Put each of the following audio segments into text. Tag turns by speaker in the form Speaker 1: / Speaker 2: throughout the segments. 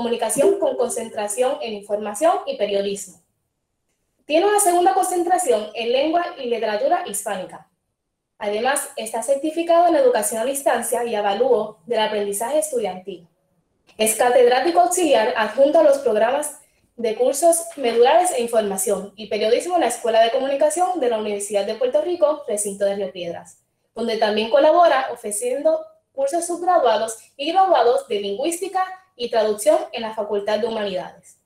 Speaker 1: comunicación con concentración en información y periodismo. Tiene una segunda concentración en lengua y literatura hispánica. Además, está certificado en educación a distancia y avalúo del aprendizaje estudiantil. Es catedrático auxiliar adjunto a los programas de cursos medulares e información y periodismo en la Escuela de Comunicación de la Universidad de Puerto Rico, recinto de Río Piedras, donde también colabora ofreciendo cursos subgraduados y graduados de lingüística, y Traducción en la Facultad de Humanidades.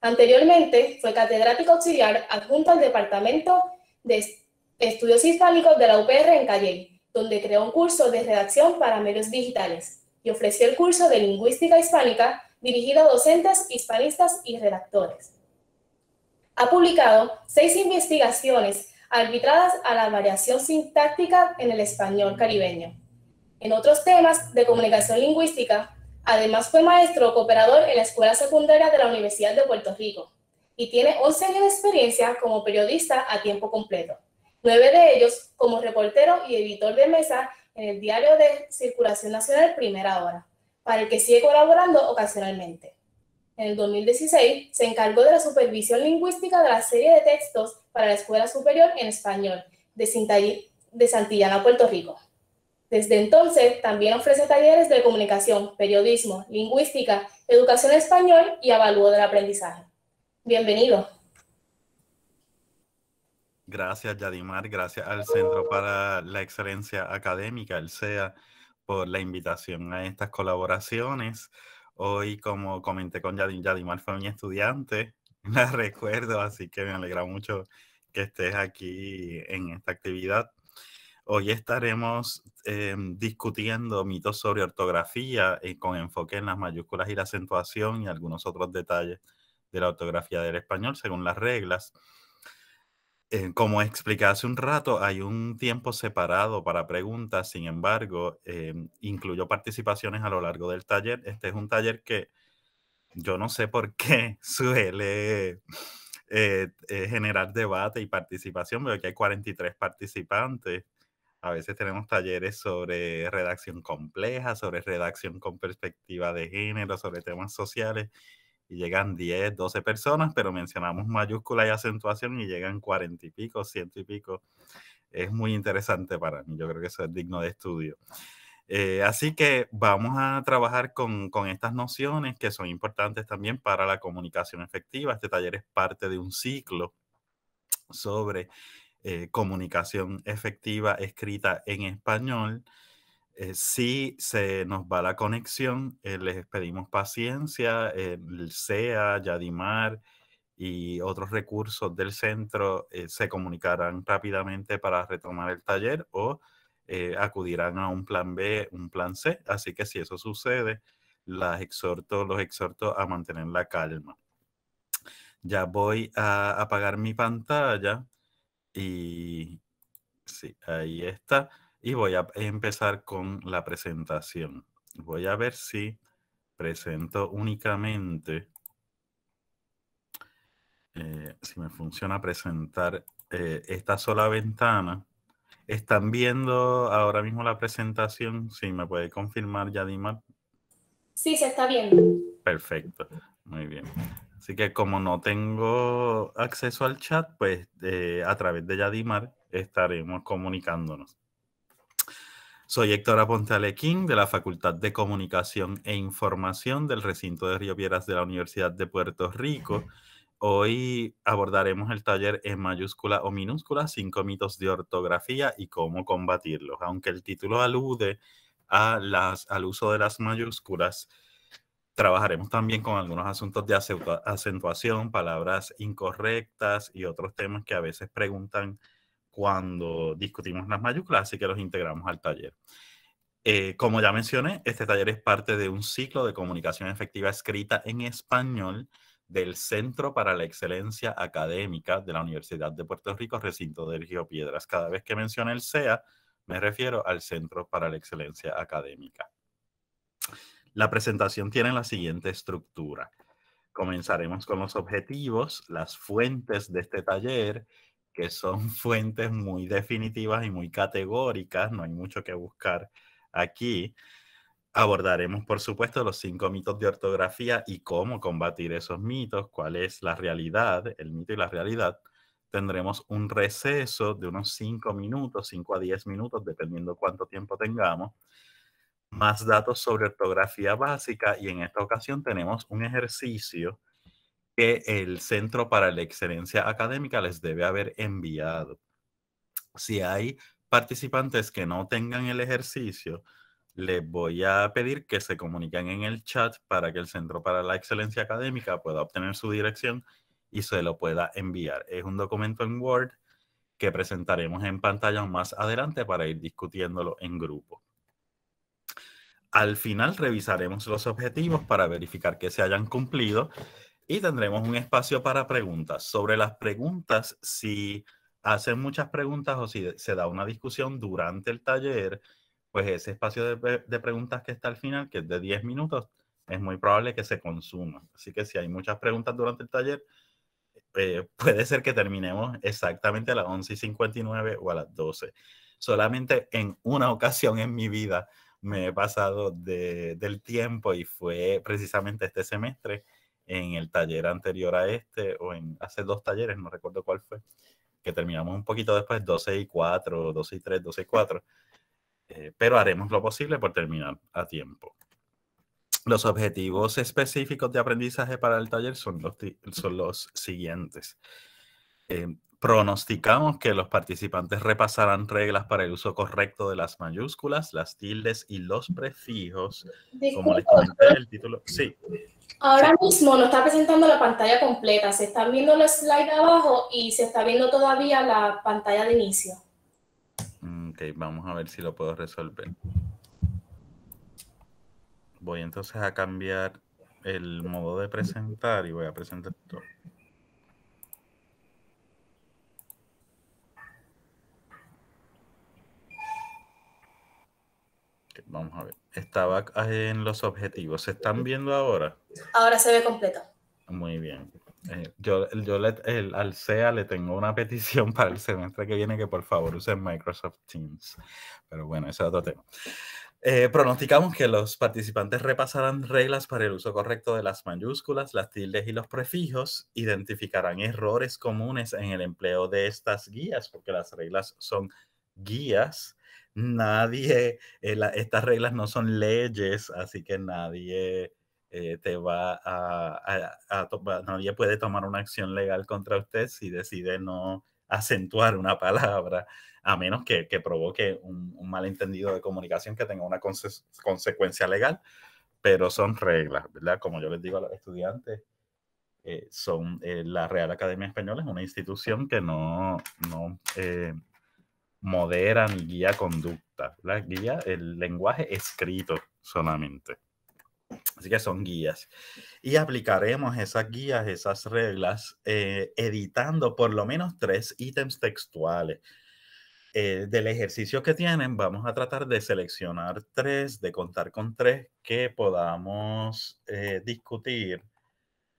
Speaker 1: Anteriormente fue catedrático auxiliar adjunto al Departamento de Estudios Hispánicos de la UPR en Calle, donde creó un curso de redacción para medios digitales y ofreció el curso de Lingüística Hispánica dirigido a docentes, hispanistas y redactores. Ha publicado seis investigaciones arbitradas a la variación sintáctica en el español caribeño. En otros temas de comunicación lingüística, Además fue maestro cooperador en la Escuela Secundaria de la Universidad de Puerto Rico y tiene 11 años de experiencia como periodista a tiempo completo, nueve de ellos como reportero y editor de mesa en el diario de circulación nacional Primera Hora, para el que sigue colaborando ocasionalmente. En el 2016 se encargó de la supervisión lingüística de la serie de textos para la Escuela Superior en Español de, Santillana, Puerto Rico. Desde entonces también ofrece talleres de comunicación, periodismo, lingüística, educación español y avalúo del aprendizaje. Bienvenido.
Speaker 2: Gracias, Yadimar. Gracias al Centro para la Excelencia Académica, el CEA, por la invitación a estas colaboraciones. Hoy, como comenté con Yadim, Yadimar fue mi estudiante, la recuerdo, así que me alegra mucho que estés aquí en esta actividad. Hoy estaremos em, discutiendo mitos sobre ortografía y eh, con enfoque en las mayúsculas y la acentuación y algunos otros detalles de la ortografía del español según las reglas. Eh, como expliqué hace un rato, hay un tiempo separado para preguntas, sin embargo, em, incluyo participaciones a lo largo del taller. Este es un taller que yo no sé por qué suele... Eh, generar debate y participación, veo que hay 43 participantes a veces tenemos talleres sobre redacción compleja, sobre redacción con perspectiva de género, sobre temas sociales, y llegan 10, 12 personas, pero mencionamos mayúscula y acentuación y llegan 40 y pico, ciento y pico. Es muy interesante para mí, yo creo que eso es digno de estudio. Eh, así que vamos a trabajar con, con, estas nociones que son importantes también para la comunicación efectiva. Este taller es parte de un ciclo sobre eh, comunicación efectiva escrita en español. Eh, si se nos va la conexión, eh, les pedimos paciencia. el SEA, Yadimar y otros recursos del centro se comunicarán rápidamente para retomar el taller o acudirán a un plan B, un plan C. Así que si eso sucede, las exhorto, los exhorto a mantener la calma. Ya voy a apagar mi pantalla y sí, ahí está. Y voy a empezar con la presentación. Voy a ver si presento únicamente, eh, si me funciona presentar eh, esta sola ventana. ¿Están viendo ahora mismo la presentación? Sí, me puede confirmar, Yadimar.
Speaker 1: Sí, se está viendo.
Speaker 2: Perfecto, muy bien. Así que como no tengo acceso al chat, pues eh, a través de Yadimar estaremos comunicándonos. Soy Héctor Aponte Alequín de la Facultad de Comunicación e Información del recinto de Río de la Universidad de Puerto Rico. Hoy abordaremos el taller en mayúscula o minúscula, cinco mitos de ortografía y cómo combatirlos. Aunque el título alude a las, al uso de las mayúsculas, Trabajaremos también con algunos asuntos de acentuación, palabras incorrectas y otros temas que a veces preguntan cuando discutimos las mayúsculas, así que los integramos al taller. Eh, como ya mencioné, este taller es parte de un ciclo de comunicación efectiva escrita en español del Centro para la Excelencia Académica de la Universidad de Puerto Rico, recinto del Río Piedras. Cada vez que mencione el CEA, me refiero al Centro para la Excelencia Académica. La presentación tiene la siguiente estructura. Comenzaremos con los objetivos, las fuentes de este taller, que son fuentes muy definitivas y muy categóricas, no hay mucho que buscar aquí. Abordaremos, por supuesto, los cinco mitos de ortografía y cómo combatir esos mitos, cuál es la realidad, el mito y la realidad. Tendremos un receso de unos cinco minutos, cinco a diez minutos, dependiendo cuánto tiempo tengamos más datos sobre ortografía básica y en esta ocasión tenemos un ejercicio que el Centro para la Excelencia Académica les debe haber enviado. Si hay participantes que no tengan el ejercicio, les voy a pedir que se comuniquen en el chat para que el Centro para la Excelencia Académica pueda obtener su dirección y se lo pueda enviar. Es un documento en Word que presentaremos en pantalla más adelante para ir discutiéndolo en grupo. Al final revisaremos los objetivos para verificar que se hayan cumplido y tendremos un espacio para preguntas. Sobre las preguntas, si hacen muchas preguntas o si se da una discusión durante el taller, pues ese espacio de, preguntas que está al final, que es de 10 minutos, es muy probable que se consuma. Así que si hay muchas preguntas durante el taller, eh, puede ser que terminemos exactamente a las 11.59 y o a las 12. Solamente en una ocasión en mi vida me he pasado del tiempo y fue precisamente este semestre en el taller anterior a este o en hace dos talleres, no recuerdo cuál fue, que terminamos un poquito después, 12 y 4, 12 y 3, 12 y 4, eh, pero haremos lo posible por terminar a tiempo. Los objetivos específicos de aprendizaje para el taller son los, son los siguientes. Eh, Pronosticamos que los participantes repasarán reglas para el uso correcto de las mayúsculas, las tildes y los prefijos. como les comenté, el título. Sí.
Speaker 1: Ahora mismo no está presentando la pantalla completa. Se están viendo los slides abajo y se está viendo todavía la pantalla de inicio.
Speaker 2: Mm, ok, vamos a ver si lo puedo resolver. Voy entonces a cambiar el modo de presentar y voy a presentar todo. Vamos a ver. Estaba en los objetivos. ¿Se están viendo ahora?
Speaker 1: Ahora se ve completa.
Speaker 2: Muy bien. Eh, yo al CEA le tengo una petición para el semestre que viene que por favor usen Microsoft Teams. Pero bueno, ese es otro tema. Eh, pronosticamos que los participantes repasarán reglas para el uso correcto de las mayúsculas, las tildes y los prefijos, identificarán errores comunes en el empleo de estas guías, porque las reglas son guías nadie, eh, estas reglas no son leyes, así que nadie eh, te va a, nadie puede tomar una acción legal contra usted si decide no acentuar una palabra, a menos que, provoque un, malentendido de comunicación que tenga una consecuencia legal, pero son reglas, ¿verdad? Como yo les digo a los estudiantes, eh, son la Real Academia Española es una institución que no, no moderan guía conducta, la Guía el lenguaje escrito solamente. Así que son guías. Y aplicaremos esas guías, esas reglas, eh, editando por lo menos tres ítems textuales. Eh, del ejercicio que tienen, vamos a tratar de seleccionar tres, de contar con tres que podamos eh, discutir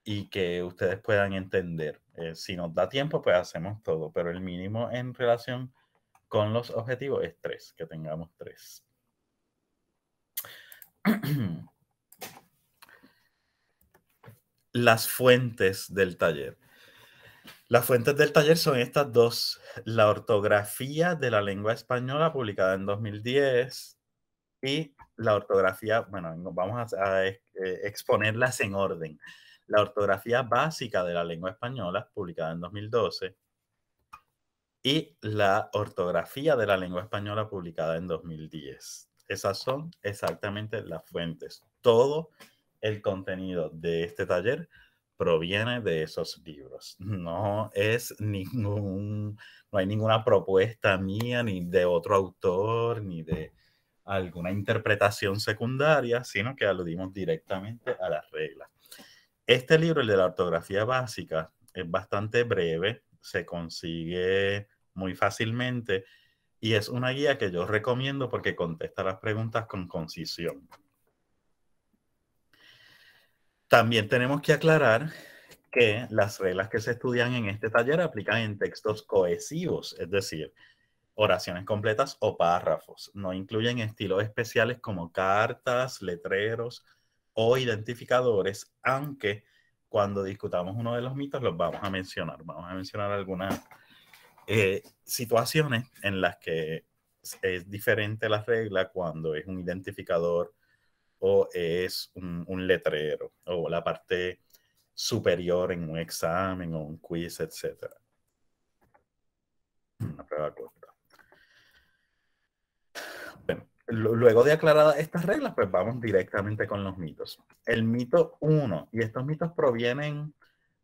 Speaker 2: y que ustedes puedan entender. si nos da tiempo, pues hacemos todo, pero el mínimo en relación con los objetivos es tres, que tengamos tres. Las fuentes del taller. Las fuentes del taller son estas dos. La ortografía de la lengua española publicada en 2010 y la ortografía, bueno, vamos a eh, exponerlas en orden. La ortografía básica de la lengua española publicada en 2012 y la ortografía de la lengua española publicada en 2010. Esas son exactamente las fuentes. Todo el contenido de este taller proviene de esos libros. No es ningún, no hay ninguna propuesta mía, ni de otro autor, ni de alguna interpretación secundaria, sino que aludimos directamente a las reglas. Este libro, el de la ortografía básica, es bastante breve, se consigue muy fácilmente y es una guía que yo recomiendo porque contesta las preguntas con concisión. También tenemos que aclarar que las reglas que se estudian en este taller aplican en textos cohesivos, es decir, oraciones completas o párrafos. No incluyen estilos especiales como cartas, letreros o identificadores, aunque cuando discutamos uno de los mitos los vamos a mencionar. Vamos a mencionar algunas eh, situaciones en las que es diferente la regla cuando es un identificador o es un, letrero o la parte superior en un examen o un quiz, etc. Una prueba corta. Bueno, luego de aclaradas estas reglas, pues vamos directamente con los mitos. El mito 1, y estos mitos provienen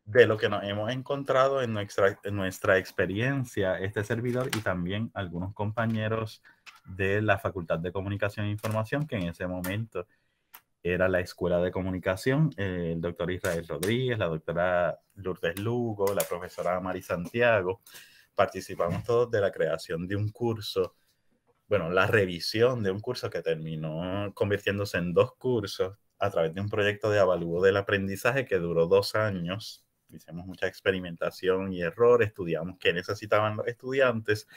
Speaker 2: de lo que nos hemos encontrado en nuestra, experiencia, este servidor y también algunos compañeros de la Facultad de Comunicación e Información, que en ese momento era la Escuela de Comunicación, eh, el doctor Israel Rodríguez, la doctora Lourdes Lugo, la profesora Mari Santiago. Participamos todos de la creación de un curso, bueno, la revisión de un curso que terminó convirtiéndose en dos cursos a través de un proyecto de avalúo del aprendizaje que duró dos años hicimos mucha experimentación y error, estudiamos qué necesitaban los estudiantes.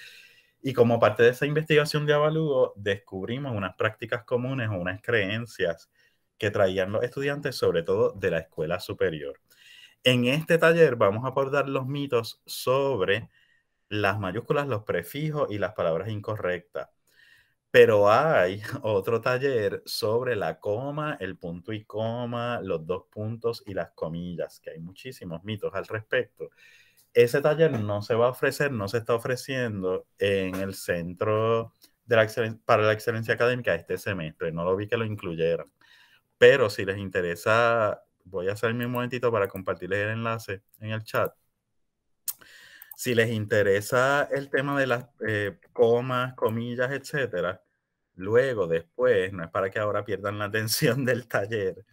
Speaker 2: Y como parte de esa investigación de avalúo, descubrimos unas prácticas comunes o unas creencias que traían los estudiantes, sobre todo de la escuela superior. En este taller vamos a abordar los mitos sobre las mayúsculas, los prefijos y las palabras incorrectas pero hay otro taller sobre la coma, el punto y coma, los dos puntos y las comillas, que hay muchísimos mitos al respecto. Ese taller no se va a ofrecer, no se está ofreciendo en el Centro para la Excelencia Académica este semestre. No lo vi que lo incluyeran. Pero si les interesa, voy a hacer mi momentito para compartirles el enlace en el chat. Si les interesa el tema de las eh, comas, comillas, etcétera, Luego, después, no es para que ahora pierdan la atención del taller,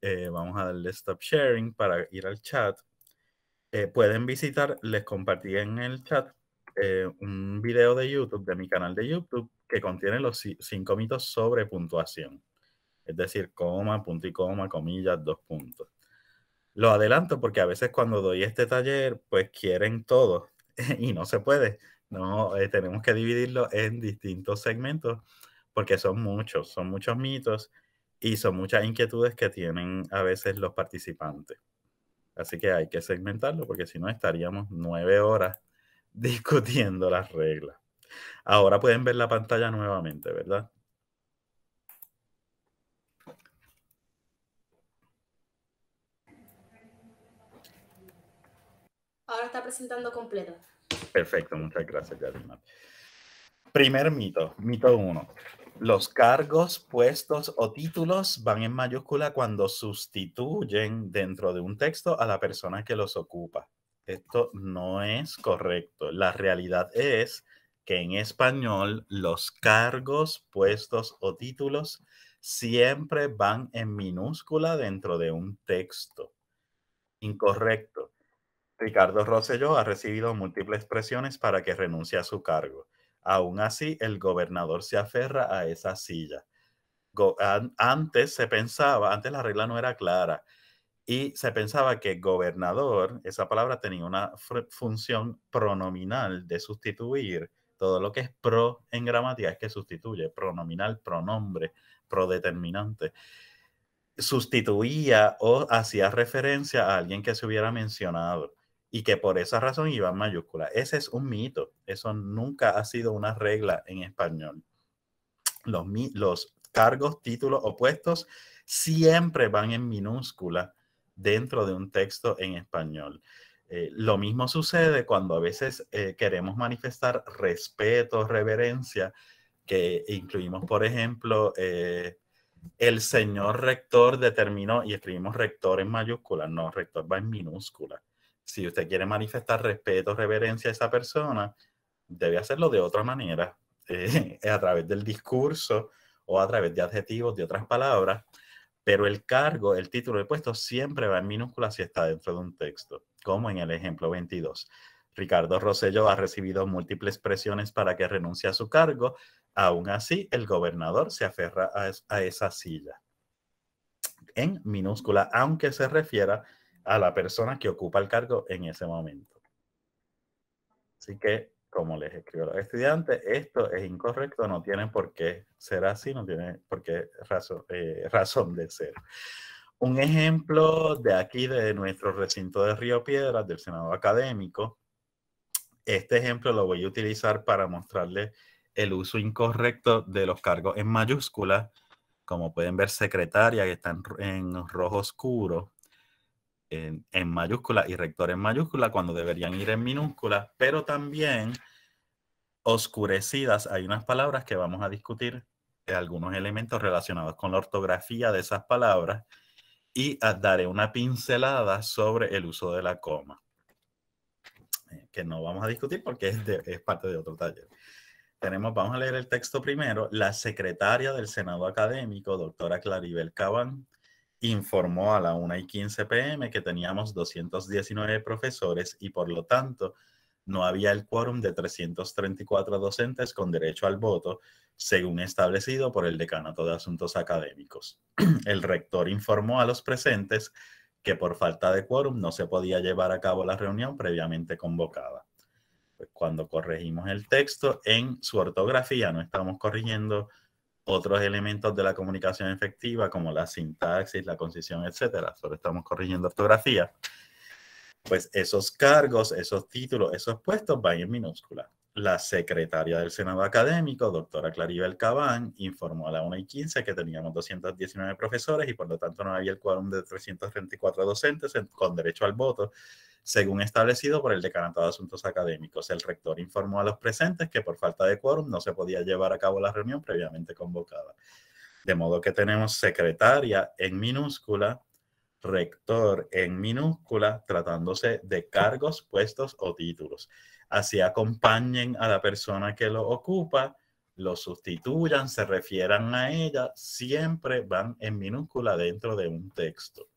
Speaker 2: eh, vamos a darle stop sharing para ir al chat. Eh, pueden visitar, les compartí en el chat eh, un video de YouTube, de mi canal de YouTube, que contiene los cinco mitos sobre puntuación. Es decir, coma, punto y coma, comillas, dos puntos. Lo adelanto porque a veces cuando doy este taller, pues quieren todo y no se puede. No, eh, tenemos que dividirlo en distintos segmentos porque son muchos, son muchos mitos y son muchas inquietudes que tienen a veces los participantes. Así que hay que segmentarlo porque si no estaríamos nueve horas discutiendo las reglas. Ahora pueden ver la pantalla nuevamente, ¿verdad?
Speaker 1: Ahora está presentando completo.
Speaker 2: Perfecto, muchas gracias, Yadima. Primer mito, mito uno. Los cargos, puestos o títulos van en mayúscula cuando sustituyen dentro de un texto a la persona que los ocupa. Esto no es correcto. La realidad es que en español los cargos, puestos o títulos siempre van en minúscula dentro de un texto. Incorrecto. Ricardo Rosselló ha recibido múltiples presiones para que renuncie a su cargo. Aún así, el gobernador se aferra a esa silla. antes se pensaba, antes la regla no era clara, y se pensaba que gobernador, esa palabra tenía una función pronominal de sustituir. Todo lo que es pro en gramática es que sustituye, pronominal, pronombre, prodeterminante. Sustituía o hacía referencia a alguien que se hubiera mencionado y que por esa razón iba en mayúscula. Ese es un mito. Eso nunca ha sido una regla en español. Los, cargos, títulos opuestos siempre van en minúscula dentro de un texto en español. Eh, lo mismo sucede cuando a veces eh, queremos manifestar respeto, reverencia, que incluimos, por ejemplo, eh, el señor rector determinó y escribimos rector en mayúscula. No, rector va en minúscula si usted quiere manifestar respeto, reverencia a esa persona, debe hacerlo de otra manera, eh, a través del discurso o a través de adjetivos, de otras palabras, pero el cargo, el título de puesto siempre va en minúscula si está dentro de un texto, como en el ejemplo 22. Ricardo Rosello ha recibido múltiples presiones para que renuncie a su cargo, aún así el gobernador se aferra a, a esa silla. En minúscula, aunque se refiera a la persona que ocupa el cargo en ese momento. Así que, como les escribió a los estudiantes, esto es incorrecto, no tiene por qué ser así, no tiene por qué razón, eh, razón de ser. Un ejemplo de aquí, de nuestro recinto de Río Piedras, del Senado Académico, este ejemplo lo voy a utilizar para mostrarles el uso incorrecto de los cargos en mayúsculas. Como pueden ver, secretaria, que está en rojo oscuro en, en mayúscula y rector en mayúscula cuando deberían ir en minúscula, pero también oscurecidas hay unas palabras que vamos a discutir, eh, algunos elementos relacionados con la ortografía de esas palabras y ah, daré una pincelada sobre el uso de la coma, eh, que no vamos a discutir porque es, parte de otro taller. Tenemos, vamos a leer el texto primero. La secretaria del Senado Académico, doctora Claribel Cabán, informó a la 1 y 15 pm que teníamos 219 profesores y por lo tanto no había el quórum de 334 docentes con derecho al voto, según establecido por el Decanato de Asuntos Académicos. El rector informó a los presentes que por falta de quórum no se podía llevar a cabo la reunión previamente convocada. Pues, cuando corregimos el texto en su ortografía, no estamos corrigiendo otros elementos de la comunicación efectiva, como la sintaxis, la concisión, etcétera, solo estamos corrigiendo ortografía, pues esos cargos, esos títulos, esos puestos van en minúscula. La secretaria del Senado Académico, doctora Claribel Cabán, informó a la 1 y 15 que teníamos 219 profesores y por lo tanto no había el quórum de 334 docentes con derecho al voto según establecido por el decanato de asuntos académicos. El rector informó a los presentes que por falta de quórum no se podía llevar a cabo la reunión previamente convocada. De modo que tenemos secretaria en minúscula, rector en minúscula, tratándose de cargos, puestos o títulos. Así acompañen a la persona que lo ocupa, lo sustituyan, se refieran a ella, siempre van en minúscula dentro de un texto.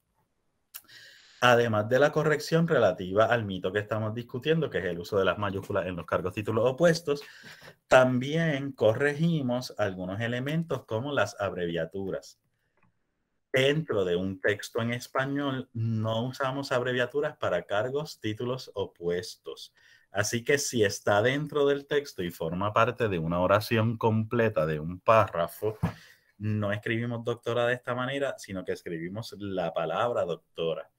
Speaker 2: Además de la corrección relativa al mito que estamos discutiendo, que es el uso de las mayúsculas en los cargos títulos opuestos, también corregimos algunos elementos como las abreviaturas. Dentro de un texto en español no usamos abreviaturas para cargos títulos opuestos. Así que si está dentro del texto y forma parte de una oración completa, de un párrafo, no escribimos doctora de esta manera, sino que escribimos la palabra doctora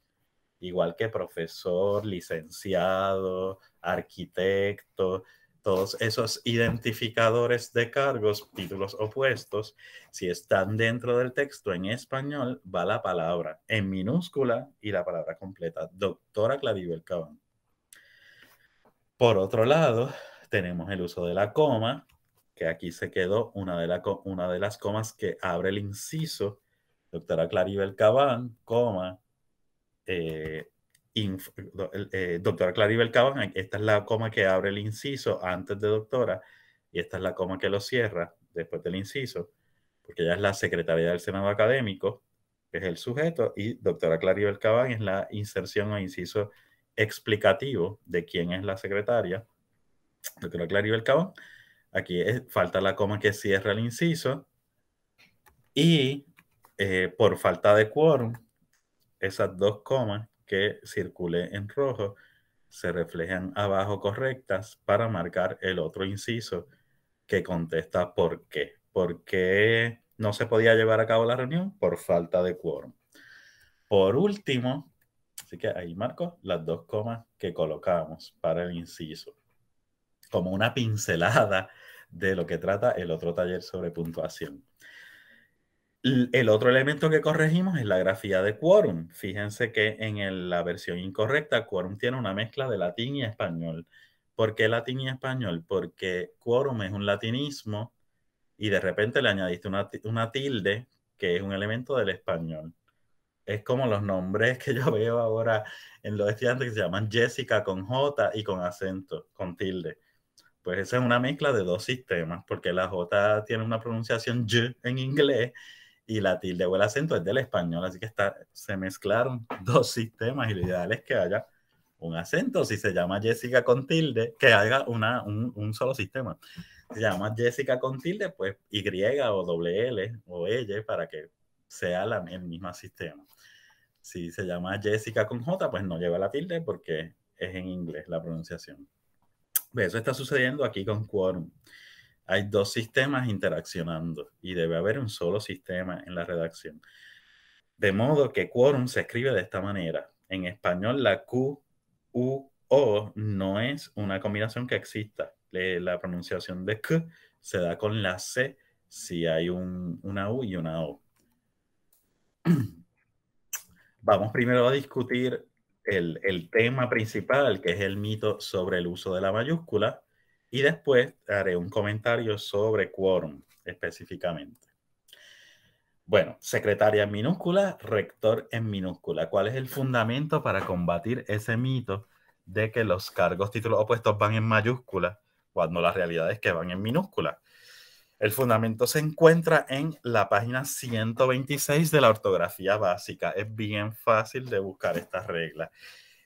Speaker 2: igual que profesor, licenciado, arquitecto, todos esos identificadores de cargos, títulos opuestos, si están dentro del texto en español, va la palabra en minúscula y la palabra completa, doctora Claribel Cabán. Por otro lado, tenemos el uso de la coma, que aquí se quedó una de, las comas que abre el inciso, doctora Claribel Cabán, coma, eh, eh, doctora Claribel Caban, eh, esta es la coma que abre el inciso antes de doctora y esta es la coma que lo cierra después del inciso, porque ella es la secretaria del Senado Académico, es el sujeto, y doctora Claribel cabán es la inserción o inciso explicativo de quién es la secretaria, doctora Claribel Caban. Aquí falta la coma que cierra el inciso y por falta de quórum, esas dos comas que circulé en rojo se reflejan abajo correctas para marcar el otro inciso que contesta por qué. ¿Por qué no se podía llevar a cabo la reunión? Por falta de quórum. Por último, así que ahí marco las dos comas que colocamos para el inciso, como una pincelada de lo que trata el otro taller sobre puntuación. El otro elemento que corregimos es la grafía de Quorum. Fíjense que en la versión incorrecta, Quorum tiene una mezcla de latín y español. ¿Por qué latín y español? Porque Quorum es un latinismo y de repente le añadiste una, tilde que es un elemento del español es como los nombres que yo veo ahora en los estudiantes que se llaman Jessica con J y con acento, con tilde. Pues esa es una mezcla de dos sistemas, porque la J tiene una pronunciación Y en inglés y la tilde o el acento es del español, así que está, se mezclaron dos sistemas y lo ideal es que haya un acento. Si se llama Jessica con tilde, que haga una, un, solo sistema. Si se llama Jessica con tilde, pues Y o doble L o L para que sea la, el mismo sistema. Si se llama Jessica con J, pues no lleva la tilde porque es en inglés la pronunciación. Pues eso está sucediendo aquí con Quorum hay dos sistemas interaccionando y debe haber un solo sistema en la redacción. De modo que quórum se escribe de esta manera. En español, la Q, U, O no es una combinación que exista. La pronunciación de Q se da con la C si hay una U y una O. Vamos primero a discutir el tema principal, que es el mito sobre el uso de la mayúscula y después haré un comentario sobre quórum específicamente. Bueno, secretaria en minúscula, rector en minúscula. ¿Cuál es el fundamento para combatir ese mito de que los cargos títulos opuestos van en mayúscula cuando la realidad es que van en minúscula? El fundamento se encuentra en la página 126 de la ortografía básica. Es bien fácil de buscar estas reglas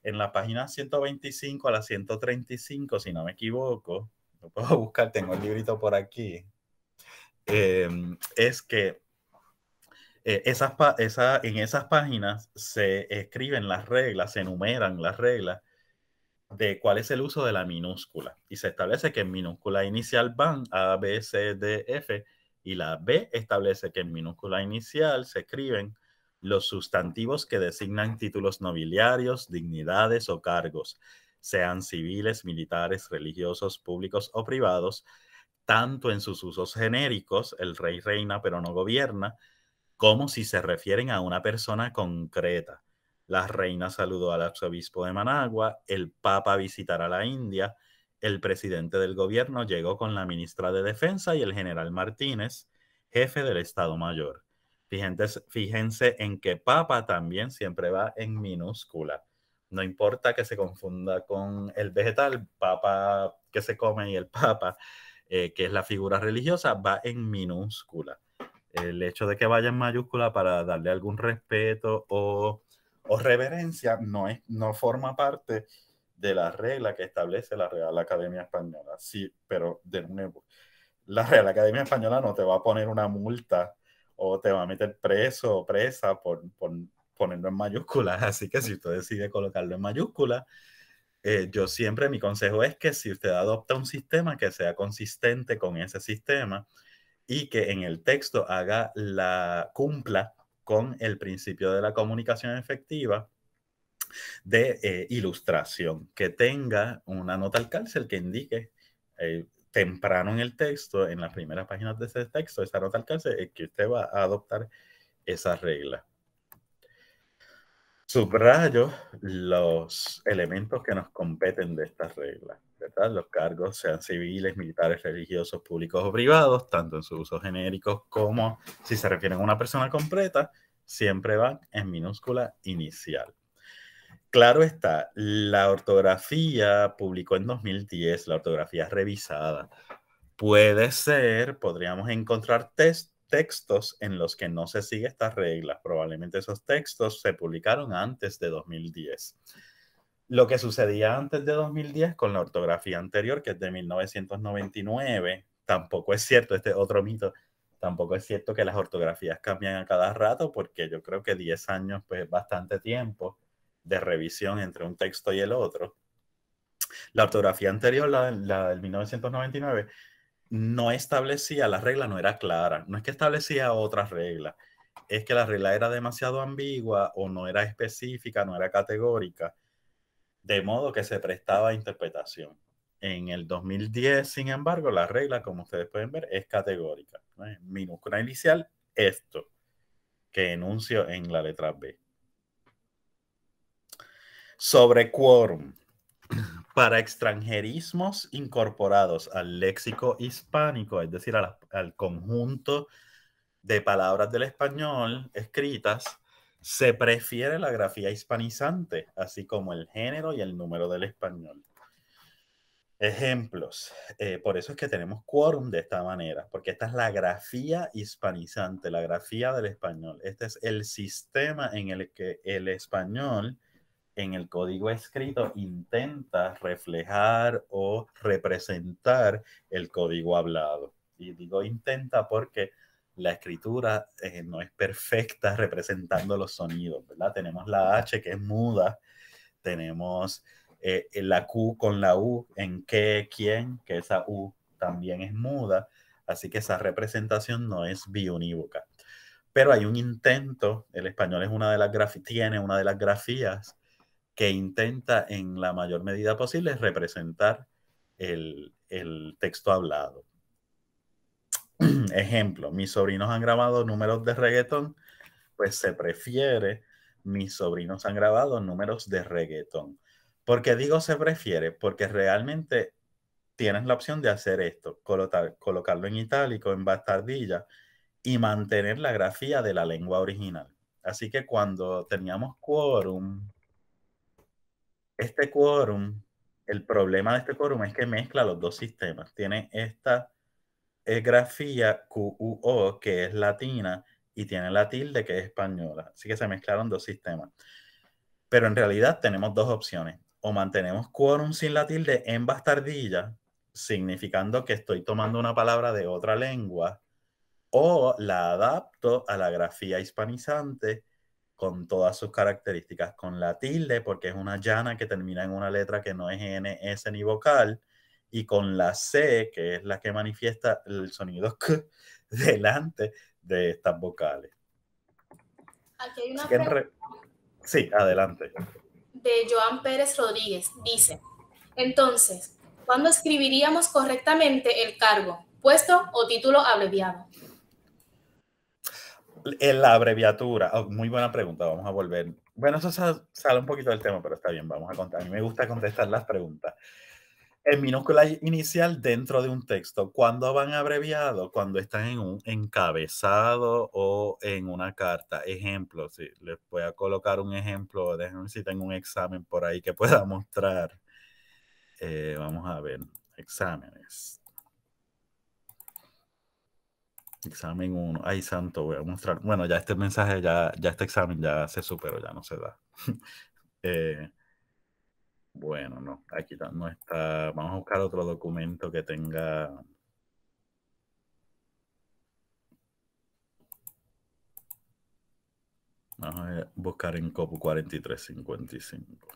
Speaker 2: en la página 125 a la 135, si no me equivoco, lo puedo buscar, tengo el librito por aquí, em, es que eh, esas en esas páginas se escriben las reglas, se enumeran las reglas de cuál es el uso de la minúscula. Y se establece que en minúscula inicial van A, B, C, D, F. Y la B establece que en minúscula inicial se escriben los sustantivos que designan títulos nobiliarios, dignidades o cargos, sean civiles, militares, religiosos, públicos o privados, tanto en sus usos genéricos, el rey reina pero no gobierna, como si se refieren a una persona concreta. La reina saludó al arzobispo de Managua, el papa visitará la India, el presidente del gobierno llegó con la ministra de Defensa y el general Martínez, jefe del Estado Mayor. Fíjense, en que papa también siempre va en minúscula. No importa que se confunda con el vegetal, papa que se come y el papa, eh, que es la figura religiosa, va en minúscula. El hecho de que vaya en mayúscula para darle algún respeto o, reverencia no, es, no forma parte de la regla que establece la Real Academia Española. Sí, pero de nuevo, la Real Academia Española no te va a poner una multa o te va a meter preso o presa por, ponerlo en mayúsculas. Así que si usted decide colocarlo en mayúsculas, eh, yo siempre mi consejo es que si usted adopta un sistema que sea consistente con ese sistema y que en el texto haga la cumpla con el principio de la comunicación efectiva de eh, ilustración, que tenga una nota al cárcel que indique eh, temprano en el texto, en las primeras páginas de ese texto, esa nota alcance, es que usted va a adoptar esa regla. Subrayo los elementos que nos competen de estas reglas, Los cargos, sean civiles, militares, religiosos, públicos o privados, tanto en su uso genérico como si se refieren a una persona completa, siempre van en minúscula inicial. Claro está, la ortografía publicó en 2010, la ortografía revisada. Puede ser, podríamos encontrar textos en los que no se sigue estas reglas. Probablemente esos textos se publicaron antes de 2010. Lo que sucedía antes de 2010 con la ortografía anterior, que es de 1999, tampoco es cierto, este otro mito, tampoco es cierto que las ortografías cambian a cada rato, porque yo creo que 10 años pues, es bastante tiempo de revisión entre un texto y el otro. La ortografía anterior, la, del 1999, no establecía, la regla no era clara, no es que establecía otra regla, es que la regla era demasiado ambigua o no era específica, no era categórica, de modo que se prestaba a interpretación. En el 2010, sin embargo, la regla, como ustedes pueden ver, es categórica. Minúscula inicial, esto, que enuncio en la letra B sobre Quorum. para extranjerismos incorporados al léxico hispánico, es decir, al conjunto de palabras del español escritas, se prefiere la grafía hispanizante, así como el género y el número del español. Ejemplos. Eh, por eso es que tenemos Quorum de esta manera, porque esta es la grafía hispanizante, la grafía del español. Este es el sistema en el que el español en el código escrito intenta reflejar o representar el código hablado. Y digo intenta porque la escritura eh, no es perfecta representando los sonidos, ¿verdad? Tenemos la H que es muda, tenemos eh, la Q con la U en qué, quién, que esa U también es muda, así que esa representación no es biunívoca. Pero hay un intento, el español es una de las tiene una de las grafías que intenta en la mayor medida posible representar el, texto hablado. Ejemplo, mis sobrinos han grabado números de reggaetón, pues se prefiere, mis sobrinos han grabado números de reggaetón. ¿Por qué digo se prefiere? Porque realmente tienes la opción de hacer esto, colocarlo en itálico, en bastardilla y mantener la grafía de la lengua original. Así que cuando teníamos quórum este quórum, el problema de este quórum es que mezcla los dos sistemas. Tiene esta eh, grafía QUO, que es latina, y tiene la tilde, que es española. Así que se mezclaron dos sistemas. Pero en realidad tenemos dos opciones. O mantenemos quórum sin la tilde en bastardilla, significando que estoy tomando una palabra de otra lengua, o la adapto a la grafía hispanizante con todas sus características, con la tilde, porque es una llana que termina en una letra que no es N, S ni vocal, y con la C, que es la que manifiesta el sonido K delante de estas vocales.
Speaker 1: Aquí hay una pregunta.
Speaker 2: Sí, adelante.
Speaker 1: De Joan Pérez Rodríguez, dice, entonces, ¿cuándo escribiríamos correctamente el cargo, puesto o título abreviado?
Speaker 2: en la abreviatura. Oh, muy buena pregunta, vamos a volver. Bueno, eso sale un poquito del tema, pero está bien, vamos a contar. A mí me gusta contestar las preguntas. En minúscula inicial dentro de un texto, ¿cuándo van abreviados? Cuando están en un encabezado o en una carta. Ejemplo, si les voy a colocar un ejemplo, déjenme si tengo un examen por ahí que pueda mostrar. Eh, vamos a ver, exámenes. Examen 1. Ay, santo, voy a mostrar. Bueno, ya este mensaje, ya, ya este examen ya se superó, ya no se da. Eh, bueno, no, aquí no está. Vamos a buscar otro documento que tenga. Vamos a buscar en COPU 4355.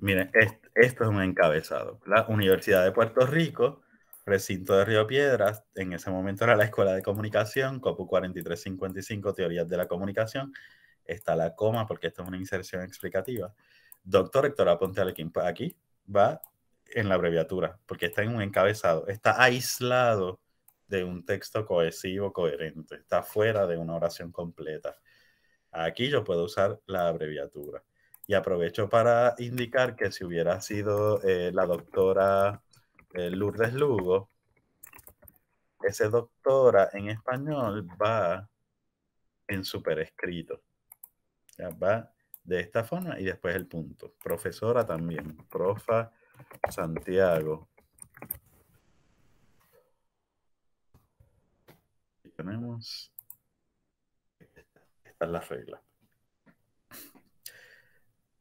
Speaker 2: Miren, eh. esto es un encabezado. La Universidad de Puerto Rico, recinto de Río Piedras, en ese momento era la Escuela de Comunicación, COPU 4355, Teorías de la Comunicación. Está la coma porque esto es una inserción explicativa. Doctor Héctor Aponte Alequín, pues aquí va en la abreviatura, porque está en un encabezado, está aislado de un texto cohesivo, coherente, está fuera de una oración completa. Aquí yo puedo usar la abreviatura. Y aprovecho para indicar que si hubiera sido eh, la doctora eh, Lourdes Lugo, ese doctora en español va en superescrito. va de esta forma y después el punto. Profesora también. Profa Santiago. Tenemos. Estas es las reglas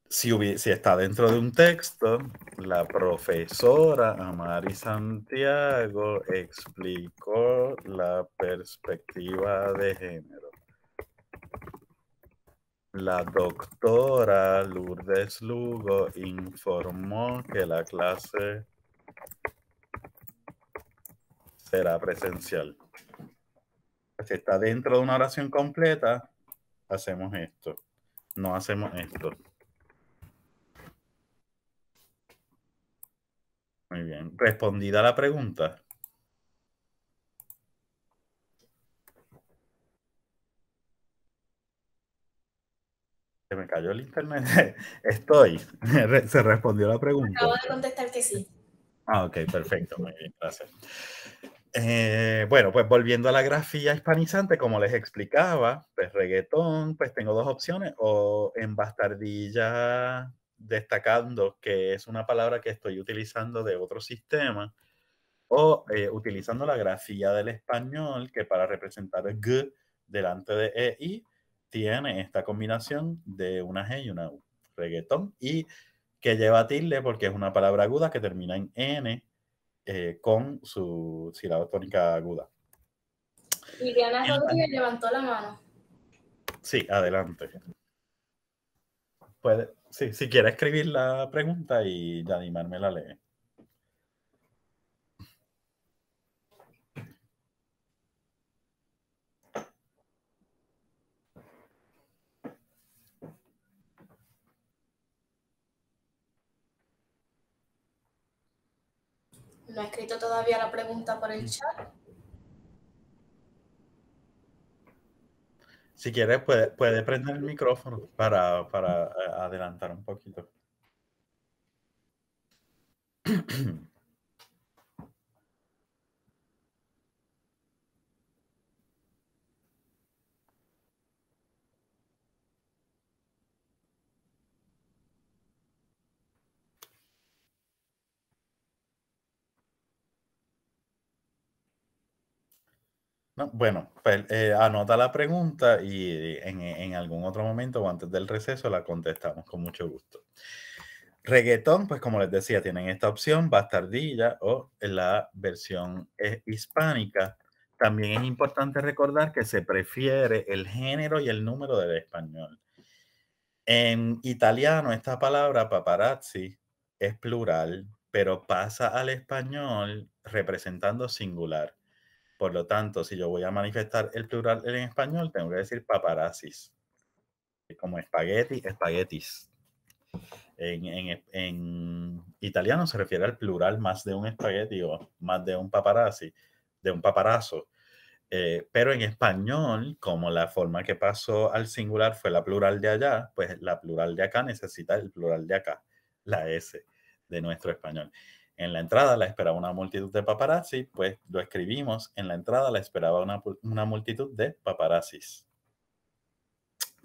Speaker 2: si, está dentro de un texto, la profesora Amari Santiago explicó la perspectiva de género. La doctora Lourdes Lugo informó que la clase será presencial. Si está dentro de una oración completa, hacemos esto. No hacemos esto. Muy bien. ¿Respondida la pregunta? Se me cayó el internet. Estoy. Se respondió la pregunta.
Speaker 1: Acabo de contestar que sí.
Speaker 2: Ah, ok, perfecto. Muy bien, gracias. Eh, bueno, pues volviendo a la grafía hispanizante, como les explicaba, pues reggaetón, pues tengo dos opciones, o en bastardilla destacando que es una palabra que estoy utilizando de otro sistema o eh, utilizando la grafía del español que para representar el g delante de EI tiene esta combinación de una g y una u, reggaetón, y que lleva tilde porque es una palabra aguda que termina en n eh, con su sílaba tónica aguda.
Speaker 1: Liliana Rodríguez levantó la mano.
Speaker 2: Sí, adelante. Puede, Sí, si quiere escribir la pregunta y animarme me la lee. No ha escrito todavía la pregunta por el chat. Si quieres, puede, prender el micrófono para, para eh, adelantar un poquito. bueno, pues, eh, anota la pregunta y eh, eh, en, algún otro momento o antes del receso la contestamos con mucho gusto. Reggaetón, pues como les decía, tienen esta opción, bastardilla o la versión hispánica. También es importante recordar que se prefiere el género y el número del español. En italiano, esta palabra paparazzi es plural, pero pasa al español representando singular. Por lo tanto, si yo voy a manifestar el plural en español, tengo que decir paparazzis. Como espagueti, espaguetis. En, italiano se refiere al plural más de un espagueti o más de un paparazzi, de un paparazo. Eh, pero en español, como la forma que pasó al singular fue la plural de allá, pues la plural de acá necesita el plural de acá, la S de nuestro español. En la entrada la esperaba una multitud de paparazzi, pues lo escribimos, en la entrada la esperaba una, multitud de paparazzi.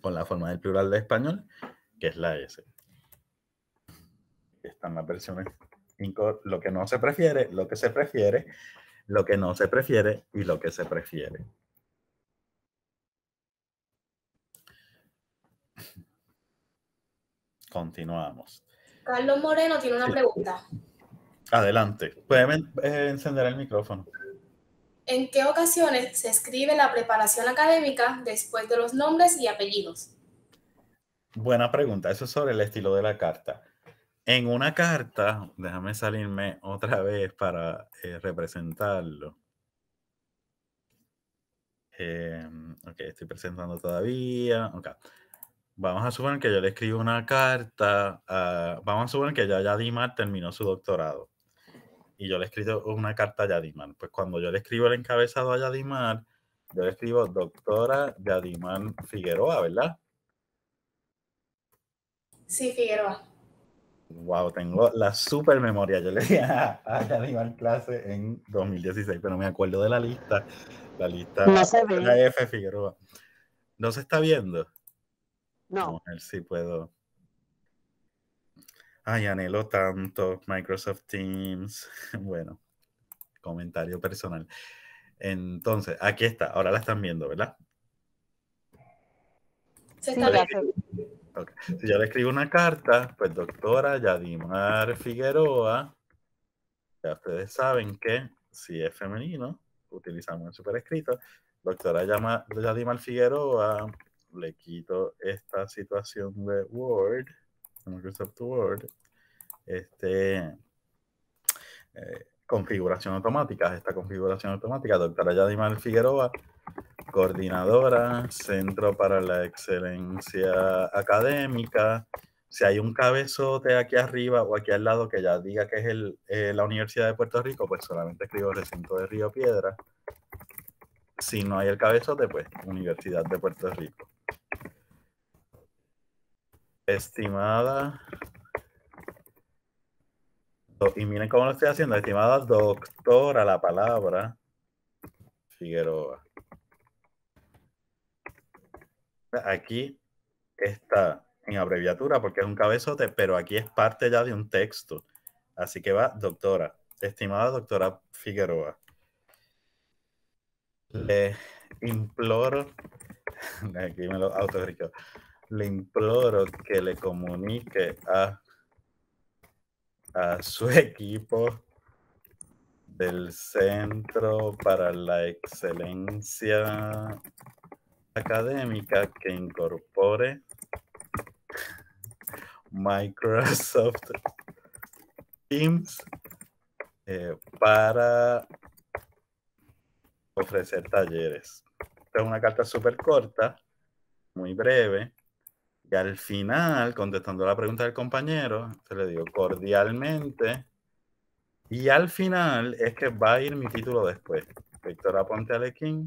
Speaker 2: Con la forma del plural de español, que es la S. Están las versiones lo que no se prefiere, lo que se prefiere, lo que no se prefiere y lo que se prefiere. Continuamos.
Speaker 1: Carlos Moreno tiene una pregunta.
Speaker 2: Adelante. Pueden eh, encender el micrófono.
Speaker 1: ¿En qué ocasiones se escribe la preparación académica después de los nombres y apellidos?
Speaker 2: Buena pregunta. Eso es sobre el estilo de la carta. En una carta, déjame salirme otra vez para eh, representarlo. Eh, ok, estoy presentando todavía. Okay. Vamos a suponer que yo le escribo una carta. vamos a suponer que ya Dima terminó su doctorado y yo le he escrito una carta a Yadimar. Pues cuando yo le escribo el encabezado a Yadimar, yo le escribo doctora Yadimar Figueroa, ¿verdad?
Speaker 1: Sí, Figueroa.
Speaker 2: Wow, tengo la super memoria. Yo le dije a, clase en 2016, pero me acuerdo de la lista. La lista no se la F Figueroa. ¿No se está viendo? No. no a ver si puedo. Ay, anhelo tanto Microsoft Teams. Bueno, comentario personal. Entonces, aquí está. Ahora la están viendo, ¿verdad? Se está Si yo le escribo una carta, pues doctora Yadimar Figueroa, ya ustedes saben que si es femenino, utilizamos el superescrito. Doctora Yadimar Figueroa, le quito esta situación de Word. Microsoft Word, este, eh, configuración automática, esta configuración automática, doctora Yadimar Figueroa, coordinadora, Centro para la Excelencia Académica. Si hay un cabezote aquí arriba o aquí al lado que ya diga que es eh, la Universidad de Puerto Rico, pues solamente escribo recinto de Río Piedra. Si no hay el cabezote, pues Universidad de Puerto Rico. Estimada. Y miren cómo lo estoy haciendo. Estimada doctora, la palabra. Figueroa. Aquí está en abreviatura porque es un cabezote, pero aquí es parte ya de un texto. Así que va, doctora. Estimada doctora Figueroa. Le imploro. Aquí me lo autorizo le imploro que le comunique a, a su equipo del Centro para la Excelencia Académica que incorpore Microsoft Teams eh, para ofrecer talleres. Esta es una carta súper corta, muy breve, al final, contestando la pregunta del compañero, se le digo cordialmente. Y al final es que va a ir mi título después. Víctor Aponte Alequín,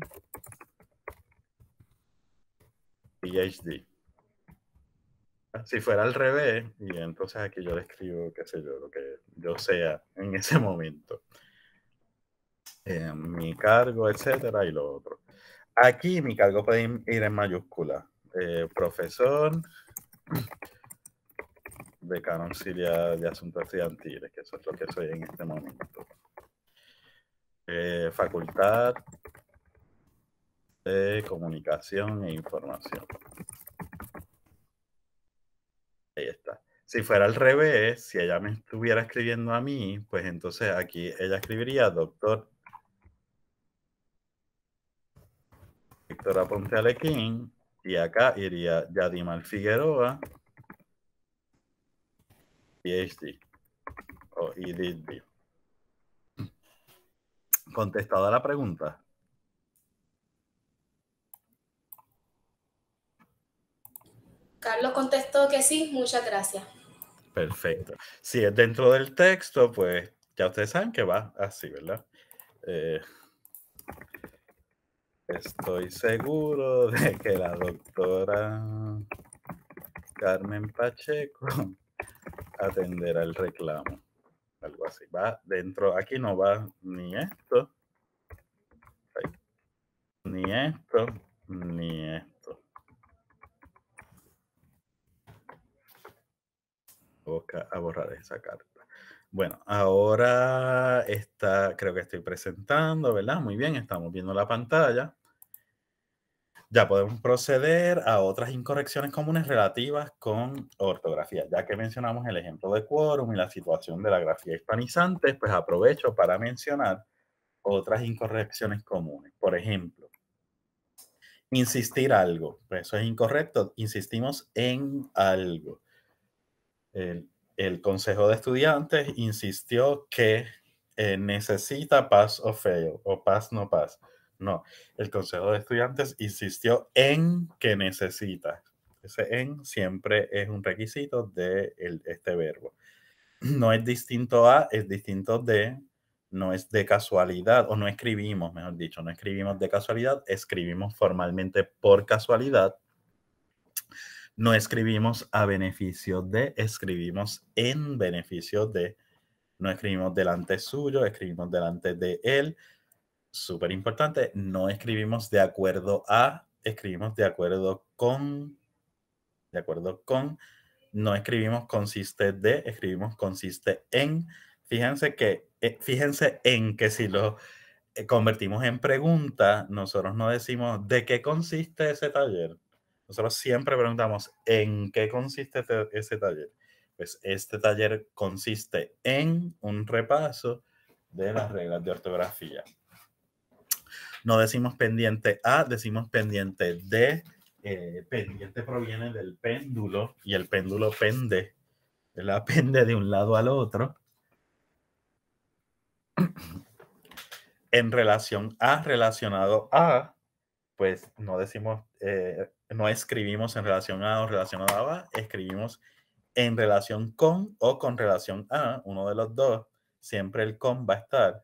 Speaker 2: PhD. Si fuera al revés, y entonces aquí yo le escribo, qué sé yo, lo que yo sea en ese momento. Eh, mi cargo, etcétera, y lo otro. Aquí mi cargo puede ir en mayúscula. Eh, profesor, becano de asuntos estudiantiles, que eso es lo que soy en este momento. Eh, facultad de Comunicación e Información. Ahí está. Si fuera al revés, si ella me estuviera escribiendo a mí, pues entonces aquí ella escribiría doctor Víctor Aponte Alequín y acá iría Yadimal Figueroa, PhD o EDD. Contestada la pregunta.
Speaker 1: Carlos contestó que sí, muchas gracias.
Speaker 2: Perfecto. Si es dentro del texto, pues ya ustedes saben que va así, ¿verdad? Eh, Estoy seguro de que la doctora Carmen Pacheco atenderá el reclamo. Algo así. Va dentro, aquí no va ni esto, ni esto, ni esto. Voy a borrar esa carta. Bueno, ahora está, creo que estoy presentando, ¿verdad? Muy bien, estamos viendo la pantalla. Ya podemos proceder a otras incorrecciones comunes relativas con ortografía. Ya que mencionamos el ejemplo de quórum y la situación de la grafía hispanizante, pues aprovecho para mencionar otras incorrecciones comunes. Por ejemplo, insistir algo. Eso es incorrecto. Insistimos en algo el Consejo de Estudiantes insistió que eh, necesita pass o fail o pass no pass. No, el Consejo de Estudiantes insistió en que necesita. Ese en siempre es un requisito de este verbo. No es distinto a, es distinto de, no es de casualidad, o no escribimos, mejor dicho, no escribimos de casualidad, escribimos formalmente por casualidad no escribimos a beneficio de, escribimos en beneficio de. No escribimos delante suyo, escribimos delante de él. Súper importante, no escribimos de acuerdo a, escribimos de acuerdo con, de acuerdo con, no escribimos consiste de, escribimos consiste en. Fíjense que, eh, fíjense en que si lo eh, convertimos en pregunta, nosotros no decimos de qué consiste ese taller nosotros siempre preguntamos, ¿en qué consiste este, ese taller? Pues este taller consiste en un repaso de las reglas de ortografía. No decimos pendiente a, decimos pendiente D. Eh, pendiente proviene del péndulo y el péndulo pende, la pende de un lado al otro. en relación a, relacionado a, pues no decimos eh, no escribimos en relación a o relacionada a, escribimos en relación con o con relación a, uno de los dos, siempre el con va a estar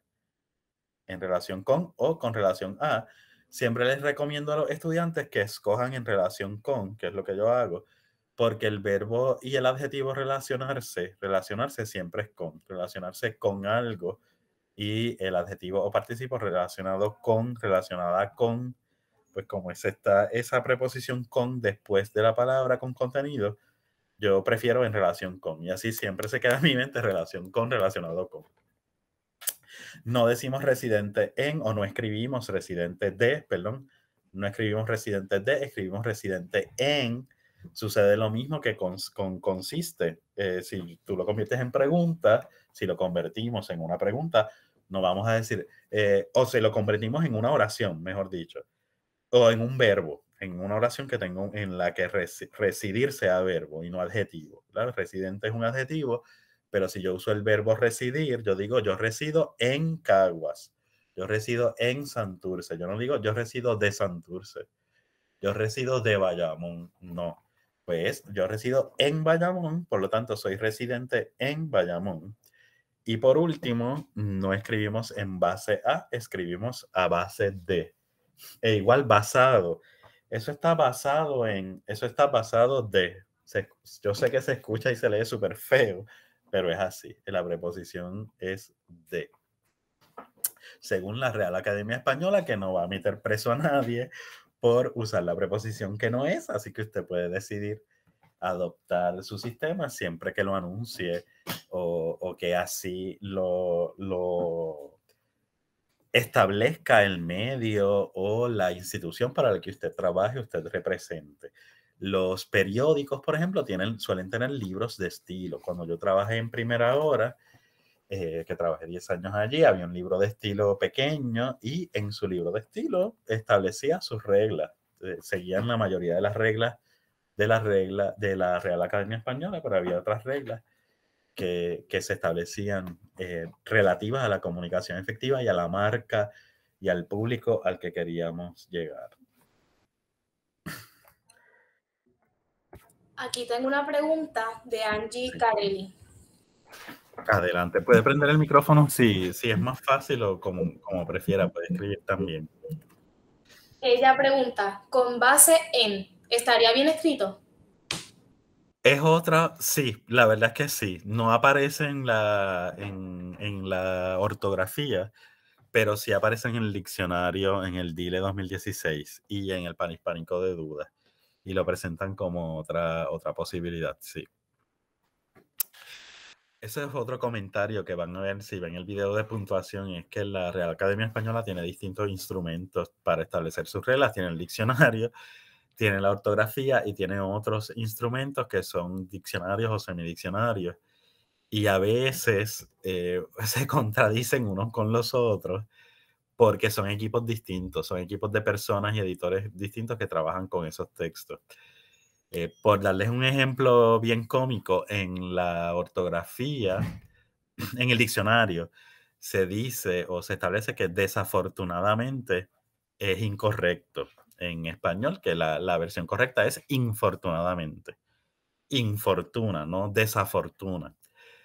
Speaker 2: en relación con o con relación a. Siempre les recomiendo a los estudiantes que escojan en relación con, que es lo que yo hago, porque el verbo y el adjetivo relacionarse, relacionarse siempre es con, relacionarse con algo y el adjetivo o participo relacionado con, relacionada con, pues como es esta, esa preposición con después de la palabra con contenido, yo prefiero en relación con. Y así siempre se queda en mi mente relación con relacionado con. No decimos residente en o no escribimos residente de, perdón, no escribimos residente de, escribimos residente en. Sucede lo mismo que con, consiste. Eh, si tú lo conviertes en pregunta, si lo convertimos en una pregunta, no vamos a decir, eh, o si lo convertimos en una oración, mejor dicho o en un verbo, en una oración que tengo en la que residir sea verbo y no adjetivo. claro Residente es un adjetivo, pero si yo uso el verbo residir, yo digo yo resido en Caguas, yo resido en Santurce, yo no digo yo resido de Santurce, yo resido de Bayamón, no. Pues yo resido en Bayamón, por lo tanto soy residente en Bayamón. Y por último, no escribimos en base a, escribimos a base de e igual basado. Eso está basado en, eso está basado de, yo sé que se escucha y se lee súper feo, pero es así. La preposición es de. Según la Real Academia Española, que no va a meter preso a nadie por usar la preposición que no es, así que usted puede decidir adoptar su sistema siempre que lo anuncie o, o que así lo, lo establezca el medio o la institución para la que usted trabaje, usted represente. Los periódicos, por ejemplo, tienen, suelen tener libros de estilo. Cuando yo trabajé en primera hora, eh, que trabajé 10 años allí, había un libro de estilo pequeño y en su libro de estilo establecía sus reglas. Eh, seguían la mayoría de las reglas de la regla de la Real Academia Española, pero había otras reglas que, se establecían eh, relativas a la comunicación efectiva y a la marca y al público al que queríamos llegar.
Speaker 1: Aquí tengo una pregunta de Angie Carelli.
Speaker 2: Adelante, puede prender el micrófono si, sí, es más fácil o como, como prefiera, puede escribir también.
Speaker 1: Ella pregunta, con base en, ¿estaría bien escrito?
Speaker 2: Es otra, sí, la verdad es que sí. No aparece en la, en, la ortografía, pero sí aparece en el diccionario, en el e DILE 2016 y en el panhispánico de dudas. Y lo presentan como otra, otra posibilidad, sí. Ese es otro comentario que van a ver si ven el video de puntuación, es que la Real Academia Española tiene distintos instrumentos para establecer sus reglas, tiene el diccionario, tiene la ortografía y tiene otros instrumentos que son diccionarios o semidiccionarios. Y a veces eh, se contradicen unos con los otros porque son equipos distintos, son equipos de personas y editores distintos que trabajan con esos textos. Eh, por darles un ejemplo bien cómico, en la ortografía, en el diccionario, se dice o se establece que desafortunadamente es incorrecto en español, que la, la versión correcta es infortunadamente. Infortuna, no desafortuna.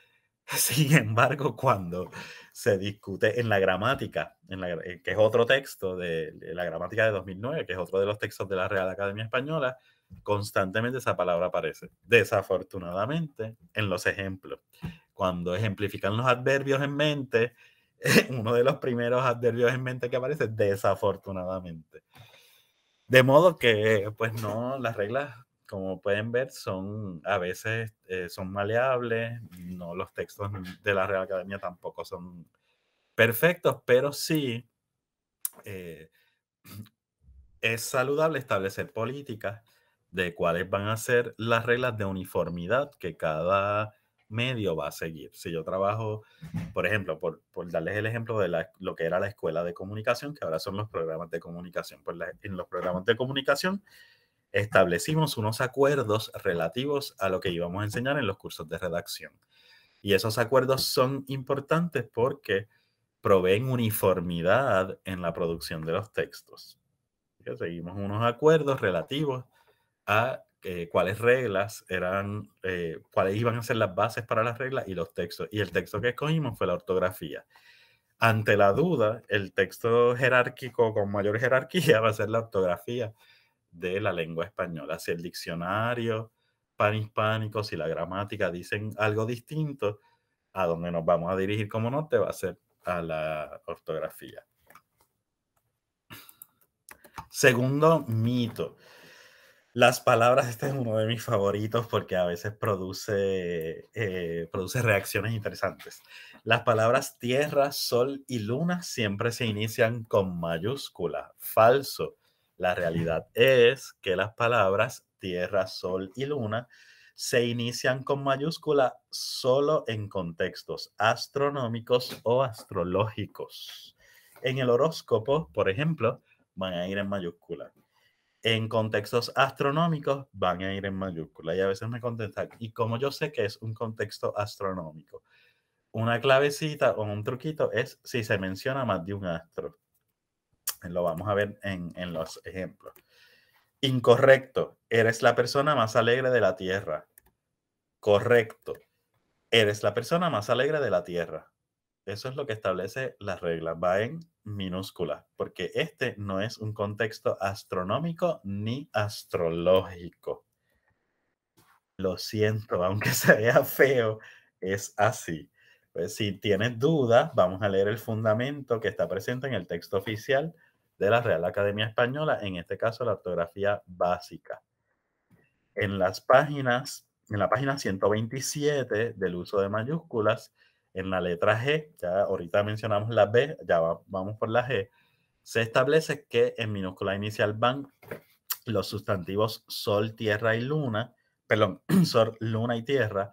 Speaker 2: Sin embargo, cuando se discute en la gramática, en la, eh, que es otro texto de, de, la gramática de 2009, que es otro de los textos de la Real Academia Española, constantemente esa palabra aparece, desafortunadamente, en los ejemplos. Cuando ejemplifican los adverbios en mente, uno de los primeros adverbios en mente que aparece es desafortunadamente. De modo que, pues no, las reglas, como pueden ver, son a veces eh, son maleables, no los textos de la Real Academia tampoco son perfectos, pero sí eh, es saludable establecer políticas de cuáles van a ser las reglas de uniformidad que cada medio va a seguir. Si yo trabajo, por ejemplo, por, darles el ejemplo de lo que era la escuela de comunicación, que ahora son los programas de comunicación, pues en los programas de comunicación establecimos unos acuerdos relativos a lo que íbamos a enseñar en los cursos de redacción. Y esos acuerdos son importantes porque proveen uniformidad en la producción de los textos. seguimos unos acuerdos relativos a eh, cuáles reglas eran, eh, cuáles iban a ser las bases para las reglas y los textos. Y el texto que escogimos fue la ortografía. Ante la duda, el texto jerárquico con mayor jerarquía va a ser la ortografía de la lengua española. Si el diccionario panhispánico, si la gramática dicen algo distinto, a donde nos vamos a dirigir como no, te va a ser a la ortografía. Segundo mito. Las palabras, este es uno de mis favoritos porque a veces produce, eh, produce reacciones interesantes. Las palabras tierra, sol y luna siempre se inician con mayúscula. Falso. La realidad es que las palabras tierra, sol y luna se inician con mayúscula solo en contextos astronómicos o astrológicos. En el horóscopo, por ejemplo, van a ir en mayúscula en contextos astronómicos van a ir en mayúscula. Y a veces me contestan, ¿y cómo yo sé que es un contexto astronómico? Una clavecita o un truquito es si se menciona más de un astro. Eh, lo vamos a ver en, en los ejemplos. Incorrecto, eres la persona más alegre de la Tierra. Correcto, eres la persona más alegre de la Tierra. Eso es lo que establece la regla. Va en minúscula, porque este no es un contexto astronómico ni astrológico. Lo siento, aunque se vea feo, es así. Pues, si tienes dudas, vamos a leer el fundamento que está presente en el texto oficial de la Real Academia Española, en este caso la ortografía básica. En las páginas, en la página 127 del uso de mayúsculas, en la letra G, ya ahorita mencionamos la B, ya vamos por la G, se establece que en minúscula inicial van los sustantivos sol, tierra y luna, perdón, sol, luna y tierra,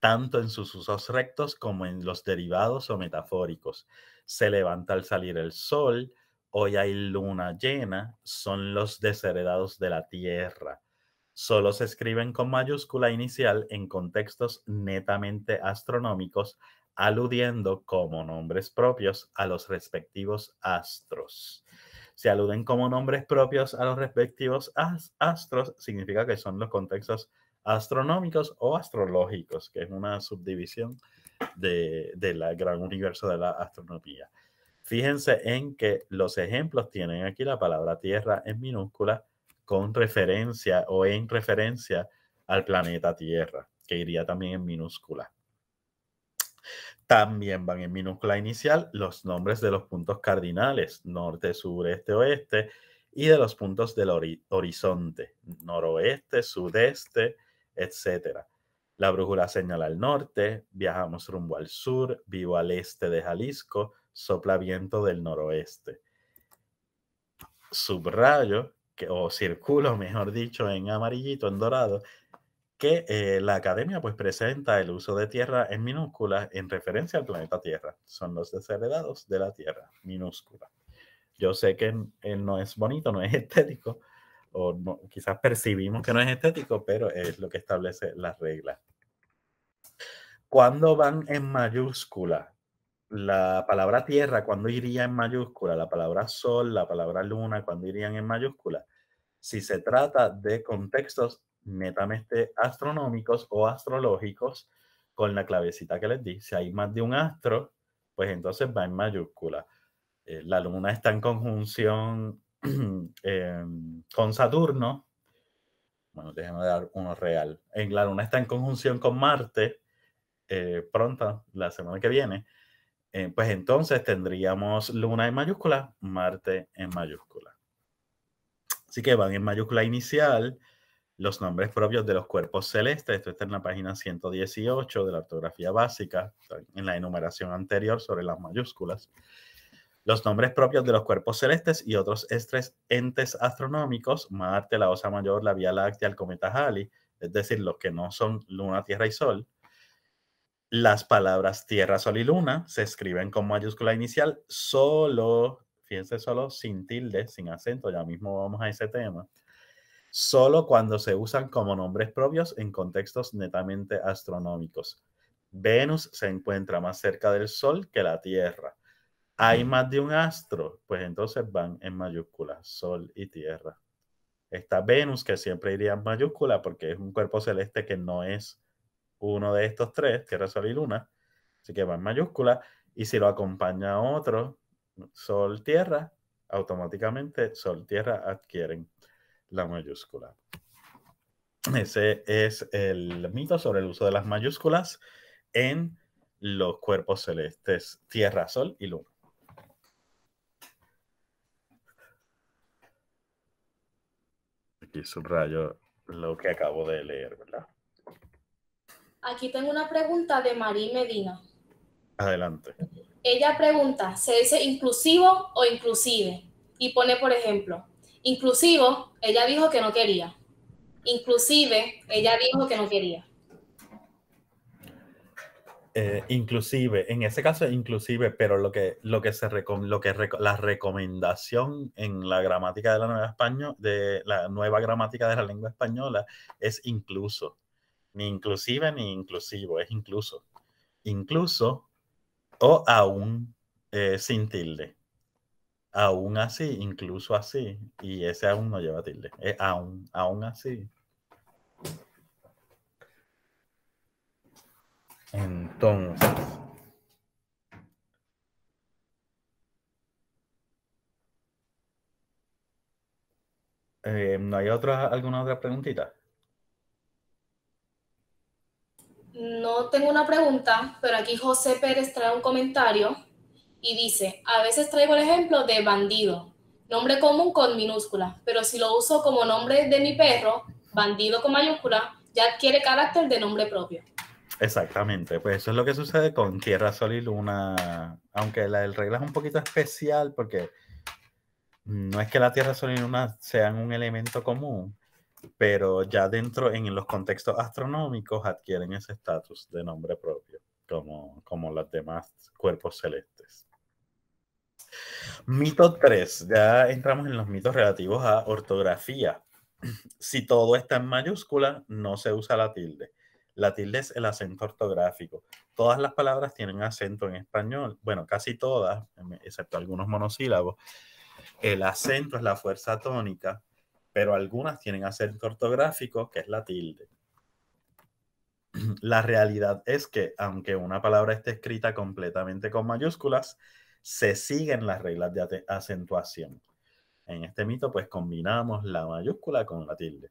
Speaker 2: tanto en sus usos rectos como en los derivados o metafóricos. Se levanta al salir el sol, hoy hay luna llena, son los desheredados de la tierra. Solo se escriben con mayúscula inicial en contextos netamente astronómicos, aludiendo como nombres propios a los respectivos astros. Si aluden como nombres propios a los respectivos astros, significa que son los contextos astronómicos o astrológicos, que es una subdivisión del de gran universo de la astronomía. Fíjense en que los ejemplos tienen aquí la palabra Tierra en minúscula con referencia o en referencia al planeta Tierra, que iría también en minúscula. También van en minúscula inicial los nombres de los puntos cardinales, norte, sur, este, oeste, y de los puntos del horizonte, noroeste, sudeste, etc. La brújula señala al norte, viajamos rumbo al sur, vivo al este de Jalisco, sopla viento del noroeste. Subrayo, que, o circulo, mejor dicho, en amarillito, en dorado, que eh, la academia pues presenta el uso de Tierra en minúscula en referencia al planeta Tierra. Son los desheredados de la Tierra, minúscula. Yo sé que eh, no es bonito, no es estético, o quizás percibimos que no es estético, pero es lo que establece la regla. ¿Cuándo van en mayúscula? La palabra Tierra, ¿cuándo iría en mayúscula? La palabra Sol, la palabra Luna, ¿cuándo irían en mayúscula? Si se trata de contextos netamente astronómicos o astrológicos con la clavecita que les di. Si hay más de un astro, pues entonces va en mayúscula. Eh, la luna está en conjunción em, con Saturno. Bueno, déjenme dar uno real. En la luna está en conjunción con Marte. Eh, pronto, la semana que viene. Eh, pues entonces tendríamos luna en mayúscula, Marte en mayúscula. Así que van en mayúscula inicial los nombres propios de los cuerpos celestes. Esto está en la página 118 de la ortografía básica, en la enumeración anterior sobre las mayúsculas. Los nombres propios de los cuerpos celestes y otros estres entes astronómicos, Marte, la Osa Mayor, la Vía Láctea, el cometa Halley, es decir, los que no son Luna, Tierra y Sol. Las palabras Tierra, Sol y Luna se escriben con mayúscula inicial, solo, fíjense, solo sin tilde, sin acento, ya mismo vamos a ese tema solo cuando se usan como nombres propios en contextos netamente astronómicos. Venus se encuentra más cerca del Sol que la Tierra. Hay más de un astro, pues entonces van en mayúsculas, Sol y Tierra. Está Venus, que siempre iría en mayúscula porque es un cuerpo celeste que no es uno de estos tres, Tierra, Sol y Luna, así que va en mayúscula. Y si lo acompaña otro, Sol, Tierra, automáticamente Sol, Tierra adquieren la mayúscula. Ese es el mito sobre el uso de las mayúsculas en los cuerpos celestes Tierra, Sol y Luna. Aquí subrayo lo que acabo de leer, ¿verdad?
Speaker 1: Aquí tengo una pregunta de María Medina. Adelante. Ella pregunta, ¿se dice inclusivo o inclusive? Y pone, por ejemplo, Inclusivo, ella dijo que no quería. Inclusive, ella dijo que no quería.
Speaker 2: Eh, inclusive, en ese caso es inclusive, pero lo que, lo que se lo que la recomendación en la gramática de la nueva de la nueva gramática de la lengua española es incluso. Ni inclusive ni inclusivo, es incluso. Incluso o aún eh, sin tilde aún así, incluso así, y ese aún no lleva tilde, eh, aún, aún así. Entonces. Eh, ¿No hay otra, alguna otra preguntita?
Speaker 1: No tengo una pregunta, pero aquí José Pérez trae un comentario y dice, a veces traigo el ejemplo de bandido, nombre común con minúscula, pero si lo uso como nombre de mi perro, bandido con mayúscula, ya adquiere carácter de nombre propio.
Speaker 2: Exactamente, pues eso es lo que sucede con Tierra, Sol y Luna, aunque la regla es un poquito especial porque no es que la Tierra, Sol y Luna sean un elemento común, pero ya dentro en los contextos astronómicos adquieren ese estatus de nombre propio, como, como los demás cuerpos celestes. Mito 3. Ya entramos en los mitos relativos a ortografía. Si todo está en mayúscula, no se usa la tilde. La tilde es el acento ortográfico. Todas las palabras tienen acento en español. Bueno, casi todas, excepto algunos monosílabos. El acento es la fuerza tónica, pero algunas tienen acento ortográfico, que es la tilde. La realidad es que, aunque una palabra esté escrita completamente con mayúsculas, se siguen las reglas de acentuación. En este mito, pues combinamos la mayúscula con la tilde.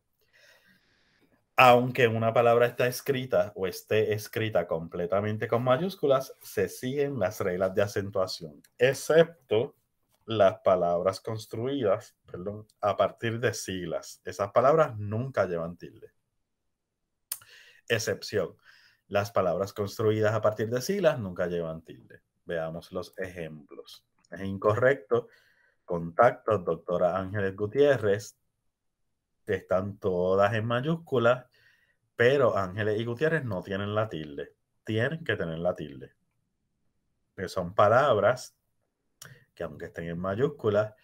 Speaker 2: Aunque una palabra está escrita o esté escrita completamente con mayúsculas, se siguen las reglas de acentuación, excepto las palabras construidas a partir de siglas. Esas palabras nunca llevan tilde. Excepción, las palabras construidas a partir de siglas nunca llevan tilde. Veamos los ejemplos. Es incorrecto. contacto doctora Ángeles Gutiérrez. Están todas en mayúsculas, pero Ángeles y Gutiérrez no tienen la tilde. Tienen que tener la tilde. Que son palabras que aunque estén en mayúsculas,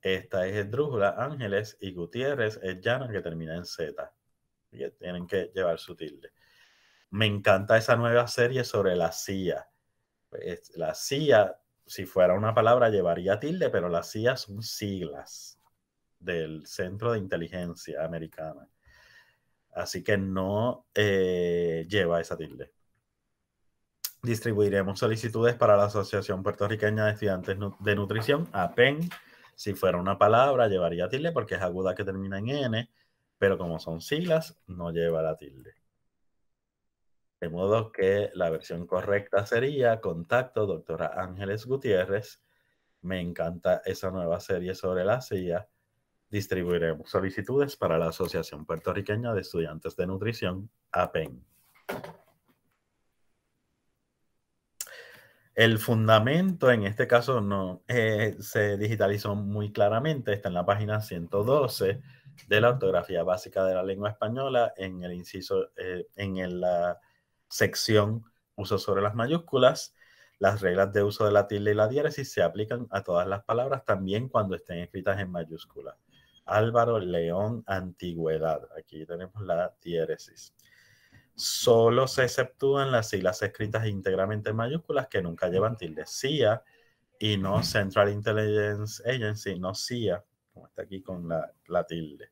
Speaker 2: esta es Drújula Ángeles y Gutiérrez es llana que termina en Z. Y tienen que llevar su tilde. Me encanta esa nueva serie sobre la CIA la CIA, si fuera una palabra, llevaría tilde, pero las CIA son siglas del Centro de Inteligencia Americana. Así que no eh, lleva esa tilde. Distribuiremos solicitudes para la Asociación Puertorriqueña de Estudiantes de Nutrición, APEN. Si fuera una palabra, llevaría tilde porque es aguda que termina en N, pero como son siglas, no lleva la tilde. De modo que la versión correcta sería Contacto, doctora Ángeles Gutiérrez. Me encanta esa nueva serie sobre la CIA. Distribuiremos solicitudes para la Asociación Puertorriqueña de Estudiantes de Nutrición, APEN. El fundamento, en este caso, no eh, se digitalizó muy claramente. Está en la página 112 de la ortografía básica de la lengua española, en el inciso, eh, en el, la sección uso sobre las mayúsculas. Las reglas de uso de la tilde y la diéresis se aplican a todas las palabras, también cuando estén escritas en mayúsculas. Álvaro, León, Antigüedad. Aquí tenemos la diéresis. Solo se exceptúan las siglas escritas íntegramente en mayúsculas que nunca llevan tilde. CIA y no Central Intelligence Agency, no CIA, como está aquí con la, tilde.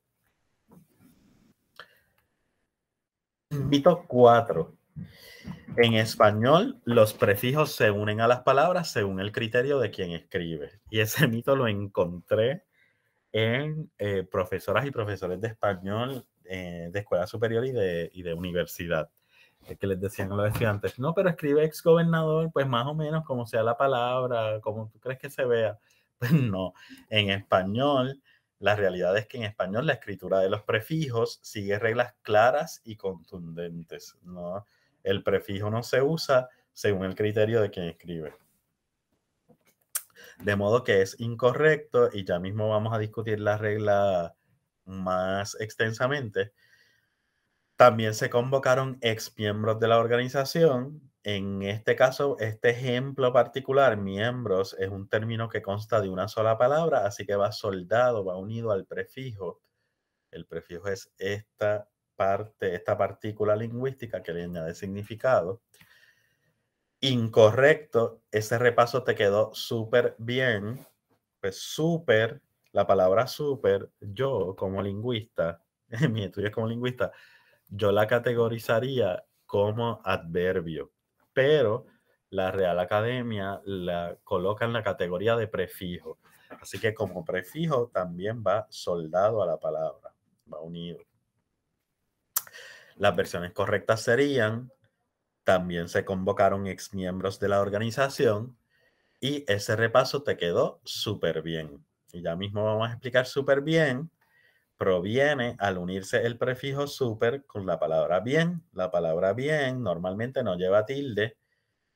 Speaker 2: Mito 4. En español, los prefijos se unen a las palabras según el criterio de quien escribe. Y ese mito lo encontré en eh, profesoras y profesores de español eh, de escuela superior y de, y de universidad que les decían a los estudiantes, no, pero escribe ex gobernador, pues más o menos como sea la palabra, como tú crees que se vea. Pues no, en español, la realidad es que en español la escritura de los prefijos sigue reglas claras y contundentes, ¿no? El prefijo no se usa según el criterio de quien escribe. De modo que es incorrecto y ya mismo vamos a discutir la regla más extensamente. También se convocaron ex miembros de la organización. En este caso, este ejemplo particular, miembros, es un término que consta de una sola palabra, así que va soldado, va unido al prefijo. El prefijo es esta parte, esta partícula lingüística que le añade significado. Incorrecto, ese repaso te quedó súper bien. Pues súper, la palabra súper, yo como lingüista, en mis estudios como lingüista, yo la categorizaría como adverbio, pero la Real Academia la coloca en la categoría de prefijo. Así que como prefijo también va soldado a la palabra, va unido. Las versiones correctas serían, también se convocaron exmiembros de la organización y ese repaso te quedó súper bien. Y ya mismo vamos a explicar súper bien. Proviene al unirse el prefijo súper con la palabra bien. La palabra bien normalmente no lleva tilde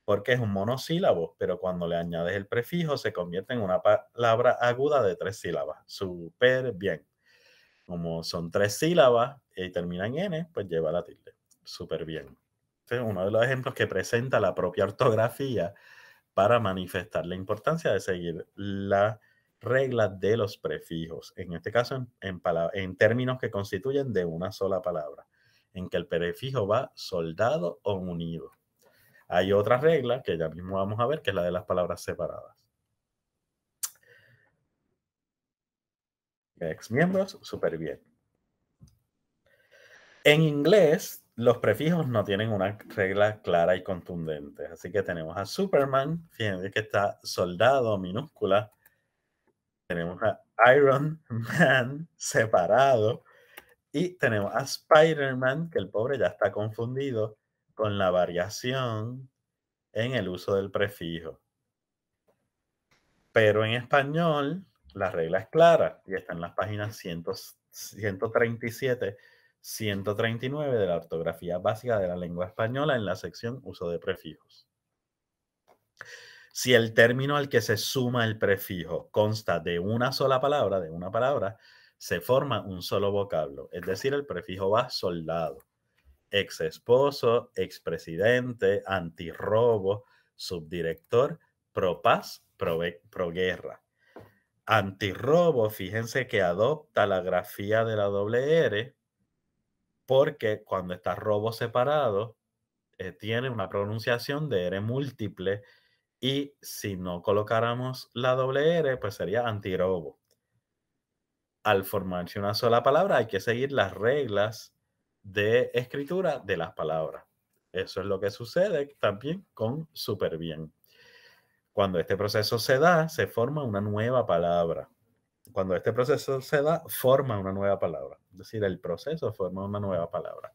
Speaker 2: porque es un monosílabo, pero cuando le añades el prefijo se convierte en una palabra aguda de tres sílabas. Súper bien como son tres sílabas eh, y terminan en N, pues lleva la tilde. Súper bien. Este es uno de los ejemplos que presenta la propia ortografía para manifestar la importancia de seguir la regla de los prefijos, en este caso en términos que constituyen de una sola palabra, en que el prefijo va soldado o unido. Hay otra regla que ya mismo vamos a ver, que es la de las palabras separadas. ex miembros, súper bien. En inglés, los prefijos no tienen una regla clara y contundente. Así que tenemos a Superman, fíjense que está soldado, minúscula. Tenemos a Iron Man, separado. Y tenemos a Spider-Man, que el pobre ya está confundido con la variación en el uso del prefijo. Pero en español la regla es clara y está en las páginas 137, 139 de la ortografía básica de la lengua española en la sección uso de prefijos. Si el término al que se suma el prefijo consta de una sola palabra, de una palabra, se forma un solo vocablo, es decir, el prefijo va soldado. Ex esposo, expresidente, antirrobo, subdirector, pro guerra antirrobo, fíjense que adopta la grafía de la doble R porque cuando está robo separado, eh, tiene una pronunciación de R múltiple y si no colocáramos la doble R, pues sería antirrobo. Al formarse una sola palabra hay que seguir las reglas de escritura de las palabras. Eso es lo que sucede también con súper cuando este proceso se da, se forma una nueva palabra. Cuando este proceso se da, forma una nueva palabra. Es decir, el proceso forma una nueva palabra.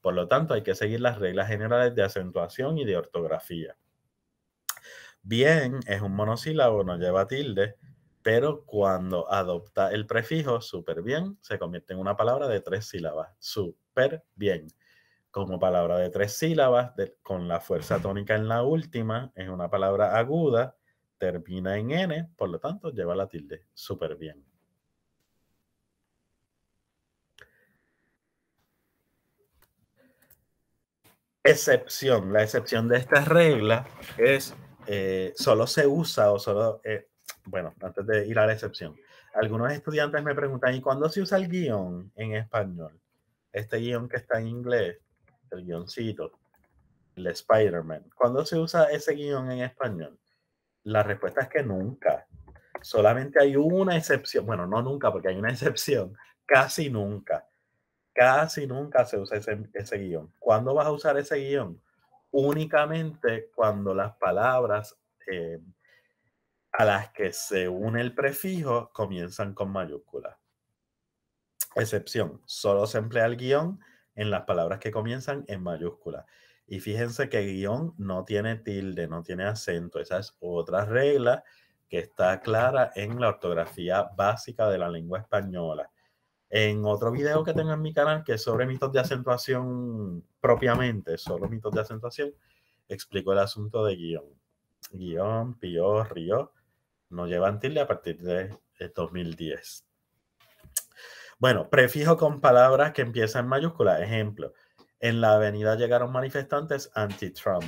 Speaker 2: Por lo tanto, hay que seguir las reglas generales de acentuación y de ortografía. Bien es un monosílabo, no lleva tilde, pero cuando adopta el prefijo super bien, se convierte en una palabra de tres sílabas. Super bien como palabra de tres sílabas con la fuerza tónica en la última, es una palabra aguda, termina en N, por lo tanto lleva la tilde. Súper bien. Excepción. La excepción de esta regla es eh, solo se usa o solo... Eh, bueno, antes de ir a la excepción. Algunos estudiantes me preguntan, ¿y cuándo se usa el guión en español? Este guión que está en inglés el guioncito, el Spider-Man, ¿cuándo se usa ese guión en español? La respuesta es que nunca. Solamente hay una excepción, bueno, no nunca, porque hay una excepción, casi nunca. Casi nunca se usa ese, ese guión. ¿Cuándo vas a usar ese guión? Únicamente cuando las palabras eh, a las que se une el prefijo comienzan con mayúscula. Excepción, solo se emplea el guión en las palabras que comienzan en mayúscula. Y fíjense que guión no tiene tilde, no tiene acento. Esa es otra regla que está clara en la ortografía básica de la lengua española. En otro video que tengo en mi canal, que es sobre mitos de acentuación propiamente, solo mitos de acentuación, explico el asunto de guión. Guión, pío, río, no llevan tilde a partir de 2010. Eh, bueno, prefijo con palabras que empiezan en mayúscula. Ejemplo, en la avenida llegaron manifestantes anti-Trump.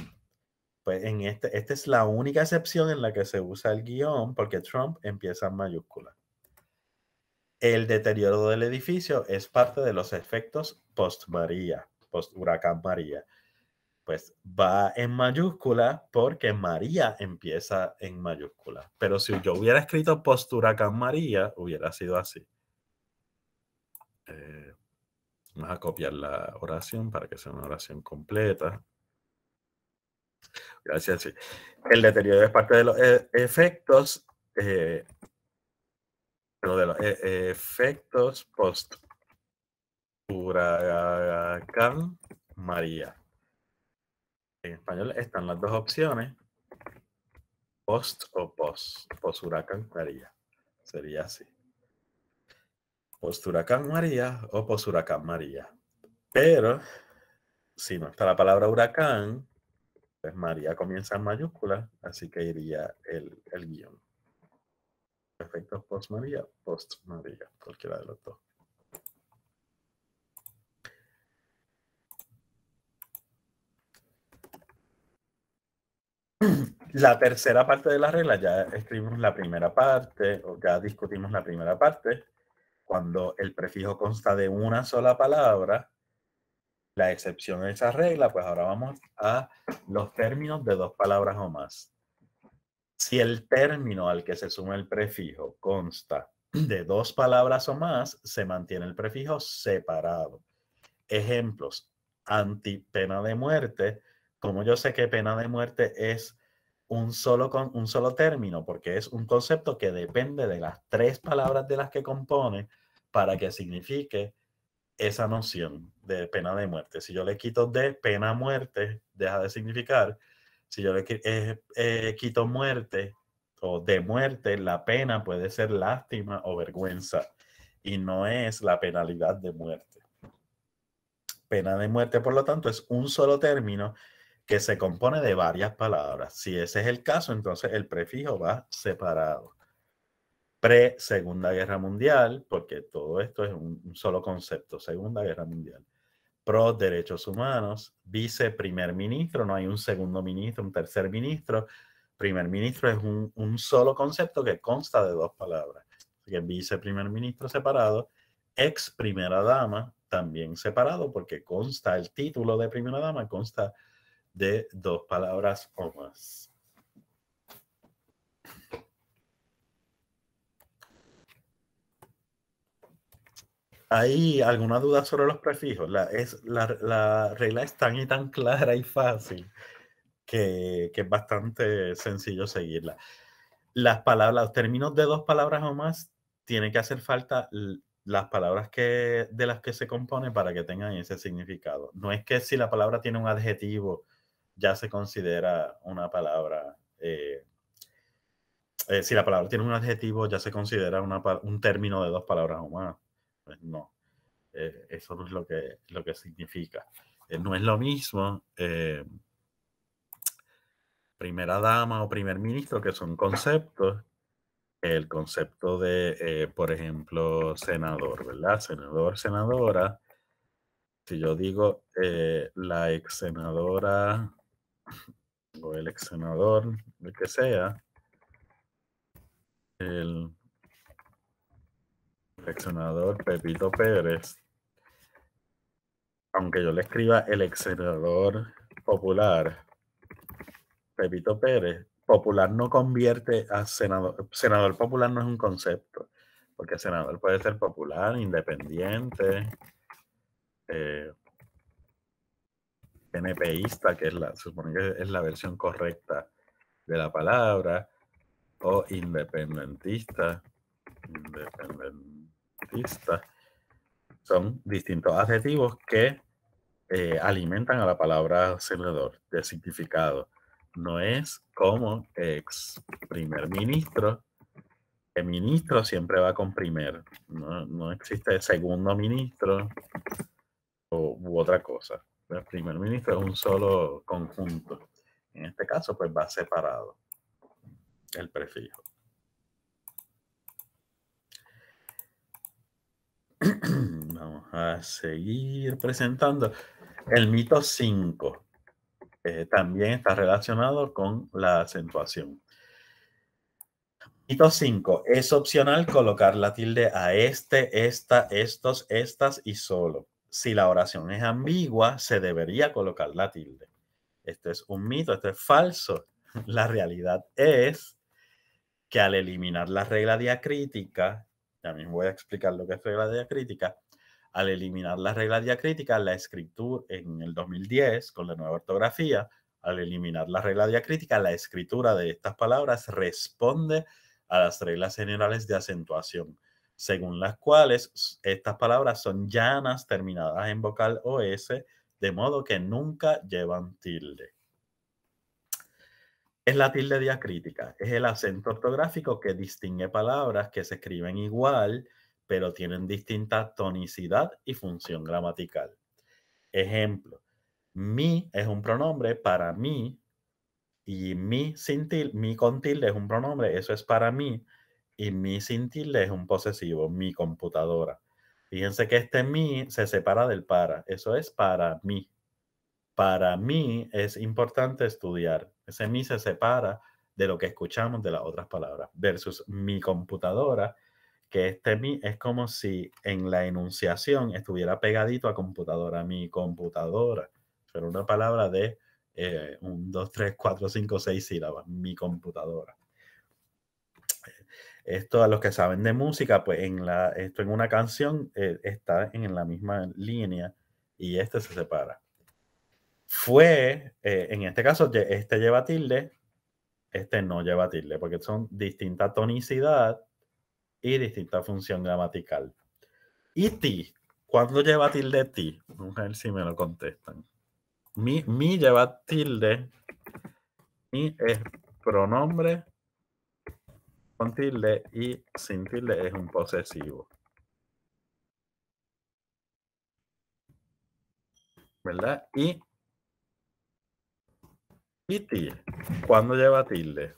Speaker 2: Pues en este, esta es la única excepción en la que se usa el guión porque Trump empieza en mayúscula. El deterioro del edificio es parte de los efectos post-María, post-huracán María. Pues va en mayúscula porque María empieza en mayúscula. Pero si yo hubiera escrito post-huracán María, hubiera sido así. Eh, vamos a copiar la oración para que sea una oración completa. Gracias. El deterioro es parte de los e, efectos, eh, de los e, efectos post huracán María. En español están las dos opciones, post o post, post huracán María. Sería así post huracán María o post huracán María. Pero si no está la palabra huracán, pues María comienza en mayúscula, así que iría el, el guión. Perfecto, post María, post María, cualquiera de los dos. La tercera parte de la regla, ya escribimos la primera parte, o ya discutimos la primera parte. Cuando el prefijo consta de una sola palabra, la excepción de esa regla, pues ahora vamos a los términos de dos palabras o más. Si el término al que se suma el prefijo consta de dos palabras o más, se mantiene el prefijo separado. Ejemplos, anti pena de muerte. Como yo sé que pena de muerte es un solo, con, un solo término, porque es un concepto que depende de las tres palabras de las que compone para que signifique esa noción de pena de muerte. Si yo le quito de pena muerte, deja de significar. Si yo le eh, eh, quito muerte o de muerte, la pena puede ser lástima o vergüenza y no es la penalidad de muerte. Pena de muerte, por lo tanto, es un solo término que se compone de varias palabras. Si ese es el caso, entonces el prefijo va separado. Pre-Segunda Guerra Mundial, porque todo esto es un, solo concepto, Segunda Guerra Mundial. Pro derechos humanos, vice primer ministro, no hay un segundo ministro, un tercer ministro. Primer ministro es un, solo concepto que consta de dos palabras. Así que vice primer ministro separado, ex primera dama también separado, porque consta el título de primera dama, consta de dos palabras o más. ¿Hay alguna duda sobre los prefijos? La, regla es tan y tan clara y fácil que, es bastante sencillo seguirla. Las palabras, los términos de dos palabras o más, ...tienen que hacer falta las palabras que, de las que se componen... para que tengan ese significado. No es que si la palabra tiene un adjetivo ya se considera una palabra. Eh, eh, si la palabra tiene un adjetivo, ya se considera una, un término de dos palabras o más. Pues no, eh, eso es lo que, lo que significa. Eh, no es lo mismo primera dama o primer ministro, que son conceptos. El concepto de, por ejemplo, senador, ¿verdad? Senador, senadora. Si yo digo la ex senadora o el ex senador, el que sea, el ex senador Pepito Pérez, aunque yo le escriba el ex senador popular, Pepito Pérez, popular no convierte a senador, senador popular no es un concepto, porque senador puede ser popular, independiente, eh, NPista, que es la, supone que es la versión correcta de la palabra, o independentista, independentista, son distintos adjetivos que eh, alimentan a la palabra senador de significado. No es como ex primer ministro, el ministro siempre va con primer. No, no existe segundo ministro u otra cosa. El primer ministro es un solo conjunto. En este caso, pues va separado el prefijo. Vamos a seguir presentando. El mito 5 también está relacionado con la acentuación. Mito 5. Es opcional colocar la tilde a este, esta, estos, estas y solo si la oración es ambigua, se debería colocar la tilde. Esto es un mito, esto es falso. La realidad es que al eliminar la regla diacrítica, también voy a explicar lo que es regla diacrítica, al eliminar la regla diacrítica, la escritura en el 2010, con la nueva ortografía, al eliminar la regla diacrítica, la escritura de estas palabras responde a las reglas generales de acentuación según las cuales estas palabras son llanas terminadas en vocal o s, de modo que nunca llevan tilde. Es la tilde diacrítica, es el acento ortográfico que distingue palabras que se escriben igual, pero tienen distinta tonicidad y función gramatical. Ejemplo, mi es un pronombre para mí y mi, sin tilde, mi con tilde es un pronombre, eso es para mí, y mi sintil es un posesivo, mi computadora. Fíjense que este mi se separa del para, eso es para mí. Para mí es importante estudiar. Ese mi se separa de lo que escuchamos de las otras palabras, versus mi computadora, que este mi es como si en la enunciación estuviera pegadito a computadora, mi computadora. Pero una palabra de eh, un, dos, tres, cuatro, cinco, seis sílabas, mi computadora. Esto a los que saben de música, pues en la, esto en una canción eh, está en la misma línea y este se separa. Fue, eh, en este caso, este lleva tilde, este no lleva tilde, porque son distinta tonicidad y distinta función gramatical. Y ti, ¿cuándo lleva tilde ti? Vamos a ver si me lo contestan. Mi, mi lleva tilde, mi es pronombre con tilde y sin tilde es un posesivo. ¿Verdad? Y ti? ¿cuándo lleva tilde?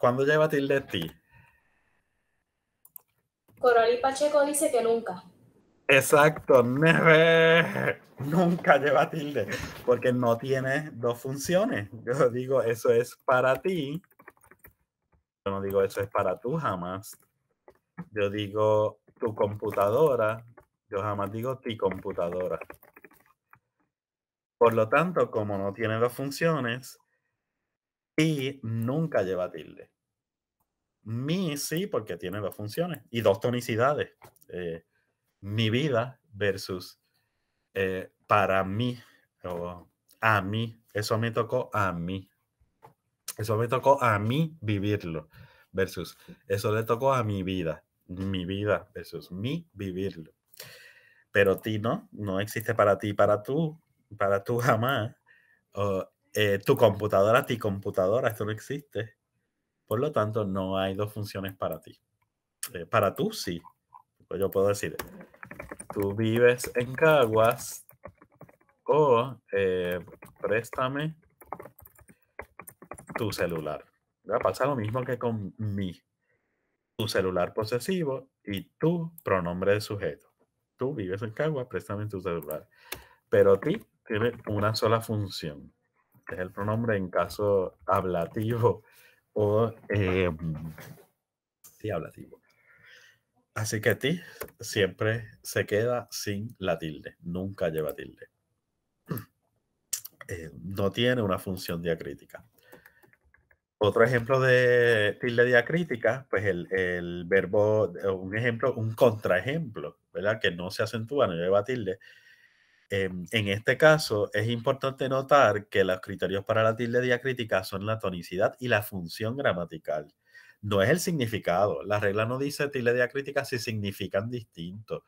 Speaker 2: ¿Cuándo lleva tilde ti?
Speaker 1: Coral y Pacheco dice que nunca.
Speaker 2: Exacto, never. Nunca lleva tilde, porque no tiene dos funciones. Yo digo, eso es para ti. Yo no digo, eso es para tú jamás. Yo digo, tu computadora. Yo jamás digo, ti computadora. Por lo tanto, como no tiene dos funciones, y nunca lleva tilde. Mi sí, porque tiene dos funciones y dos tonicidades. Eh, mi vida versus eh, para mí o a mí. Eso me tocó a mí. Eso me tocó a mí vivirlo versus eso le tocó a mi vida. Mi vida versus mi vivirlo. Pero ti no, no existe para ti, para tú, para tú jamás. Eh, tu computadora, ti computadora, esto no existe. Por lo tanto, no hay dos funciones para ti. Eh, para tú sí. Yo puedo decir, tú vives en Caguas o eh, préstame tu celular. a pasar lo mismo que con mi. Tu celular posesivo y tu pronombre de sujeto. Tú vives en Caguas, préstame tu celular. Pero ti tiene una sola función. Es el pronombre en caso hablativo o em, sí, hablativo. Así que ti siempre se queda sin la tilde, nunca lleva tilde. Eh, no tiene una función diacrítica. Otro ejemplo de tilde diacrítica, pues el, verbo, eh, un ejemplo, un contraejemplo, ¿verdad? Que no se acentúa, no lleva tilde. Em, en este caso, es importante notar que los criterios para la tilde diacrítica son la tonicidad y la función gramatical no es el significado. La regla no dice tilde diacrítica si significan distinto.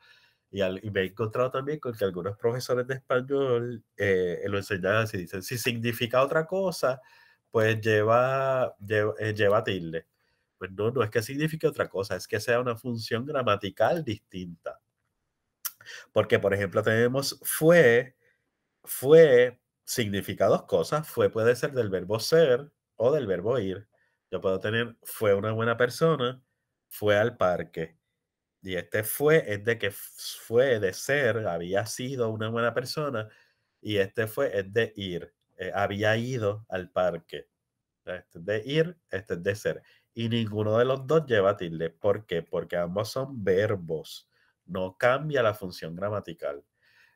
Speaker 2: Y, me he encontrado también con que algunos profesores de español eh, lo enseñan así, dicen, si significa otra cosa, pues lleva, eh, lleva, tilde. Pues no, no es que signifique otra cosa, es que sea una función gramatical distinta. Porque, por ejemplo, tenemos fue, fue significa dos cosas, fue puede ser del verbo ser o del verbo ir. Yo puedo tener, fue una buena persona, fue al parque. Y este fue, es de que fue, de ser, había sido una buena persona. Y este fue, es de ir, eh, había ido al parque. Este es de ir, este es de ser. Y ninguno de los dos lleva tilde. ¿Por qué? Porque ambos son verbos. No cambia la función gramatical.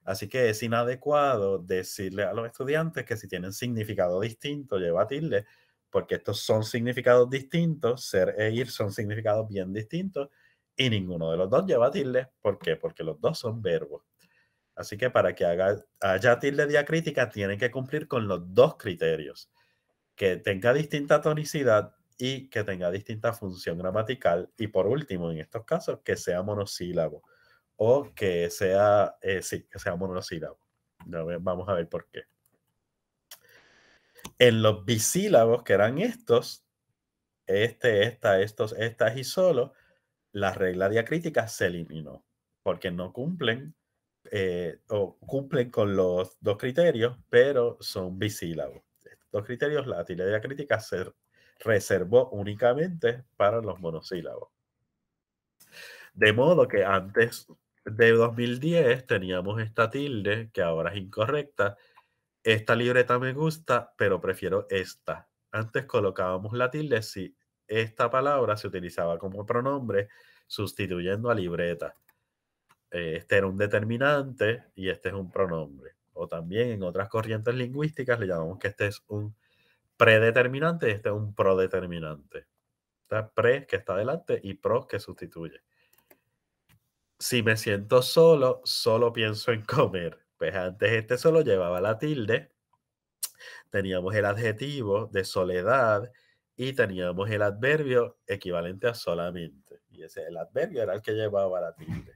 Speaker 2: Así que es inadecuado decirle a los estudiantes que si tienen significado distinto lleva tilde, porque estos son significados distintos, ser e ir son significados bien distintos, y ninguno de los dos lleva tilde. ¿Por qué? Porque los dos son verbos. Así que para que haga, haya tilde diacrítica, tiene que cumplir con los dos criterios. Que tenga distinta tonicidad y que tenga distinta función gramatical. Y por último, en estos casos, que sea monosílabo. O que sea, eh, sí, que sea monosílabo. Vamos a ver por qué. En los bisílabos, que eran estos, este, esta, estos, estas y solo, la regla diacrítica se eliminó porque no cumplen eh, o cumplen con los dos criterios, pero son bisílabos. Estos dos criterios, la tilde diacrítica se reservó únicamente para los monosílabos. De modo que antes de 2010 teníamos esta tilde que ahora es incorrecta esta libreta me gusta, pero prefiero esta. Antes colocábamos la tilde si esta palabra se utilizaba como pronombre sustituyendo a libreta. Este era un determinante y este es un pronombre. O también en otras corrientes lingüísticas le llamamos que este es un predeterminante y este es un prodeterminante. pre que está delante y pro que sustituye. Si me siento solo, solo pienso en comer. Pues antes este solo llevaba la tilde, teníamos el adjetivo de soledad y teníamos el adverbio equivalente a solamente. Y ese el adverbio era el que llevaba la tilde.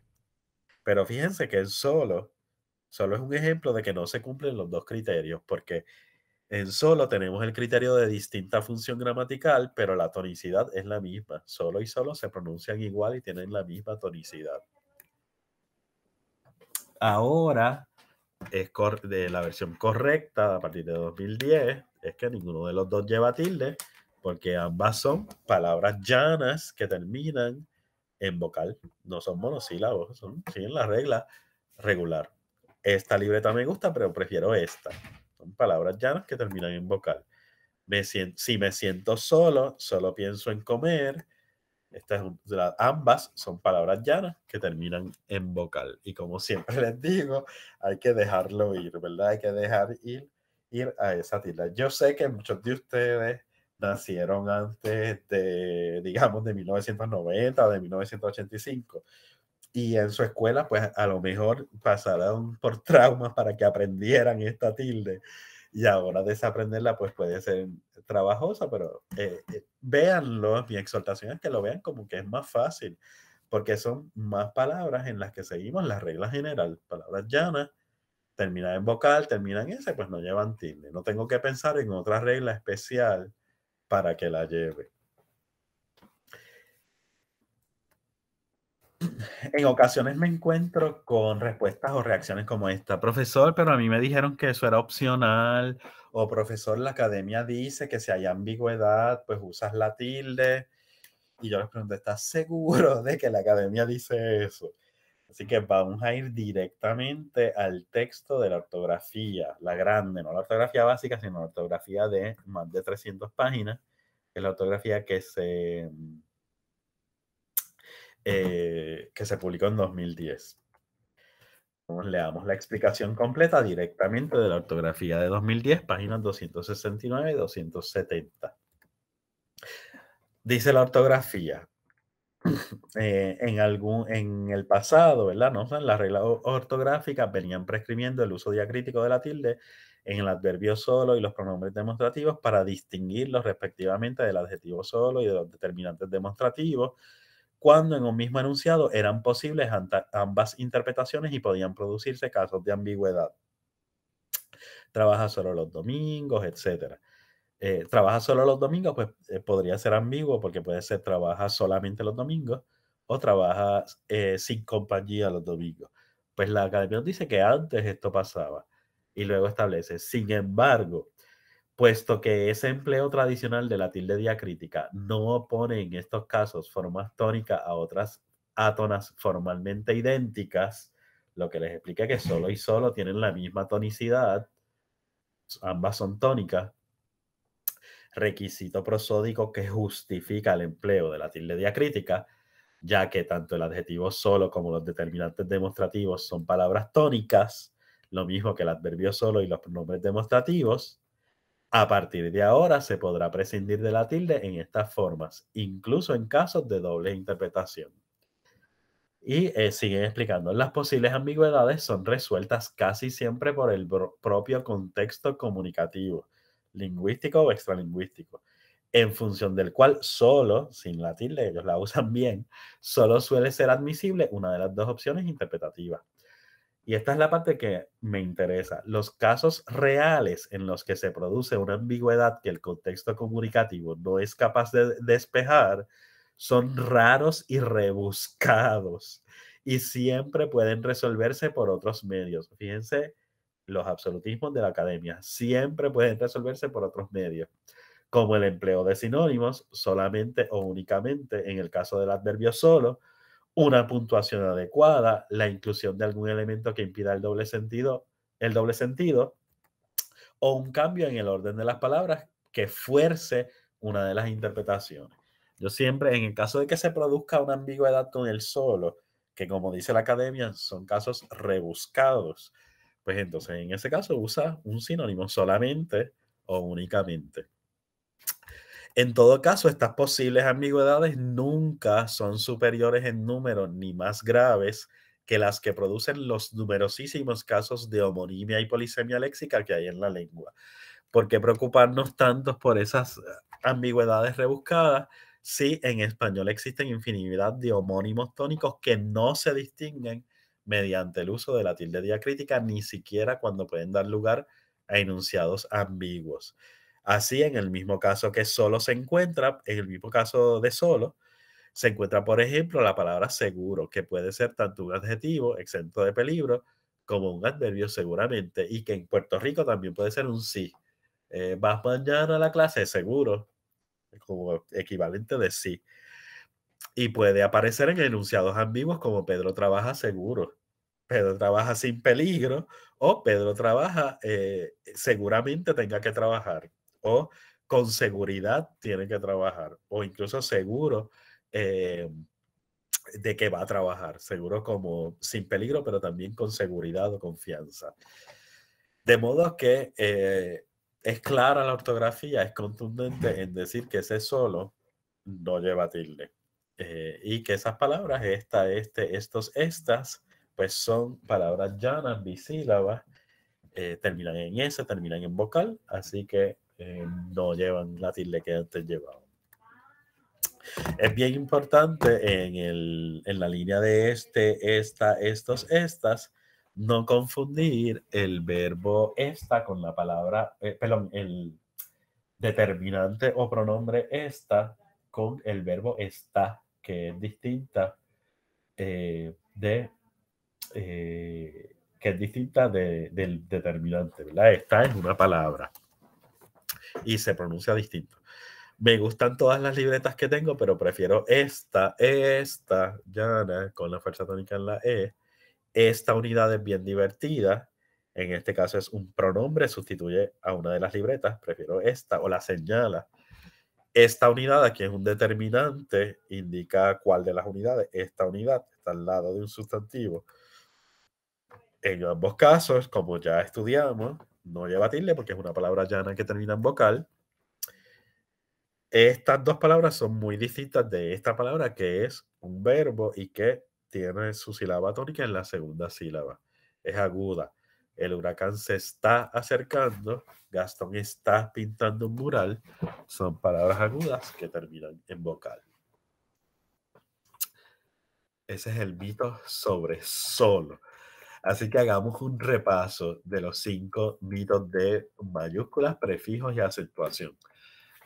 Speaker 2: Pero fíjense que el solo, solo es un ejemplo de que no se cumplen los dos criterios, porque en solo tenemos el criterio de distinta función gramatical, pero la tonicidad es la misma. Solo y solo se pronuncian igual y tienen la misma tonicidad. Ahora es de la versión correcta a partir de 2010 es que ninguno de los dos lleva tilde, porque ambas son palabras llanas que terminan en vocal, no son monosílabos, son, siguen la regla regular. Esta libreta me gusta, pero prefiero esta. Son palabras llanas que terminan en vocal. Me si me siento solo, solo pienso en comer ambas son palabras llanas que terminan en vocal. Y como siempre les digo, hay que dejarlo ir, ¿verdad? Hay que dejar ir, ir a esa tilde. Yo sé que muchos de ustedes nacieron antes de, digamos, de 1990 o de 1985. Y en su escuela, pues a lo mejor pasaron por traumas para que aprendieran esta tilde y ahora desaprenderla pues puede ser trabajosa, pero eh, eh, véanlo, mi exhortación es que lo vean como que es más fácil, porque son más palabras en las que seguimos la regla general, palabras llanas, terminan en vocal, terminan en ese, pues no llevan tilde. No tengo que pensar en otra regla especial para que la lleve. en ocasiones me encuentro con respuestas o reacciones como esta, profesor, pero a mí me dijeron que eso era opcional, o profesor, la academia dice que si hay ambigüedad, pues usas la tilde. Y yo les pregunto, ¿estás seguro de que la academia dice eso? Así que vamos a ir directamente al texto de la ortografía, la grande, no la ortografía básica, sino la ortografía de más de 300 páginas, que es la ortografía que se eh, que se publicó en 2010. Leamos la explicación completa directamente de la ortografía de 2010, páginas 269 y 270. Dice la ortografía. Eh, en, algún, en el pasado, ¿verdad? No, las reglas ortográficas venían prescribiendo el uso diacrítico de la tilde en el adverbio solo y los pronombres demostrativos para distinguirlos respectivamente del adjetivo solo y de los determinantes demostrativos cuando en un mismo enunciado eran posibles ambas interpretaciones y podían producirse casos de ambigüedad. Trabaja solo los domingos, etc. Eh, trabaja solo los domingos, pues eh, podría ser ambiguo porque puede ser trabaja solamente los domingos o trabaja eh, sin compañía los domingos. Pues la academia dice que antes esto pasaba y luego establece, sin embargo, puesto que ese empleo tradicional de la tilde diacrítica no opone en estos casos formas tónicas a otras átonas formalmente idénticas, lo que les explica que solo y solo tienen la misma tonicidad, ambas son tónicas, requisito prosódico que justifica el empleo de la tilde diacrítica, ya que tanto el adjetivo solo como los determinantes demostrativos son palabras tónicas, lo mismo que el adverbio solo y los pronombres demostrativos, a partir de ahora se podrá prescindir de la tilde en estas formas, incluso en casos de doble interpretación. Y eh, siguen explicando, las posibles ambigüedades son resueltas casi siempre por el propio contexto comunicativo, lingüístico o extralingüístico, en función del cual solo, sin la tilde, ellos la usan bien, solo suele ser admisible una de las dos opciones interpretativas y esta es la parte que me interesa, los casos reales en los que se produce una ambigüedad que el contexto comunicativo no es capaz de despejar son raros y rebuscados y siempre pueden resolverse por otros medios. Fíjense los absolutismos de la academia, siempre pueden resolverse por otros medios, como el empleo de sinónimos solamente o únicamente en el caso del adverbio solo, una puntuación adecuada, la inclusión de algún elemento que impida el doble sentido, el doble sentido, o un cambio en el orden de las palabras que fuerce una de las interpretaciones. Yo siempre, en el caso de que se produzca una ambigüedad con el solo, que como dice la academia, son casos rebuscados, pues entonces en ese caso usa un sinónimo solamente o únicamente. En todo caso, estas posibles ambigüedades nunca son superiores en número ni más graves que las que producen los numerosísimos casos de homonimia y polisemia léxica que hay en la lengua. ¿Por qué preocuparnos tanto por esas eh, ambigüedades rebuscadas si en español existen infinidad de homónimos tónicos que no se distinguen mediante el uso de la tilde diacrítica, ni siquiera cuando pueden dar lugar a enunciados ambiguos? Así, en el mismo caso que solo se encuentra, en el mismo caso de solo, se encuentra, por ejemplo, la palabra seguro, que puede ser tanto un adjetivo exento de peligro como un adverbio seguramente, y que en Puerto Rico también puede ser un sí. Eh, vas mañana a la clase, seguro, como equivalente de sí. Y puede aparecer en enunciados ambiguos como Pedro trabaja seguro, Pedro trabaja sin peligro o Pedro trabaja eh, seguramente tenga que trabajar o con seguridad tiene que trabajar o incluso seguro eh, de que va a trabajar, seguro como sin peligro, pero también con seguridad o confianza. De modo que eh, es clara la ortografía, es contundente en decir que ese solo no lleva tilde. Eh, y que esas palabras, esta, este, estos, estas, pues son palabras llanas, bisílabas, terminan en S, terminan en vocal, así que eh, no llevan la tilde que antes llevaban. Es bien importante en, la línea de este, esta, estos, estas, no confundir el verbo esta con la palabra, eh, perdón, el determinante o pronombre esta con el verbo está, eh, que es distinta de que es distinta del determinante, ¿verdad? Esta es una palabra y se pronuncia distinto. Me gustan todas las libretas que tengo, pero prefiero esta, esta, llana, con la fuerza tónica en la E. Esta unidad es bien divertida. En este caso es un pronombre, sustituye a una de las libretas, prefiero esta o la señala. Esta unidad aquí es un determinante, indica cuál de las unidades. Esta unidad está al lado de un sustantivo. En ambos casos, como ya estudiamos, no lleva tilde porque es una palabra llana que termina en vocal. Estas dos palabras son muy distintas de esta palabra que es un verbo y que tiene su sílaba tónica en la segunda sílaba. Es aguda. El huracán se está acercando. Gastón está pintando un mural. Son palabras agudas que terminan en vocal. Ese es el mito sobre solo. Así que hagamos un repaso de los cinco mitos de mayúsculas, prefijos y acentuación.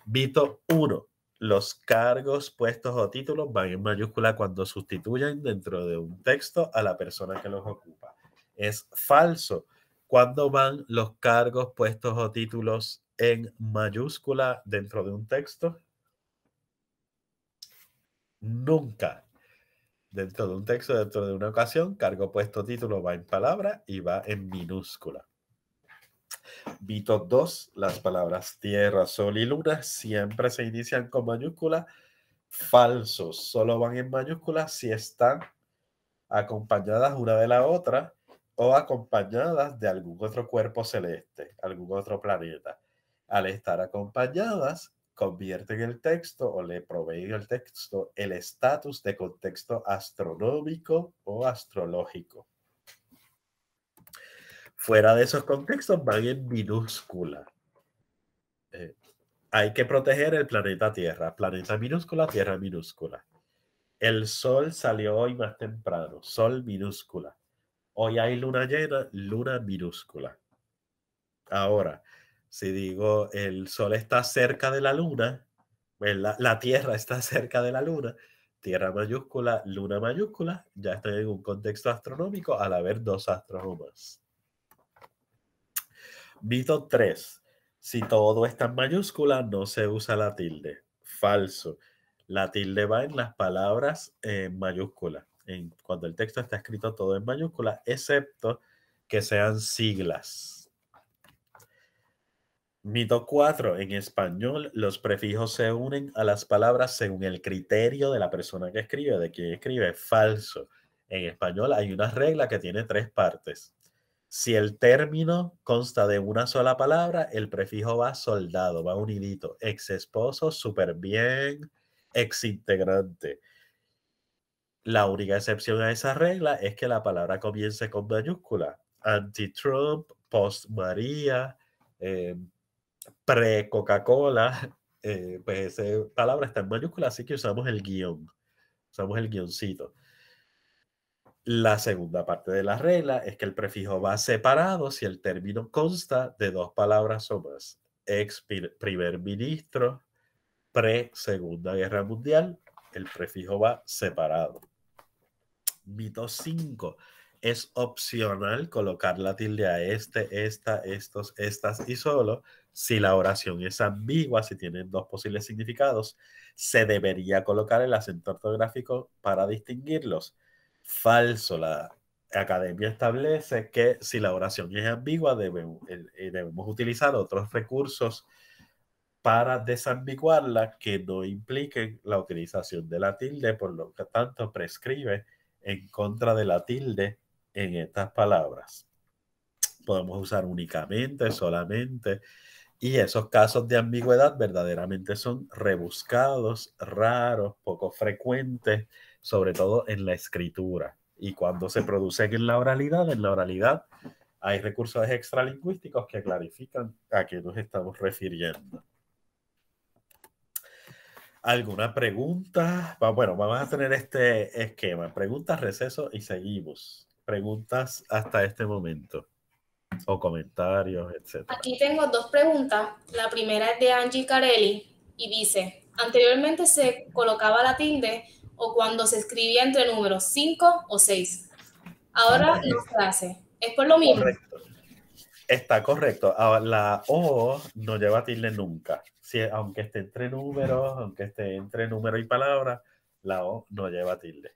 Speaker 2: Mito 1. Los cargos, puestos o títulos van en mayúscula cuando sustituyen dentro de un texto a la persona que los ocupa. Es falso. ¿Cuándo van los cargos, puestos o títulos en mayúscula dentro de un texto? Nunca. Dentro de un texto, dentro de una ocasión, cargo puesto título va en palabra y va en minúscula. Vito 2, las palabras tierra, sol y luna siempre se inician con mayúscula. Falsos, solo van en mayúscula si están acompañadas una de la otra o acompañadas de algún otro cuerpo celeste, algún otro planeta. Al estar acompañadas, convierte en el texto o le provee el texto el estatus de contexto astronómico o astrológico. Fuera de esos contextos va en minúscula. Eh, hay que proteger el planeta Tierra. Planeta minúscula, Tierra minúscula. El sol salió hoy más temprano. Sol minúscula. Hoy hay luna llena, luna minúscula. Ahora, si digo el Sol está cerca de la Luna, pues, la, Tierra está cerca de la Luna, Tierra mayúscula, Luna mayúscula, ya estoy en un contexto astronómico al haber dos astrónomos Mito 3. Si todo está en mayúscula, no se usa la tilde. Falso. La tilde va en las palabras en mayúscula. En, cuando el texto está escrito todo en mayúscula, excepto que sean siglas. Mito 4. En español, los prefijos se unen a las palabras según el criterio de la persona que escribe, de quien escribe. Falso. En español hay una regla que tiene tres partes. Si el término consta de una sola palabra, el prefijo va soldado, va unidito. Ex esposo, súper bien, ex integrante. La única excepción a esa regla es que la palabra comience con mayúscula. Anti-Trump, post-María, em, pre-Coca-Cola, eh, pues esa eh, palabra está en mayúscula, así que usamos el guión, usamos el guioncito. La segunda parte de la regla es que el prefijo va separado si el término consta de dos palabras o más. Ex primer ministro, pre-segunda guerra mundial, el prefijo va separado. Mito 5. Es opcional colocar la tilde a este, esta, estos, estas y solo si la oración es ambigua, si tienen dos posibles significados, se debería colocar el acento ortográfico para distinguirlos. Falso, la academia establece que si la oración es ambigua, debemos, eh, debemos utilizar otros recursos para desambiguarla que no impliquen la utilización de la tilde, por lo que tanto prescribe en contra de la tilde en estas palabras. Podemos usar únicamente, solamente, y esos casos de ambigüedad verdaderamente son rebuscados, raros, poco frecuentes, sobre todo en la escritura. Y cuando se producen en la oralidad, en la oralidad hay recursos extralingüísticos que clarifican a qué nos estamos refiriendo. ¿Alguna pregunta? Bueno, vamos a tener este esquema. Preguntas, receso y seguimos. Preguntas hasta este momento o comentarios, etc.
Speaker 1: Aquí tengo dos preguntas. La primera es de Angie Carelli y dice, anteriormente se colocaba la tilde o cuando se escribía entre números 5 o 6. Ahora no se hace. ¿Es por lo mismo?
Speaker 2: Está correcto. La O no lleva tilde nunca. Si, aunque esté entre números, aunque esté entre número y palabra, la O no lleva tilde.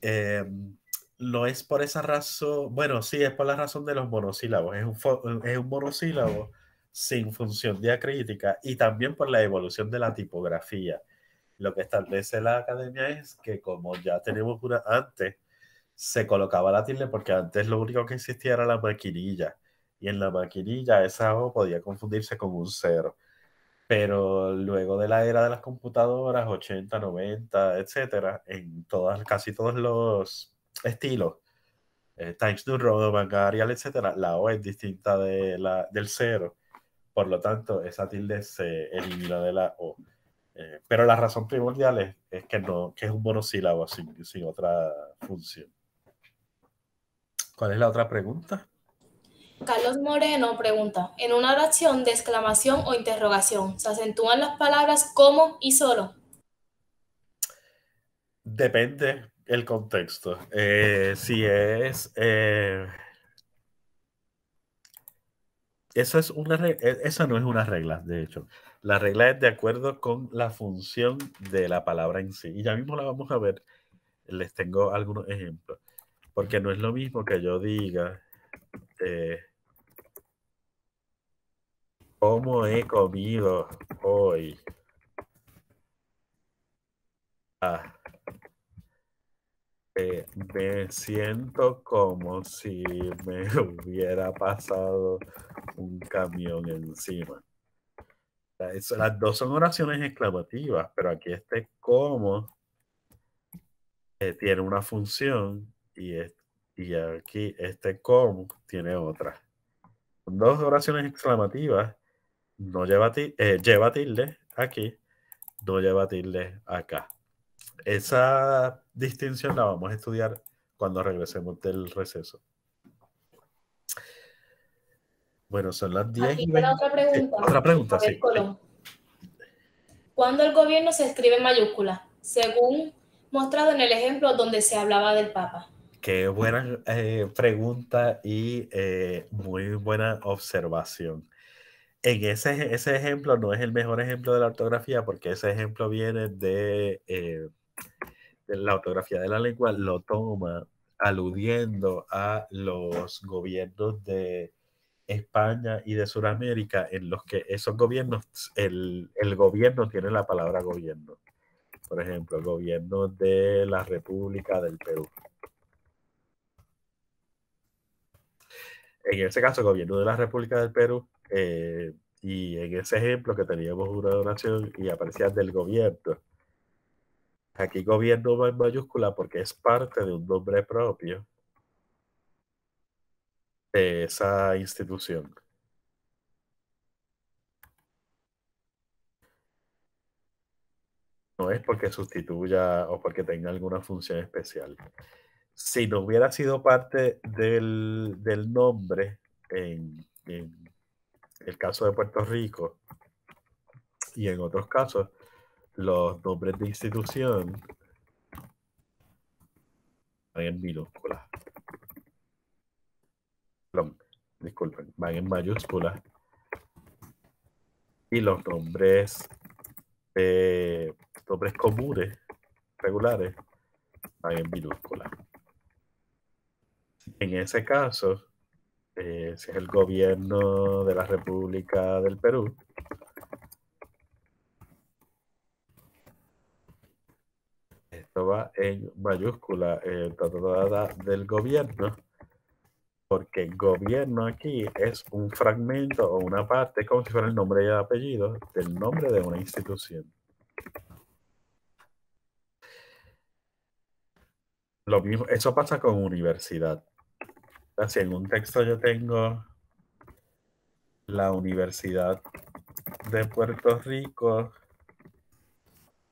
Speaker 2: Eh, no es por esa razón, bueno, sí, es por la razón de los monosílabos, es un, es monosílabo sin función diacrítica y también por la evolución de la tipografía. Lo que establece la academia es que como ya tenemos una antes, se colocaba la tilde porque antes lo único que existía era la maquinilla y en la maquinilla esa O podía confundirse con un cero. Pero luego de la era de las computadoras, 80, 90, etcétera, en todas, casi todos los estilo, eh, Times New Roman, Arial, etc., la O es distinta de la, del cero. Por lo tanto, esa tilde se elimina de la O. Eh, pero la razón primordial es, que, no, que es un monosílabo sin, sin otra función. ¿Cuál es la otra pregunta?
Speaker 1: Carlos Moreno pregunta, en una oración de exclamación o interrogación, ¿se acentúan las palabras como y solo?
Speaker 2: Depende, el contexto. Eh, sí si es. Eh, es una e, esa no es una regla, de hecho. La regla es de acuerdo con la función de la palabra en sí. Y ya mismo la vamos a ver. Les tengo algunos ejemplos. Porque no es lo mismo que yo diga eh, cómo he comido hoy. Ah, eh, me siento como si me hubiera pasado un camión encima. las dos son oraciones exclamativas, pero aquí este como eh, tiene una función y, y aquí este como tiene otra. dos oraciones exclamativas. No lleva, eh, lleva tilde aquí, no lleva tilde acá. Esa distinción la vamos a estudiar cuando regresemos del receso. Bueno, son las 10 Otra pregunta. Eh, sí.
Speaker 1: ¿Cuándo el gobierno se escribe en mayúscula? Según mostrado en el ejemplo donde se hablaba del Papa.
Speaker 2: Qué buena eh, pregunta y eh, muy buena observación. En ese, ese ejemplo no es el mejor ejemplo de la ortografía porque ese ejemplo viene de este, la ortografía de la lengua lo toma aludiendo a los gobiernos de España y de Sudamérica, en los que esos gobiernos, el, gobierno tiene la palabra gobierno. Por ejemplo, el gobierno de la República del Perú. En ese caso, gobierno de la República del Perú, eh, y en ese ejemplo que teníamos una donación y aparecía del gobierno, Aquí gobierno va en mayúscula porque es parte de un nombre propio de esa institución. No es porque sustituya o porque tenga alguna función especial. Si no hubiera sido parte del, nombre en, en el caso de Puerto Rico y en otros casos, los nombres de institución van en minúsculas. disculpen, van en mayúsculas. Y los nombres eh, nombres comunes, regulares, van en minúscula. En ese caso, eh, si es el gobierno de la República del Perú, va en mayúscula, eh, del gobierno, porque gobierno aquí es un fragmento o una parte, como si fuera el nombre y apellido, del nombre de una institución. Lo mismo, eso pasa con universidad. Si en un texto yo tengo la Universidad de Puerto Rico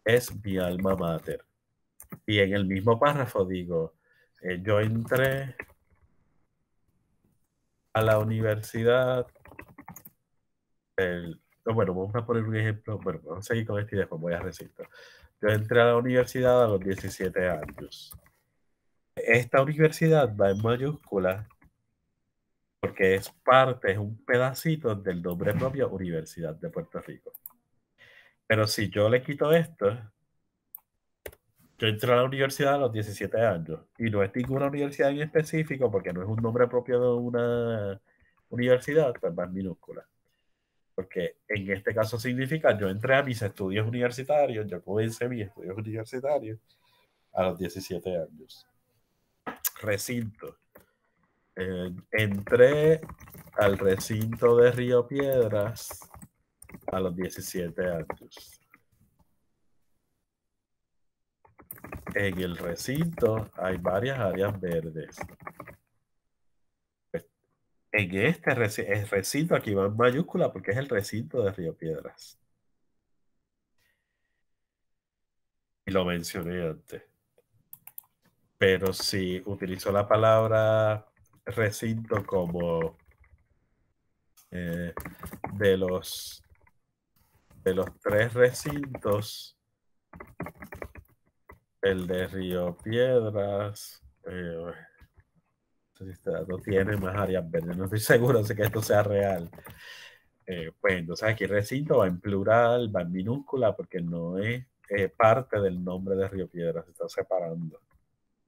Speaker 2: es mi alma mater. Y en el mismo párrafo digo, eh, yo entré a la universidad, bueno, vamos a poner un ejemplo, bueno, vamos a seguir con este y después voy a recitar. Yo entré a la universidad a los 17 años. Esta universidad va en mayúscula porque es parte, es un pedacito del nombre propio Universidad de Puerto Rico. Pero si yo le quito esto, yo entré a la universidad a los 17 años y no es ninguna universidad en específico porque no es un nombre propio de una universidad, pues más minúscula. Porque en este caso significa yo entré a mis estudios universitarios, yo comencé mis estudios universitarios a los 17 años. Recinto. Eh, entré al recinto de Río Piedras a los 17 años. en el recinto hay varias áreas verdes. Pues, en este recinto, aquí va en mayúscula porque es el recinto de Río Piedras. Y lo mencioné antes. Pero si utilizo la palabra recinto como eh, de los de los tres recintos el de Río Piedras. Eh, no tiene más áreas verdes, no estoy seguro de que esto sea real. Eh, pues entonces aquí recinto va en plural, va en minúscula, porque no es parte del nombre de Río Piedras, se está separando.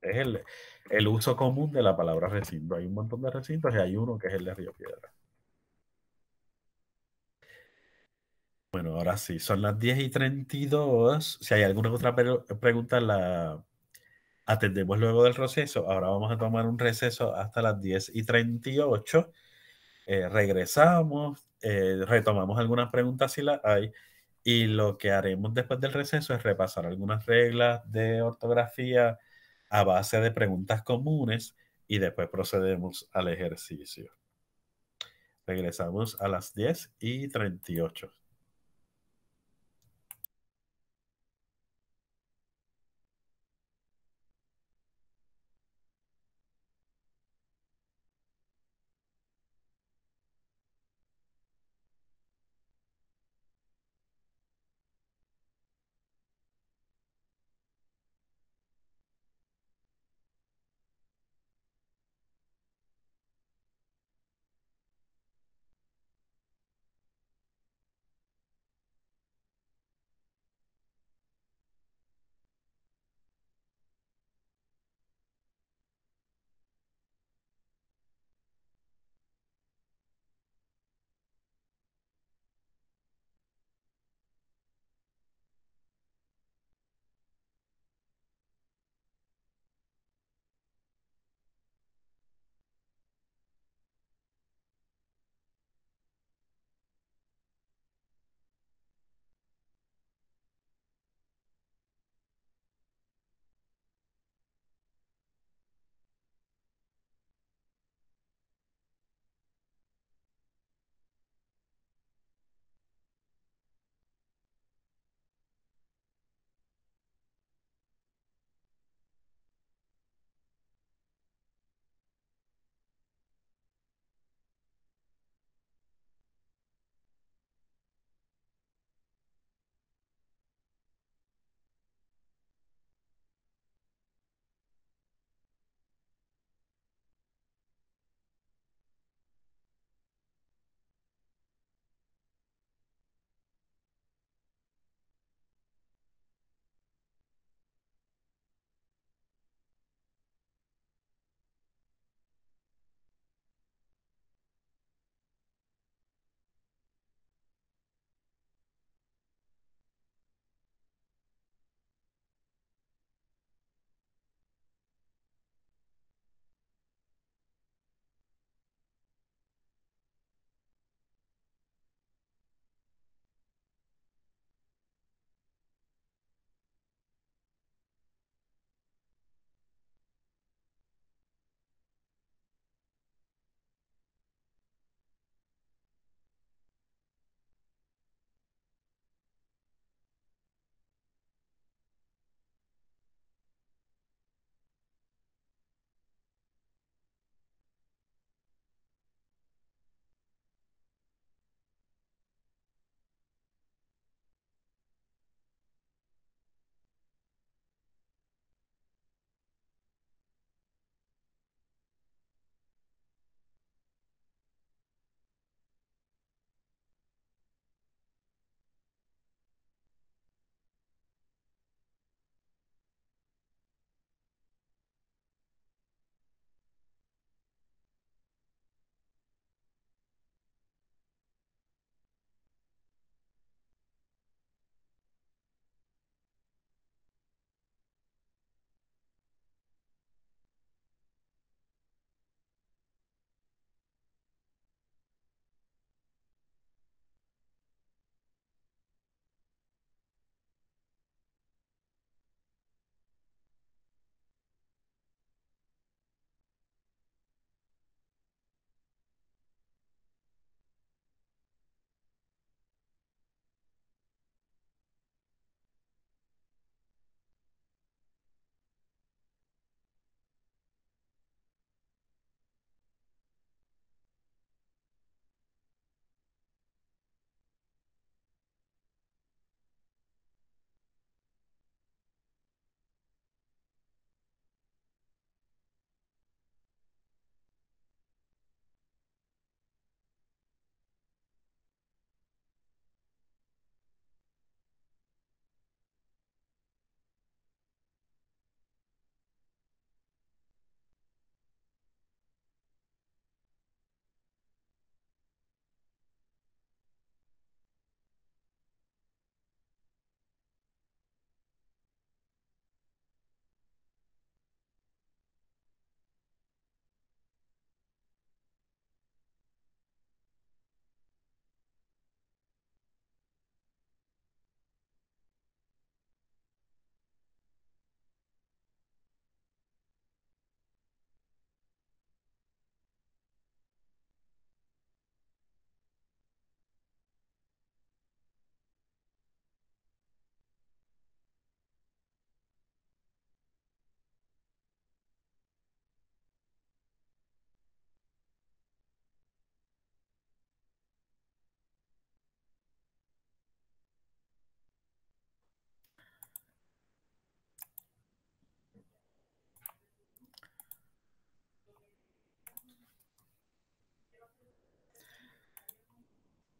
Speaker 2: Es el, el uso común de la palabra recinto. Hay un montón de recintos y hay uno que es el de Río Piedras. Bueno, ahora sí, son las 10 y 32. Si hay alguna otra pregunta, la atendemos luego del receso. Ahora vamos a tomar un receso hasta las 10 y 38. Eh, regresamos, eh, retomamos algunas preguntas si las hay. Y lo que haremos después del receso es repasar algunas reglas de ortografía a base de preguntas comunes y después procedemos al ejercicio. Regresamos a las 10 y 38.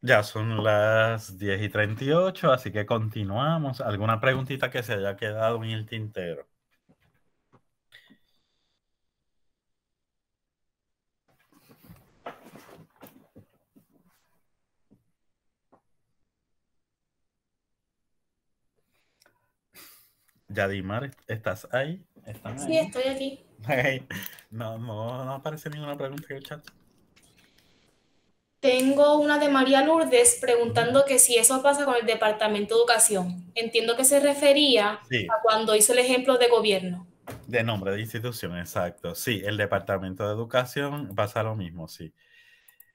Speaker 2: Ya son las 10 y 38, así que continuamos. ¿Alguna preguntita que se haya quedado en el tintero? Yadimar, ¿estás ahí? ahí? sí, estoy aquí. no, no, no aparece ninguna pregunta en el chat.
Speaker 1: Tengo una de María Lourdes preguntando que si eso pasa con el Departamento de Educación. Entiendo que se refería a cuando hizo el ejemplo de gobierno.
Speaker 2: De nombre de institución, exacto. Sí, el Departamento de Educación pasa lo mismo, sí.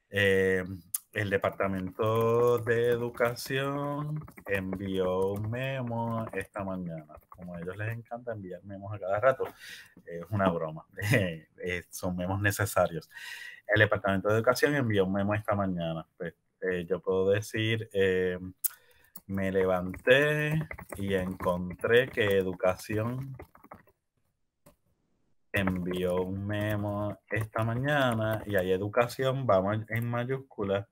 Speaker 2: Eh, el Departamento de Educación envió un memo esta mañana. Como a ellos les encanta enviar memos a cada rato, es una broma. Eh, eh, son memos necesarios. El Departamento de Educación envió un memo esta mañana. Pues, eh, yo puedo decir, eh, me levanté y encontré que Educación envió un memo esta mañana y ahí Educación, vamos en mayúscula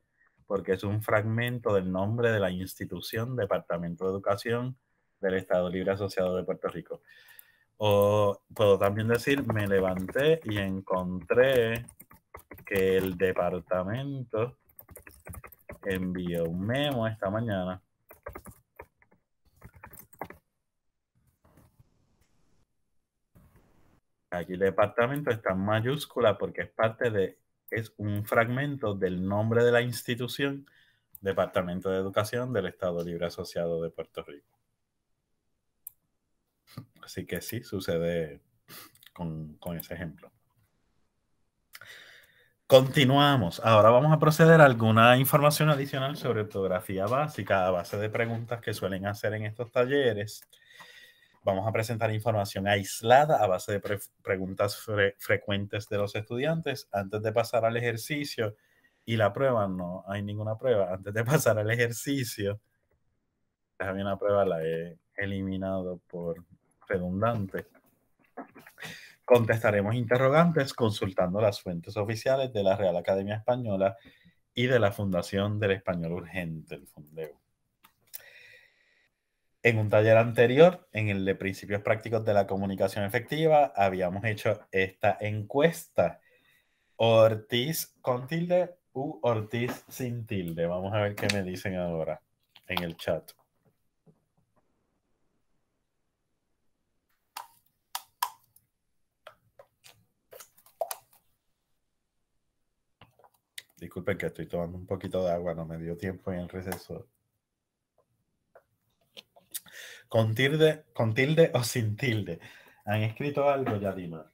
Speaker 2: porque es un fragmento del nombre de la institución Departamento de Educación del Estado Libre Asociado de Puerto Rico. O puedo también decir, me levanté y encontré el departamento envió un memo esta mañana aquí el departamento está en mayúscula porque es parte de, es un fragmento del nombre de la institución, Departamento de Educación del Estado Libre Asociado de Puerto Rico. Así que sí, sucede con, con ese ejemplo. Continuamos. Ahora vamos a proceder a alguna información adicional sobre ortografía básica a base de preguntas que suelen hacer en estos talleres. Vamos a presentar información aislada a base de preguntas frecuentes de los estudiantes. Antes de pasar al ejercicio y la prueba, no hay ninguna prueba. Antes de pasar al ejercicio, también una prueba la he eliminado por redundante. Contestaremos interrogantes consultando las fuentes oficiales de la Real Academia Española y de la Fundación del Español Urgente, el Fundeo. En un taller anterior, en el de principios prácticos de la comunicación efectiva, habíamos hecho esta encuesta. Ortiz con tilde u Ortiz sin tilde. Vamos a ver qué me dicen ahora en el chat. Disculpen que estoy tomando un poquito de agua, no me dio tiempo en el receso. ¿Con tilde, con tilde o sin tilde? ¿Han escrito algo, Ya dimas.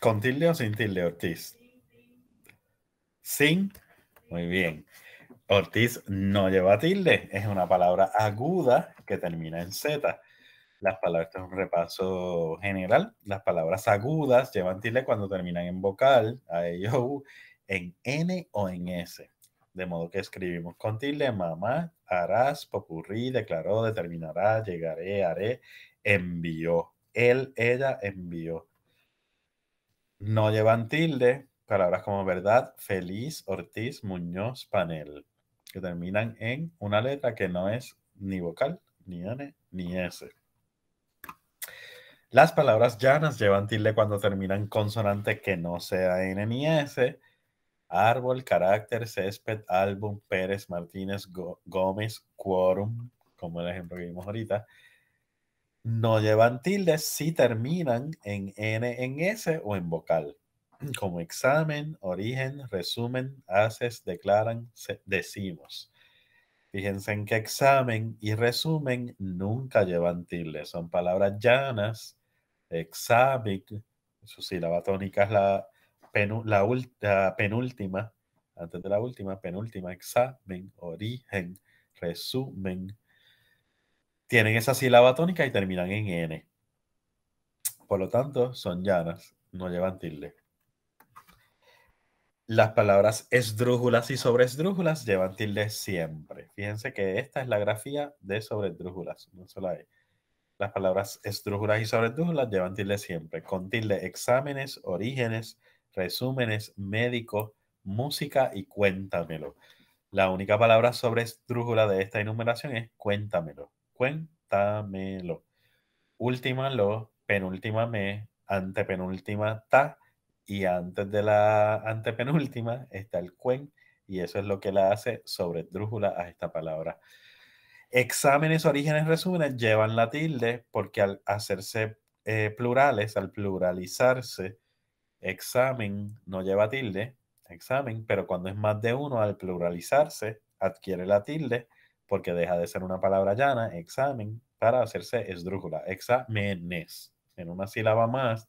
Speaker 2: ¿Con tilde o sin tilde, Ortiz? Sin. Muy bien. Ortiz no lleva tilde. Es una palabra aguda que termina en Z. Las palabras, esto es un repaso general. Las palabras agudas llevan tilde cuando terminan en vocal, a ello, en N o en S. De modo que escribimos con tilde, mamá, harás, popurrí, declaró, determinará, llegaré, haré, envió. Él, ella, envió. No llevan tilde palabras como verdad, feliz, Ortiz, Muñoz, Panel, que terminan en una letra que no es ni vocal, ni N, ni S. Las palabras llanas llevan tilde cuando terminan consonante que no sea N ni S. Árbol, carácter, césped, álbum, Pérez, Martínez, Gómez, quórum, como el ejemplo que vimos ahorita no llevan tildes si terminan en N, en S o en vocal, como examen, origen, resumen, haces, declaran, decimos. Fíjense en que examen y resumen nunca llevan tildes, son palabras llanas, examen, su sílaba tónica es la, la penúltima, antes de la última, penúltima, examen, origen, resumen, tienen esa sílaba tónica y terminan en N. Por lo tanto, son llanas, no llevan tilde. Las palabras esdrújulas y sobresdrújulas llevan tilde siempre. Fíjense que esta es la grafía de sobreesdrújulas, no la hay. E. Las palabras esdrújulas y sobresdrújulas llevan tilde siempre, con tilde exámenes, orígenes, resúmenes, médico, música y cuéntamelo. La única palabra sobresdrújula de esta enumeración es cuéntamelo lo, Última lo, penúltima me, antepenúltima ta, y antes de la antepenúltima está el cuen, y eso es lo que la hace sobre a esta palabra. Exámenes, orígenes, resúmenes llevan la tilde porque al hacerse eh, plurales, al pluralizarse, examen no lleva tilde, examen, pero cuando es más de uno, al pluralizarse, adquiere la tilde porque deja de ser una palabra llana, examen, para hacerse esdrújula, exámenes, en una sílaba más,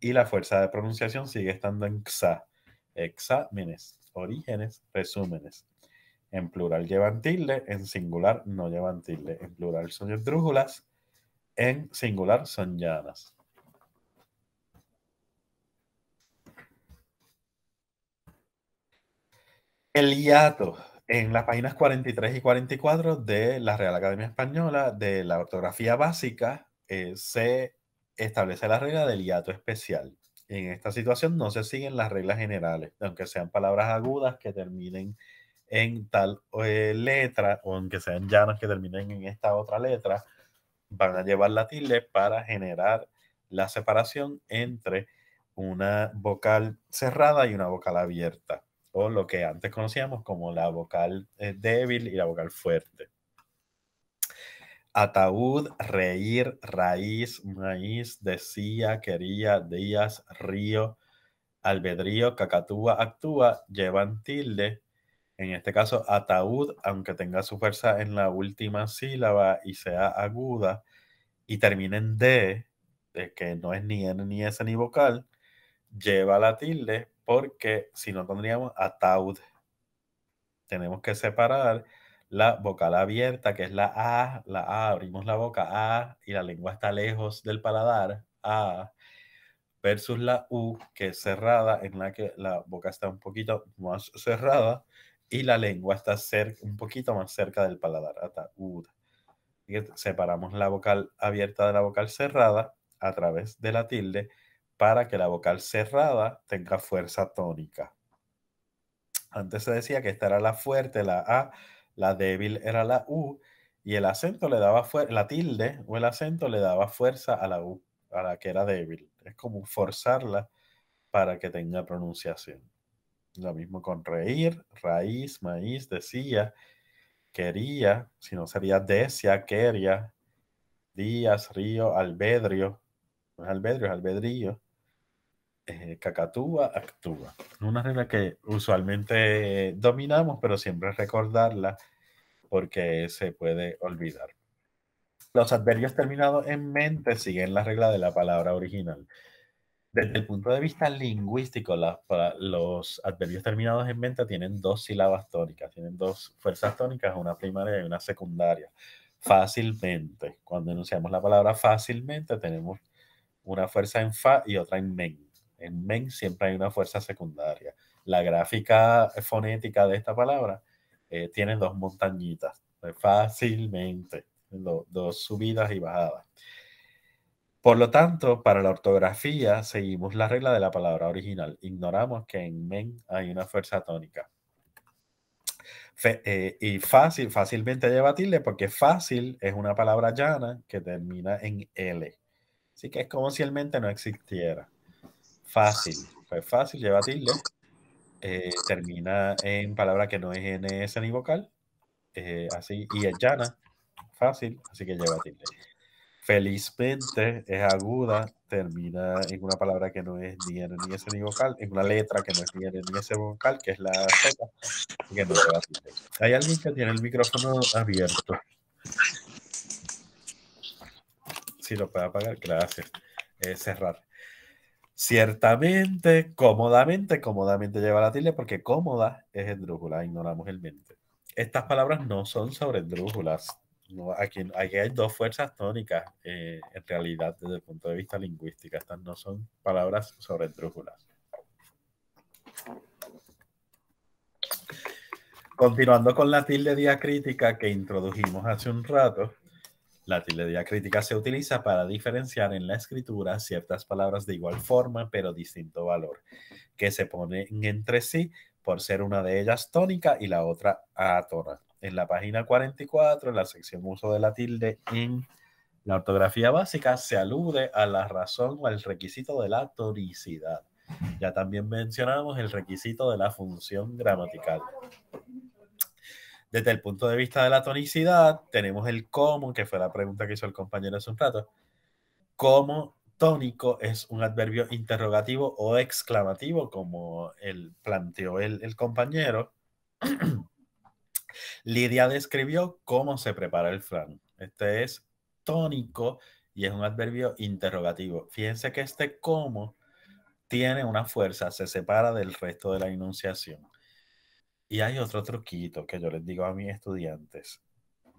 Speaker 2: y la fuerza de pronunciación sigue estando en xa, exámenes, orígenes, resúmenes. En plural llevan tilde, en singular no llevan tilde. En plural son esdrújulas, en singular son llanas. El hiato en las páginas 43 y 44 de la Real Academia Española de la ortografía básica eh, se establece la regla del hiato especial. En esta situación no se siguen las reglas generales, aunque sean palabras agudas que terminen en tal eh, letra o aunque sean llanas que terminen en esta otra letra, van a llevar la tilde para generar la separación entre una vocal cerrada y una vocal abierta o lo que antes conocíamos como la vocal eh, débil y la vocal fuerte. Ataúd, reír, raíz, maíz, decía, quería, días, río, albedrío, cacatúa, actúa, llevan tilde. En este caso, ataúd, aunque tenga su fuerza en la última sílaba y sea aguda, y termine en D, que no es ni N, ni S, ni vocal, lleva la tilde, porque si no tendríamos ataúd. Tenemos que separar la vocal abierta, que es la A, la A, abrimos la boca A y la lengua está lejos del paladar, A, versus la U, que es cerrada, en la que la boca está un poquito más cerrada y la lengua está un poquito más cerca del paladar, u. Separamos la vocal abierta de la vocal cerrada a través de la tilde para que la vocal cerrada tenga fuerza tónica. Antes se decía que esta era la fuerte, la A, la débil era la U, y el acento le daba fuerza, la tilde o el acento le daba fuerza a la U, a la que era débil. Es como forzarla para que tenga pronunciación. Lo mismo con reír, raíz, maíz, decía, quería, si no sería decía quería, días, río, albedrio, no es albedrio, es albedrío, cacatúa eh, actúa. Una regla que usualmente dominamos, pero siempre recordarla porque se puede olvidar. Los adverbios terminados en mente siguen la regla de la palabra original. Desde el punto de vista lingüístico, los adverbios terminados en mente tienen dos sílabas tónicas, tienen dos fuerzas tónicas, una primaria y una secundaria. Fácilmente. Cuando enunciamos la palabra fácilmente, tenemos una fuerza en fa y otra en men en men siempre hay una fuerza secundaria. La gráfica fonética de esta palabra eh, tiene dos montañitas, eh, fácilmente, dos subidas y bajadas. Por lo tanto, para la ortografía seguimos la regla de la palabra original. Ignoramos que en men hay una fuerza tónica. Eh, y fácil, fácilmente lleva porque fácil es una palabra llana que termina en L. Así que es como si el mente no existiera fácil, fue fácil, lleva tilde, eh, termina en palabra que no es NS ni vocal, eh, así, y es llana, fácil, así que lleva tilde. Felizmente es aguda, termina en una palabra que no es ni N ni ni vocal, en una letra que no es ni N ni vocal, que es la Z, que no lleva tilde. Hay alguien que tiene el micrófono abierto. Si lo puede apagar, gracias. Eh, cerrar. Ciertamente, cómodamente, cómodamente lleva la tilde porque cómoda es esdrújula, ignoramos el mente. Estas palabras no son sobre aquí, hay dos fuerzas tónicas eh, en realidad desde el punto de vista lingüístico. Estas no son palabras sobre drújulas. Continuando con la tilde diacrítica que introdujimos hace un rato, la tilde crítica se utiliza para diferenciar en la escritura ciertas palabras de igual forma pero distinto valor, que se ponen entre sí por ser una de ellas tónica y la otra atona. En la página 44, en la sección uso de la tilde en la ortografía básica, se alude a la razón o al requisito de la tonicidad. Ya también mencionamos el requisito de la función gramatical. Desde el punto de vista de la tonicidad, tenemos el cómo, que fue la pregunta que hizo el compañero hace un rato. ¿Cómo tónico es un adverbio interrogativo o exclamativo, como planteó el, el compañero? Lidia describió cómo se prepara el flan. Este es tónico y es un adverbio interrogativo. Fíjense que este cómo tiene una fuerza, se separa del resto de la enunciación. Y hay otro truquito que yo les digo a mis estudiantes,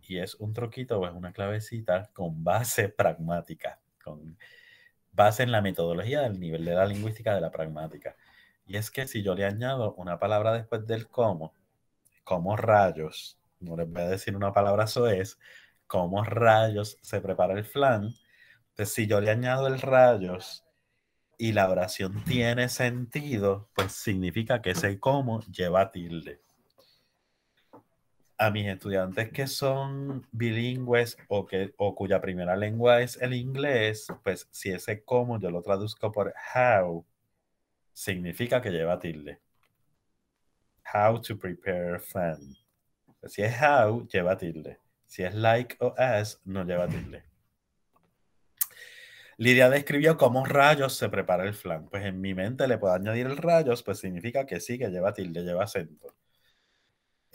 Speaker 2: y es un truquito o es una clavecita con base pragmática, con base en la metodología del nivel de la lingüística de la pragmática. Y es que si yo le añado una palabra después del como, como rayos, no les voy a decir una palabra, eso es, como rayos se prepara el flan, pues si yo le añado el rayos y la oración tiene sentido, pues significa que ese cómo lleva tilde a mis estudiantes que son bilingües o, que, o cuya primera lengua es el inglés, pues si ese como yo lo traduzco por how, significa que lleva tilde. How to prepare flan. Pues, si es how, lleva tilde. Si es like o as, no lleva tilde. Lidia describió cómo rayos se prepara el flan. Pues en mi mente le puedo añadir el rayos, pues significa que sí, que lleva tilde, lleva acento.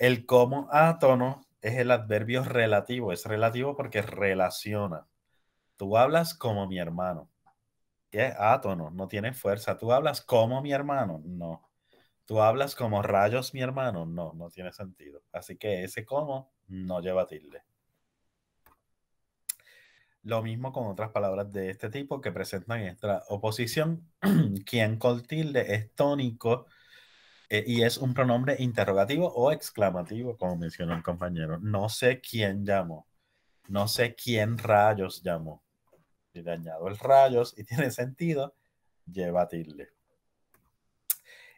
Speaker 2: El como átono es el adverbio relativo, es relativo porque relaciona. Tú hablas como mi hermano. ¿Qué? Átono, no tiene fuerza. Tú hablas como mi hermano, no. Tú hablas como rayos mi hermano, no, no tiene sentido. Así que ese como no lleva tilde. Lo mismo con otras palabras de este tipo que presentan esta oposición. Quien con tilde es tónico eh, y es un pronombre interrogativo o exclamativo, como mencionó un compañero. No sé quién llamó. No sé quién rayos llamó. Y le añado el rayos y tiene sentido, lleva tilde.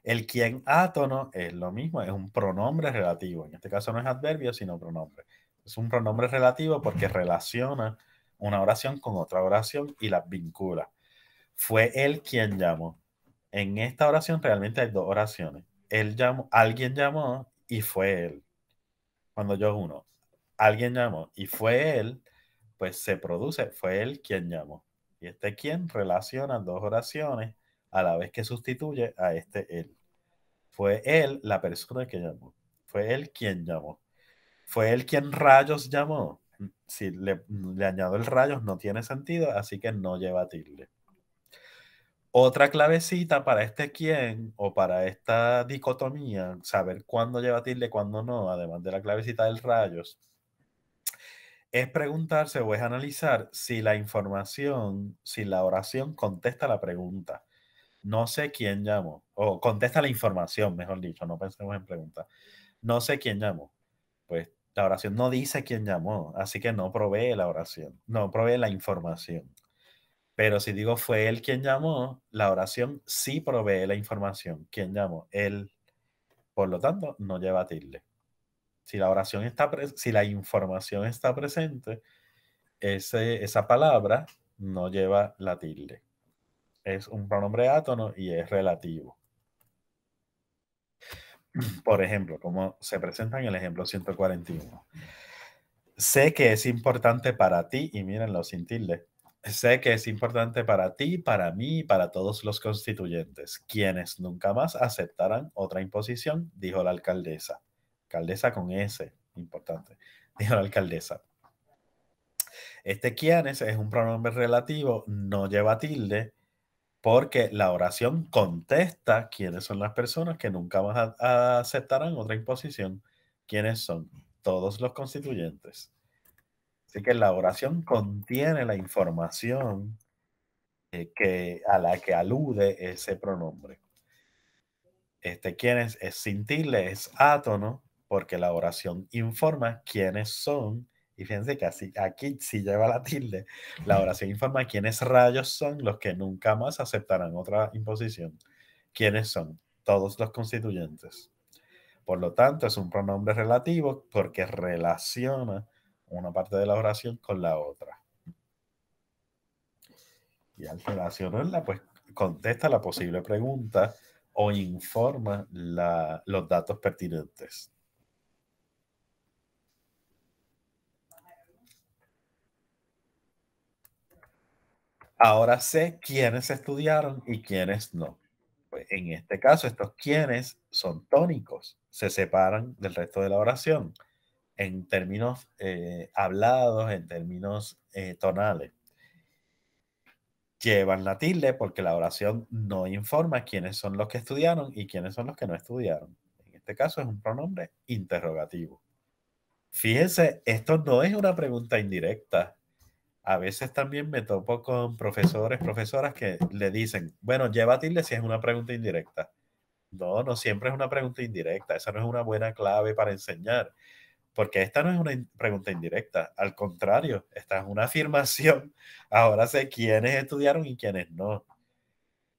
Speaker 2: El quien átono es lo mismo, es un pronombre relativo. En este caso no es adverbio, sino pronombre. Es un pronombre relativo porque relaciona una oración con otra oración y la vincula. Fue él quien llamó. En esta oración realmente hay dos oraciones él llamó, alguien llamó y fue él. Cuando yo uno, alguien llamó y fue él, pues se produce, fue él quien llamó. Y este quien relaciona dos oraciones a la vez que sustituye a este él. Fue él la persona que llamó. Fue él quien llamó. Fue él quien rayos llamó. Si le, le añado el rayos no tiene sentido, así que no lleva tilde. Otra clavecita para este quién o para esta dicotomía, saber cuándo lleva tilde, cuándo no, además de la clavecita del rayos, es preguntarse o es analizar si la información, si la oración contesta la pregunta. No sé quién llamó, o contesta la información, mejor dicho, no pensemos en pregunta. No sé quién llamó. Pues la oración no dice quién llamó, así que no provee la oración, no provee la información. Pero si digo fue él quien llamó, la oración sí provee la información. ¿Quién llamó? Él. Por lo tanto, no lleva tilde. Si la oración está si la información está presente, esa palabra no lleva la tilde. Es un pronombre átono y es relativo. Por ejemplo, como se presenta en el ejemplo 141. Sé que es importante para ti, y miren sin tilde, sé que es importante para ti, para mí y para todos los constituyentes, quienes nunca más aceptarán otra imposición, dijo la alcaldesa. Alcaldesa con S, importante, dijo la alcaldesa. Este quienes es un pronombre relativo, no lleva tilde, porque la oración contesta quiénes son las personas que nunca más aceptarán otra imposición, quiénes son todos los constituyentes. Así que la oración contiene la información eh, a la que alude ese pronombre. Este, ¿Quién es? Es tilde, es átono, porque la oración informa quiénes son. Y fíjense que así, aquí sí lleva la tilde. La oración informa quiénes rayos son los que nunca más aceptarán otra imposición. ¿Quiénes son? Todos los constituyentes. Por lo tanto, es un pronombre relativo porque relaciona una parte de la oración con la otra. Y al relacionarla, pues contesta la posible pregunta o informa los datos pertinentes. Ahora sé quiénes estudiaron y quiénes no. Pues, en este caso, estos quiénes son tónicos, se separan del resto de la oración en términos eh, hablados, en términos eh, tonales. Llevan la tilde porque la oración no informa quiénes son los que estudiaron y quiénes son los que no estudiaron. En este caso es un pronombre interrogativo. Fíjense, esto no es una pregunta indirecta. A veces también me topo con profesores, profesoras que le dicen, bueno, lleva tilde si es una pregunta indirecta. No, no siempre es una pregunta indirecta. Esa no es una buena clave para enseñar porque esta no es una pregunta indirecta, al contrario, esta es una afirmación. Ahora sé quiénes estudiaron y quiénes no.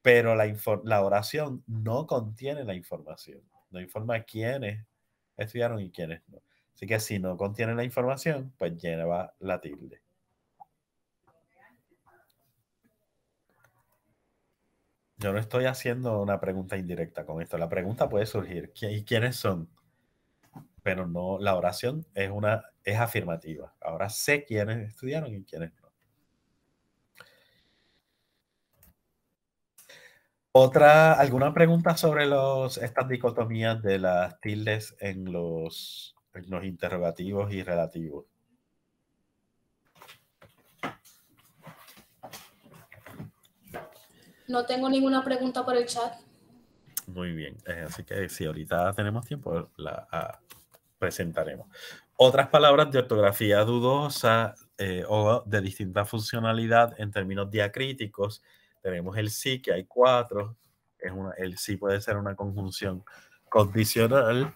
Speaker 2: Pero la, oración no contiene la información, no informa quiénes estudiaron y quiénes no. Así que si no contiene la información, pues lleva la tilde. Yo no estoy haciendo una pregunta indirecta con esto. La pregunta puede surgir, ¿y quiénes son? pero no, la oración es una, es afirmativa. Ahora sé quiénes estudiaron y quiénes no. Otra, ¿alguna pregunta sobre los, estas dicotomías de las tildes en los, en los interrogativos y relativos?
Speaker 1: No tengo ninguna pregunta por el chat.
Speaker 2: Muy bien, eh, así que si ahorita tenemos tiempo, la, presentaremos. Otras palabras de ortografía dudosa eh, o de distinta funcionalidad en términos diacríticos. Tenemos el sí, que hay cuatro. Es una, el sí puede ser una conjunción condicional.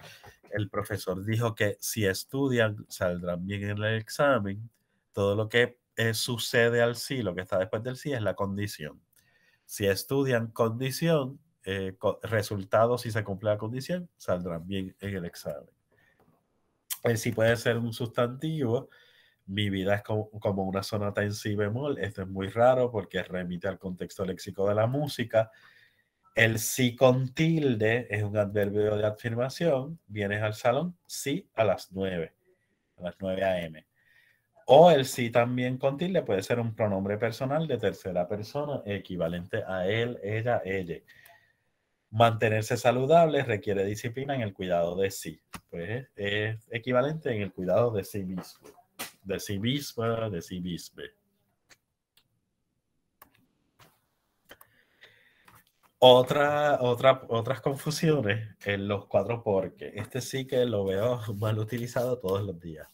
Speaker 2: El profesor dijo que si estudian, saldrán bien en el examen. Todo lo que eh, sucede al sí, lo que está después del sí, es la condición. Si estudian condición, eh, resultado resultados, si se cumple la condición, saldrán bien en el examen si pues, sí puede ser un sustantivo. Mi vida es como, una sonata en si bemol. Esto es muy raro porque remite al contexto léxico de la música. El sí con tilde es un adverbio de afirmación. Vienes al salón, sí, a las 9, a las 9 a.m. O el sí también con tilde puede ser un pronombre personal de tercera persona equivalente a él, ella, ella. Mantenerse saludable requiere disciplina en el cuidado de sí. Pues es equivalente en el cuidado de sí mismo. De sí misma, de sí mismo. Otra, otras confusiones en los cuatro porque. Este sí que lo veo mal utilizado todos los días.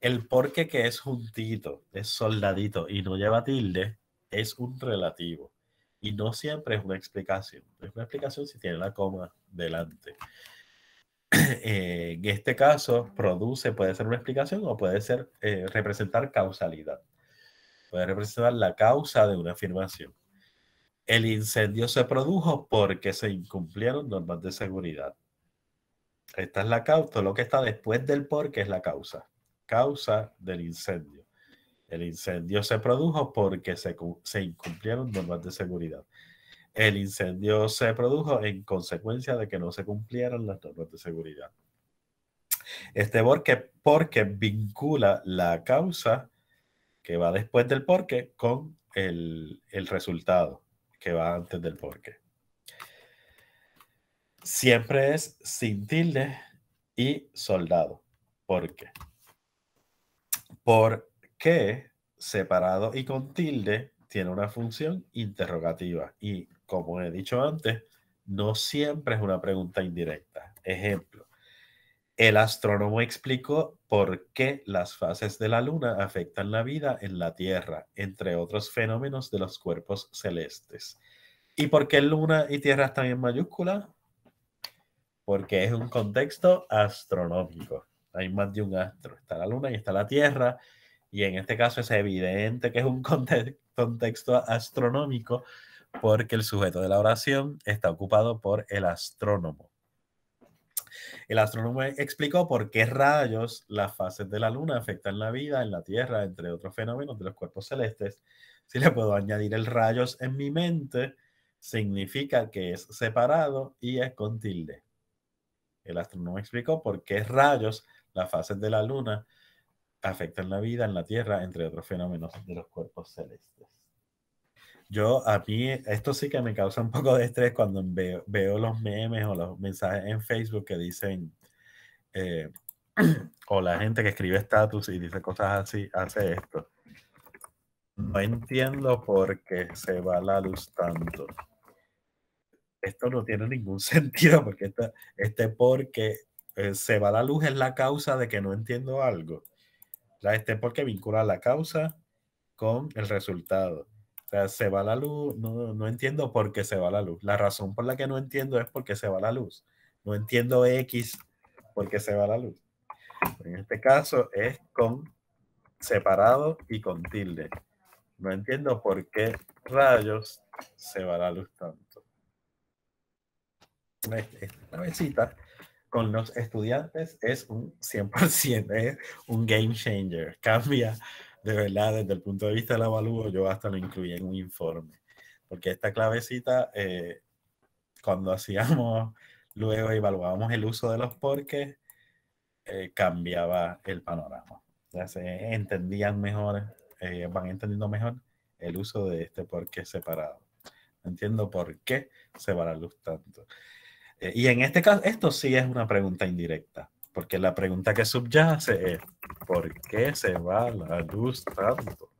Speaker 2: El porque que es juntito, es soldadito y no lleva tilde, es un relativo. Y no siempre es una explicación. Es una explicación si tiene la coma delante. Eh, en este caso, produce puede ser una explicación o puede ser eh, representar causalidad. Puede representar la causa de una afirmación. El incendio se produjo porque se incumplieron normas de seguridad. Esta es la causa, lo que está después del porque es la causa. Causa del incendio. El incendio se produjo porque se, se incumplieron normas de seguridad. El incendio se produjo en consecuencia de que no se cumplieron las normas de seguridad. Este porque, porque vincula la causa que va después del porque con el, el resultado que va antes del porque. Siempre es sin tilde y soldado. ¿Por qué? Por que separado y con tilde tiene una función interrogativa y como he dicho antes, no siempre es una pregunta indirecta. Ejemplo, el astrónomo explicó por qué las fases de la luna afectan la vida en la Tierra, entre otros fenómenos de los cuerpos celestes. ¿Y por qué luna y Tierra están en mayúscula? Porque es un contexto astronómico. Hay más de un astro. Está la luna y está la Tierra y en este caso es evidente que es un contexto astronómico porque el sujeto de la oración está ocupado por el astrónomo. El astrónomo explicó por qué rayos las fases de la luna afectan la vida en la Tierra, entre otros fenómenos de los cuerpos celestes. Si le puedo añadir el rayos en mi mente, significa que es separado y es con tilde. El astrónomo explicó por qué rayos las fases de la luna afectan la vida en la Tierra, entre otros fenómenos de los cuerpos celestes. Yo, a mí, esto sí que me causa un poco de estrés cuando veo, los memes o los mensajes en Facebook que dicen, eh, o la gente que escribe status y dice cosas así, hace esto. No entiendo por qué se va la luz tanto. Esto no tiene ningún sentido porque este porque eh, se va la luz es la causa de que no entiendo algo este porque vincula la causa con el resultado. O sea, se va la luz, no, entiendo por qué se va la luz. La razón por la que no entiendo es porque se va la luz. No entiendo X porque se va la luz. En este caso es con separado y con tilde. No entiendo por qué rayos se va la luz tanto. Esta cabecita con los estudiantes es un 100%, es un game changer. Cambia, de verdad, desde el punto de vista del avalúo, yo hasta lo incluí en un informe, porque esta clavecita, eh, cuando hacíamos, luego evaluábamos el uso de los porques, eh, cambiaba el panorama. Ya se entendían mejor, eh, van entendiendo mejor el uso de este porqué separado. No entiendo por qué se luz tanto. Eh, y en este caso, esto sí es una pregunta indirecta, porque la pregunta que subyace es, ¿por qué se va la luz tanto?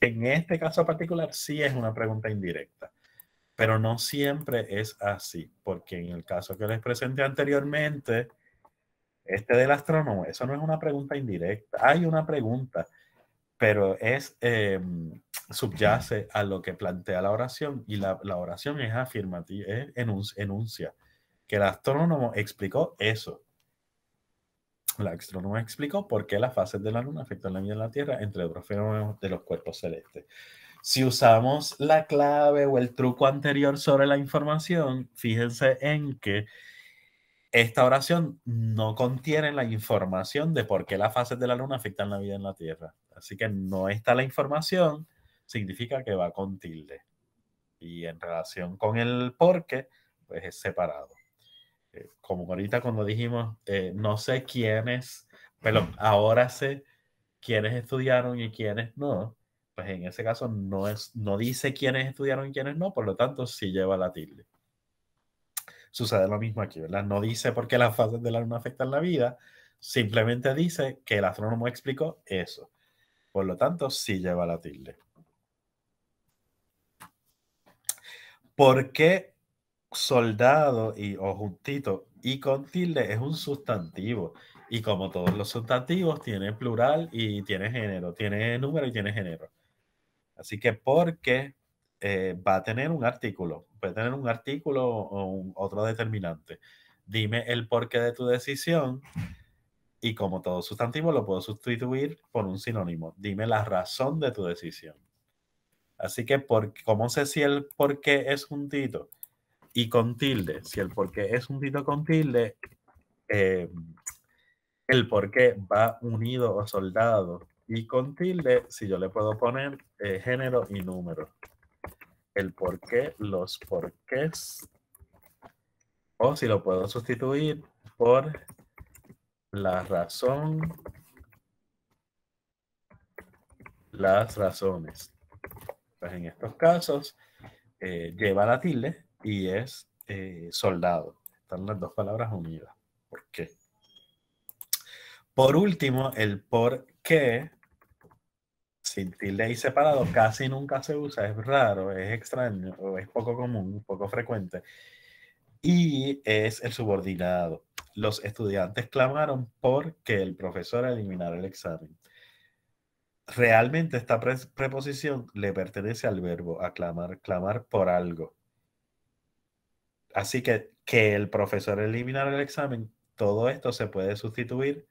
Speaker 2: En este caso particular sí es una pregunta indirecta, pero no siempre es así, porque en el caso que les presenté anteriormente, este del astrónomo, eso no es una pregunta indirecta, hay una pregunta pero es eh, subyace a lo que plantea la oración y la, la oración es afirmativa, es enuncia, que el astrónomo explicó eso. la astrónomo explicó por qué las fases de la luna afectan la vida en la Tierra, entre otros fenómenos de los cuerpos celestes. Si usamos la clave o el truco anterior sobre la información, fíjense en que esta oración no contiene la información de por qué las fases de la luna afectan la vida en la Tierra Así que no está la información, significa que va con tilde. Y en relación con el porqué pues es separado. Eh, como ahorita cuando dijimos, eh, no sé quiénes, pero ahora sé quiénes estudiaron y quiénes no, pues en ese caso no, es, no dice quiénes estudiaron y quiénes no, por lo tanto sí lleva la tilde. Sucede lo mismo aquí, ¿verdad? No dice por qué las fases de la luna afectan la vida, simplemente dice que el astrónomo explicó eso. Por lo tanto, sí lleva la tilde. ¿Por qué soldado y, o juntito y con tilde es un sustantivo? Y como todos los sustantivos, tiene plural y tiene género, tiene número y tiene género. Así que porque eh, va a tener un artículo, a tener un artículo o otro determinante. Dime el porqué de tu decisión y como todo sustantivo, lo puedo sustituir por un sinónimo. Dime la razón de tu decisión. Así que, por, ¿cómo sé si el por qué es un Y con tilde. Si el por qué es un tito con tilde, eh, el por qué va unido o soldado. Y con tilde, si yo le puedo poner eh, género y número. El por qué, los porqués. O si lo puedo sustituir por la razón, las razones. Pues, en estos casos, eh, lleva la tilde y es eh, soldado. Están las dos palabras unidas. ¿Por qué? Por último, el por qué, sin tilde y separado, casi nunca se usa, es raro, es extraño es poco común, poco frecuente y es el subordinado. Los estudiantes clamaron porque el profesor eliminara el examen. Realmente esta preposición le pertenece al verbo aclamar, clamar por algo. Así que que el profesor eliminara el examen, todo esto se puede sustituir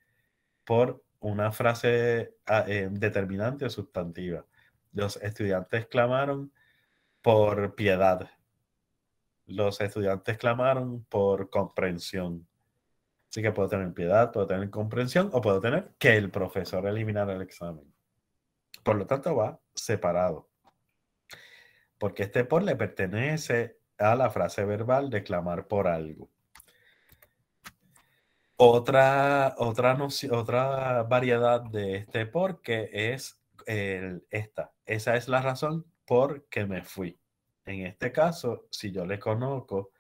Speaker 2: por una frase ah, eh, determinante o sustantiva. Los estudiantes clamaron por piedad, los estudiantes clamaron por comprensión. Así que puedo tener piedad, puedo tener comprensión o puedo tener que el profesor eliminara el examen. Por lo tanto, va separado. Porque este por le pertenece a la frase verbal de clamar por algo. Otra, otra, otra variedad de este porque es esta. Esa es la razón por que me fui. En este caso, si yo le conozco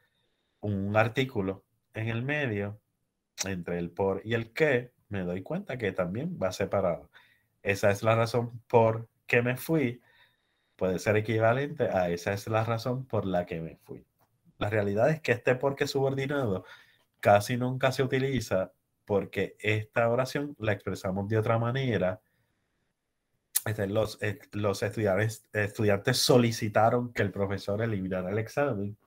Speaker 2: un artículo en el medio, entre el por y el que, me doy cuenta que también va separado. Esa es la razón por que me fui. Puede ser equivalente a esa es la razón por la que me fui. La realidad es que este porque subordinado casi nunca se utiliza porque esta oración la expresamos de otra manera este, los, eh, los estudiantes, solicitaron que el profesor eliminara el examen.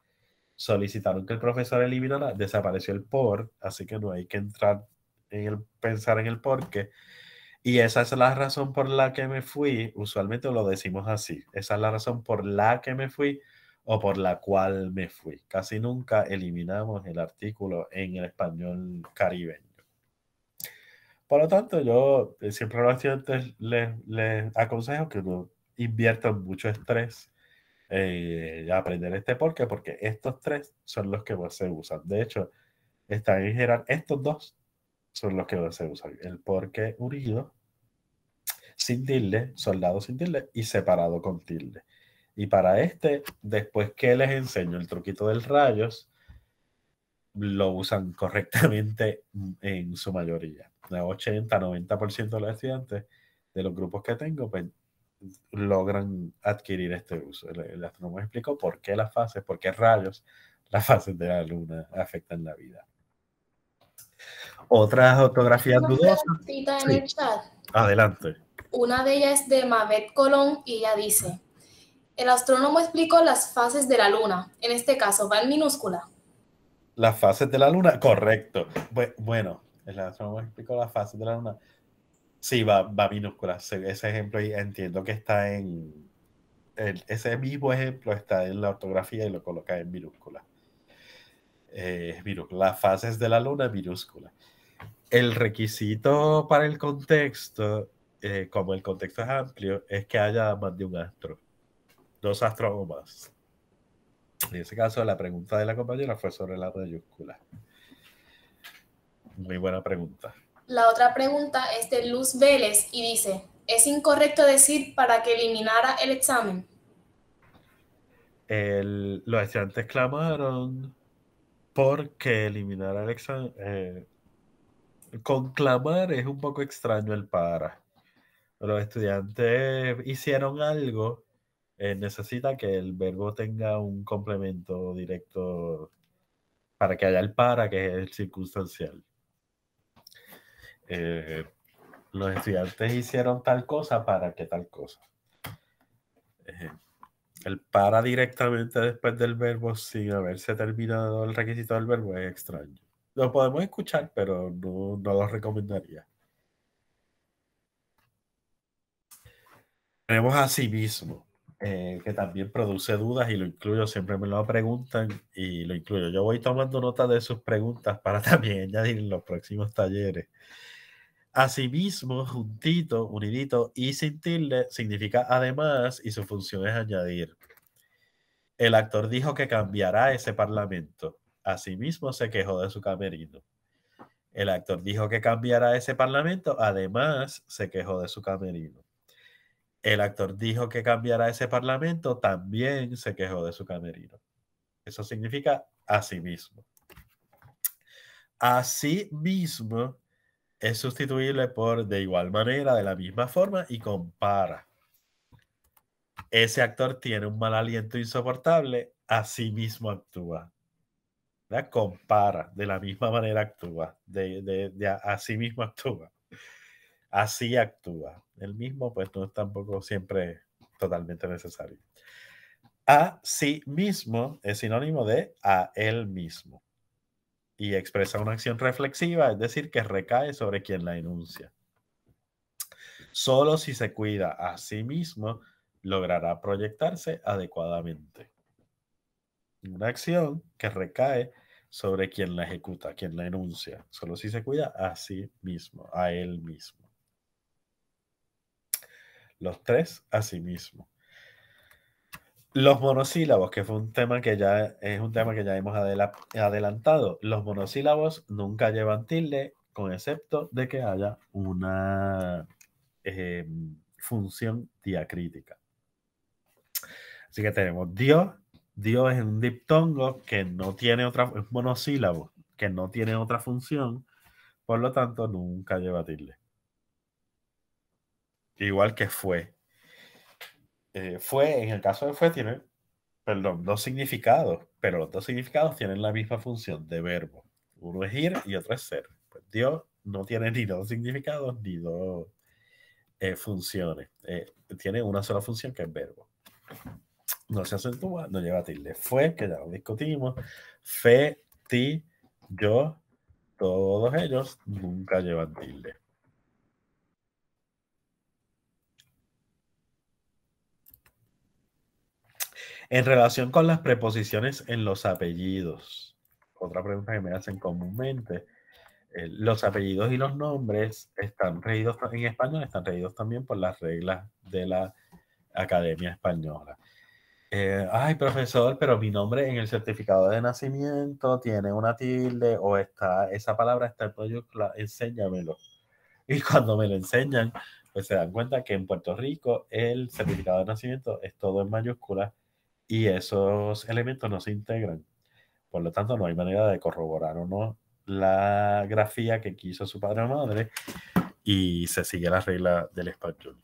Speaker 2: Solicitaron que el profesor eliminara, desapareció el por, así que no hay que entrar en el pensar en el por qué. Y esa es la razón por la que me fui. Usualmente lo decimos así. Esa es la razón por la que me fui o por la cual me fui. Casi nunca eliminamos el artículo en el español caribeño. Por lo tanto, yo eh, siempre a los estudiantes les, aconsejo que no inviertan mucho estrés eh, aprender este porque, porque estos tres son los que más se usan. De hecho, están en general, estos dos son los que más se usan. El porque unido, sin tilde, soldado sin tilde y separado con tilde. Y para este, después que les enseño el truquito del rayos, lo usan correctamente en su mayoría. El 80-90% de los estudiantes de los grupos que tengo pues, logran adquirir este uso. El, astrónomo explicó por qué las fases, por qué rayos las fases de la luna afectan la vida. Otras autografías dudosas. Adelante.
Speaker 1: Una de ellas es de Mavet Colón y ella dice, el astrónomo explicó las fases de la luna, en este caso va en minúscula.
Speaker 2: Las fases de la luna, correcto. Bueno, el astrónomo explicó las fases de la luna. Sí, va, va minúscula. Ese ejemplo ahí entiendo que está en. ese mismo ejemplo está en la ortografía y lo coloca en minúscula. Eh, las fases de la luna minúscula. El requisito para el contexto, eh, como el contexto es amplio, es que haya más de un astro. Dos astros más. En ese caso, la pregunta de la compañera fue sobre la mayúscula. Muy buena pregunta.
Speaker 1: La otra pregunta es de Luz Vélez y dice, ¿es incorrecto decir para que eliminara el examen?
Speaker 2: los estudiantes clamaron porque eliminara el examen. Eh, con clamar es un poco extraño el para. Los estudiantes hicieron algo eh, necesita que el verbo tenga un complemento directo para que haya el para, que es el circunstancial. Eh, los estudiantes hicieron tal cosa para que tal cosa. Eh, el para directamente después del verbo sin haberse terminado el requisito del verbo es extraño. Lo podemos escuchar, pero no, no lo recomendaría. Tenemos a sí mismo. Eh, que también produce dudas y lo incluyo, siempre me lo preguntan y lo incluyo. Yo voy tomando nota de sus preguntas para también añadir en los próximos talleres. Asimismo, juntito, unidito y sin tilde significa además y su función es añadir. El actor dijo que cambiará ese parlamento. Asimismo se quejó de su camerino. El actor dijo que cambiará ese parlamento, además se quejó de su camerino. El actor dijo que cambiará ese parlamento, también se quejó de su camerino. Eso significa asimismo. mismo es sustituible por de igual manera, de la misma forma y compara. Ese actor tiene un mal aliento insoportable, mismo actúa. Compara, de la misma manera actúa, de, de, de actúa así actúa. El mismo, pues no es tampoco siempre totalmente necesario. A sí mismo es sinónimo de a él mismo y expresa una acción reflexiva, es decir, que recae sobre quien la enuncia. Solo si se cuida a sí mismo, logrará proyectarse adecuadamente. Una acción que recae sobre quien la ejecuta, quien la enuncia, solo si se cuida a sí mismo, a él mismo los tres a sí mismo. Los monosílabos, que fue un tema que ya es un tema que ya hemos adelantado. Los monosílabos nunca llevan tilde, con excepto de que haya una em, función diacrítica. Así que tenemos Dios. Dios es un diptongo que no tiene otra, es monosílabo, que no tiene otra función, por lo tanto nunca lleva tilde igual que fue. Eh, fue, en el caso de fue, tiene, perdón, dos significados, pero los dos significados tienen la misma función de verbo. Uno es ir y otro es ser. Pues Dios no tiene ni dos significados ni dos eh, funciones. Eh, tiene una sola función que es verbo. No se acentúa, no lleva tilde. Fue, que ya lo discutimos. Fe, ti, yo, todos ellos nunca llevan tilde. En relación con las preposiciones en los apellidos, otra pregunta que me hacen comúnmente, eh, los apellidos y los nombres están reídos en español, están reídos también por las reglas de la Academia Española. Eh, ay, profesor, pero mi nombre en el certificado de nacimiento tiene una tilde o está, esa palabra está en mayúscula, enséñamelo. Y cuando me lo enseñan, pues se dan cuenta que en Puerto Rico el certificado de nacimiento es todo en mayúsculas y esos elementos no se integran. Por lo tanto, no hay manera de corroborar o no la grafía que quiso su padre o madre y se sigue la regla del español.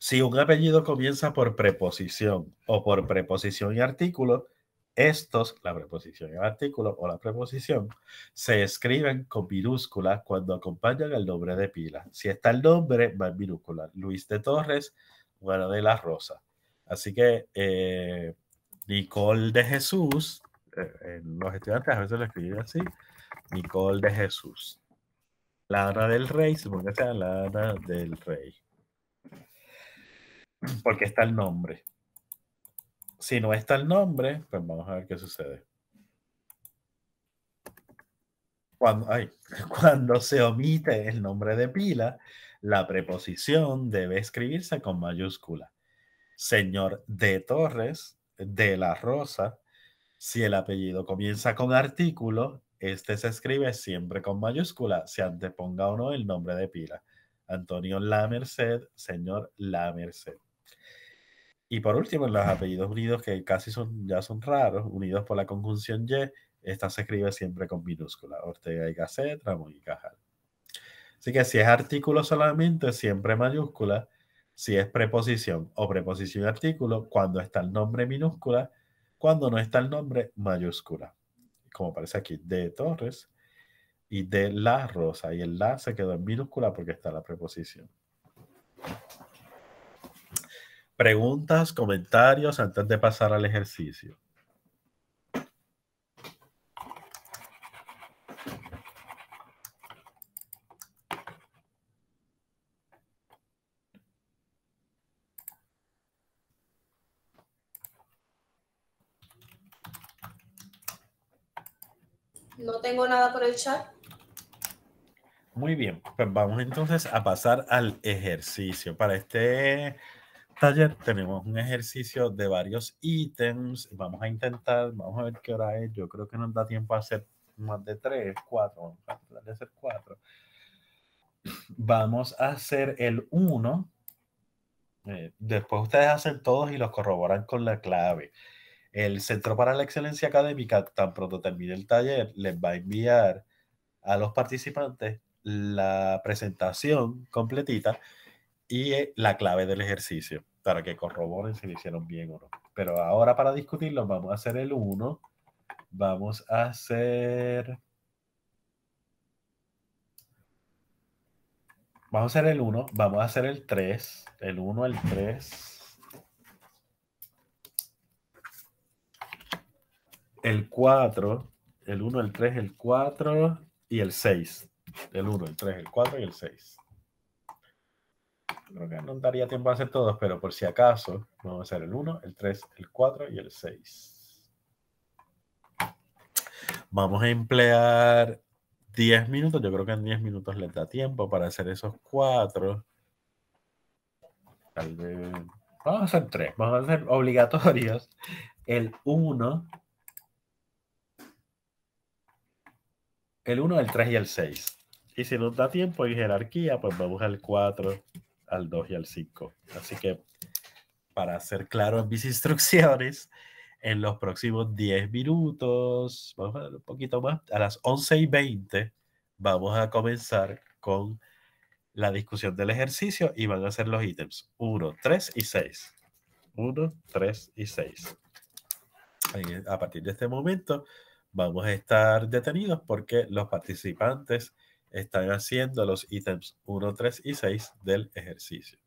Speaker 2: Si un apellido comienza por preposición o por preposición y artículo, estos, la preposición y el artículo o la preposición, se escriben con minúsculas cuando acompañan al nombre de pila. Si está el nombre, va en minúscula. Luis de Torres, bueno, de la Rosa. Así que eh, Nicole de Jesús, eh, eh, los estudiantes a veces lo escriben así, Nicole de Jesús. Ladra del Rey, supongo que sea Lara del Rey. Porque está el nombre. Si no está el nombre, pues vamos a ver qué sucede. Cuando, cuando se omite el nombre de pila, la preposición debe escribirse con mayúscula señor de Torres de la Rosa. Si el apellido comienza con artículo, este se escribe siempre con mayúscula, se anteponga o no el nombre de pila. Antonio La Merced, señor La Merced. Y por último, en los apellidos unidos, que casi son, ya son raros, unidos por la conjunción Y, esta se escribe siempre con minúscula. Ortega y Gasset, Ramón y Cajal. Así que si es artículo solamente, siempre mayúscula si es preposición o preposición artículo, cuando está el nombre minúscula, cuando no está el nombre mayúscula. Como aparece aquí, de Torres y de la Rosa. Y el la se quedó en minúscula porque está la preposición. Preguntas, comentarios antes de pasar al ejercicio. el chat. Muy bien, pues vamos entonces a pasar al ejercicio. Para este taller tenemos un ejercicio de varios ítems. Vamos a intentar, vamos a ver qué hora es. Yo creo que nos da tiempo a hacer más de tres, cuatro. Vamos a hacer Vamos a hacer el uno. Eh, después ustedes hacen todos y los corroboran con la clave. El Centro para la Excelencia Académica, tan pronto termine el taller, les va a enviar a los participantes la presentación completita y eh, la clave del ejercicio para que corroboren si lo hicieron bien o no. Pero ahora para discutirlo vamos a hacer el 1, vamos a hacer... Vamos a hacer el 1, vamos a hacer el 3, el 1, el 3. el 4, el 1, el 3, el 4 y el 6. El 1, el 3, el 4 y el 6. Creo que no daría tiempo a hacer todos, pero por si acaso, vamos a hacer el 1, el 3, el 4 y el 6. Vamos a emplear 10 minutos. Yo creo que en 10 minutos les da tiempo para hacer esos 4. Tal vez. Vamos a hacer 3. Vamos a hacer obligatorios. El 1, el 1, el 3 y el 6. Y si nos da tiempo en jerarquía, pues vamos al 4, al 2 y al 5. Así que, para ser claro en mis instrucciones, en los próximos 10 minutos, vamos a ver un poquito más, a las 11 y 20, vamos a comenzar con la discusión del ejercicio y van a ser los ítems 1, 3 y 6. 1, 3 y 6. A partir de este momento, vamos a estar detenidos porque los participantes están haciendo los ítems 1, 3 y 6 del ejercicio.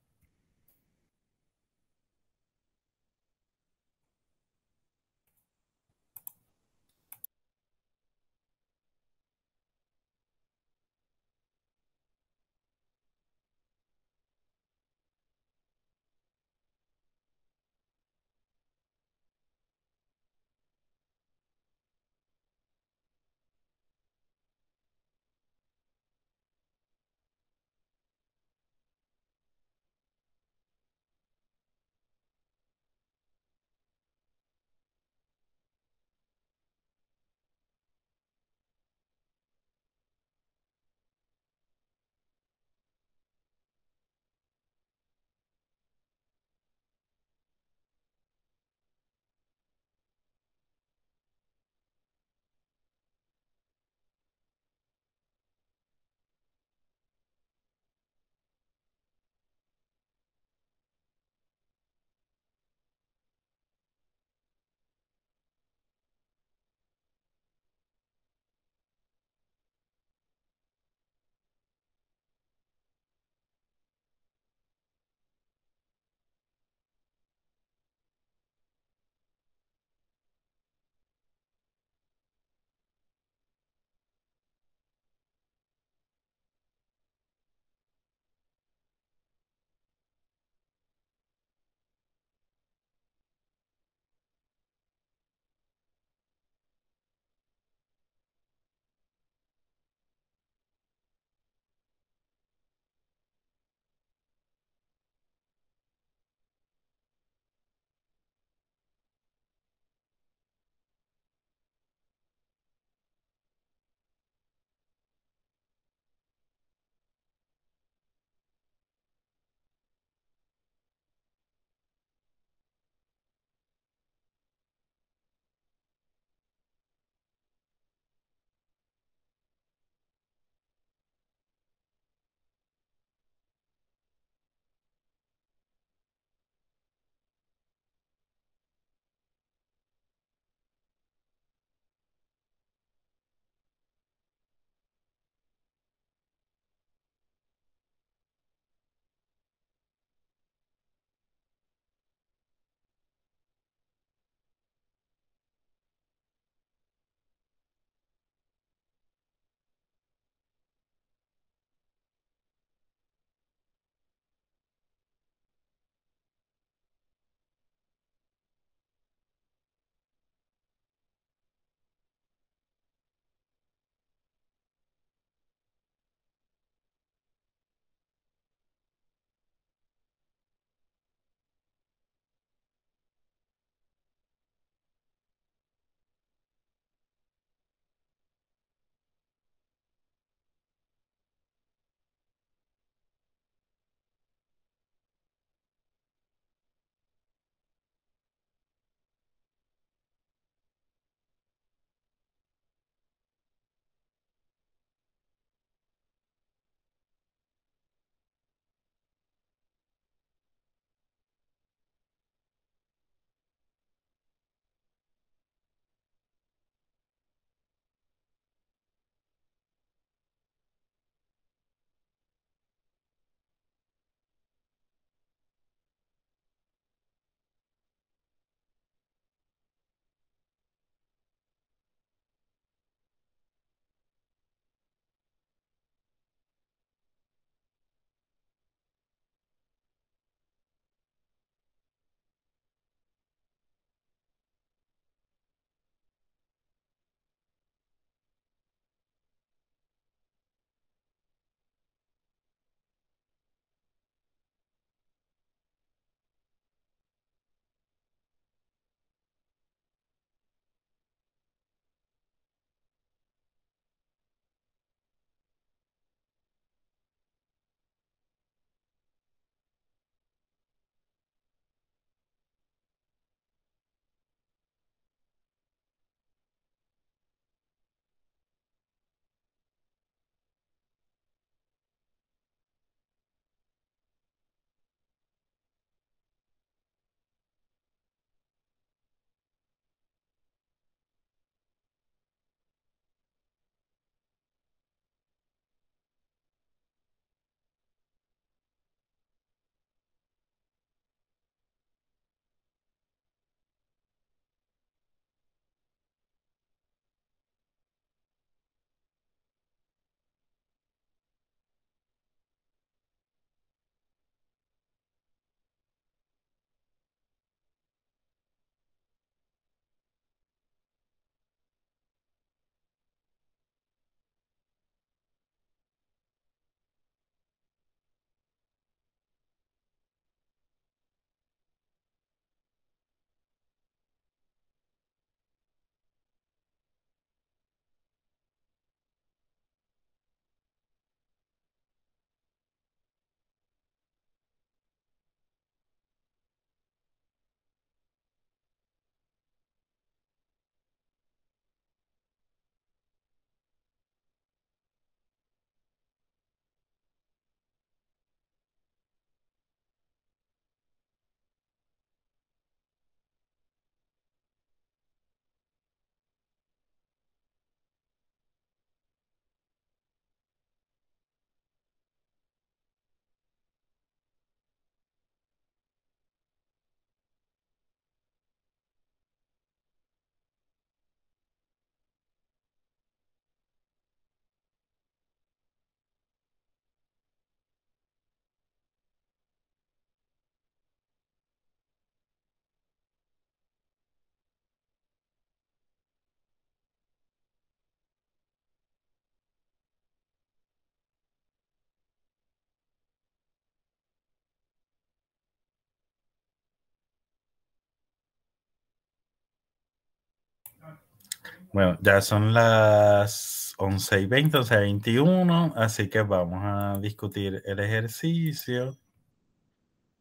Speaker 2: Bueno, ya son las 11 y 20, 11 y 21, así que vamos a discutir el ejercicio.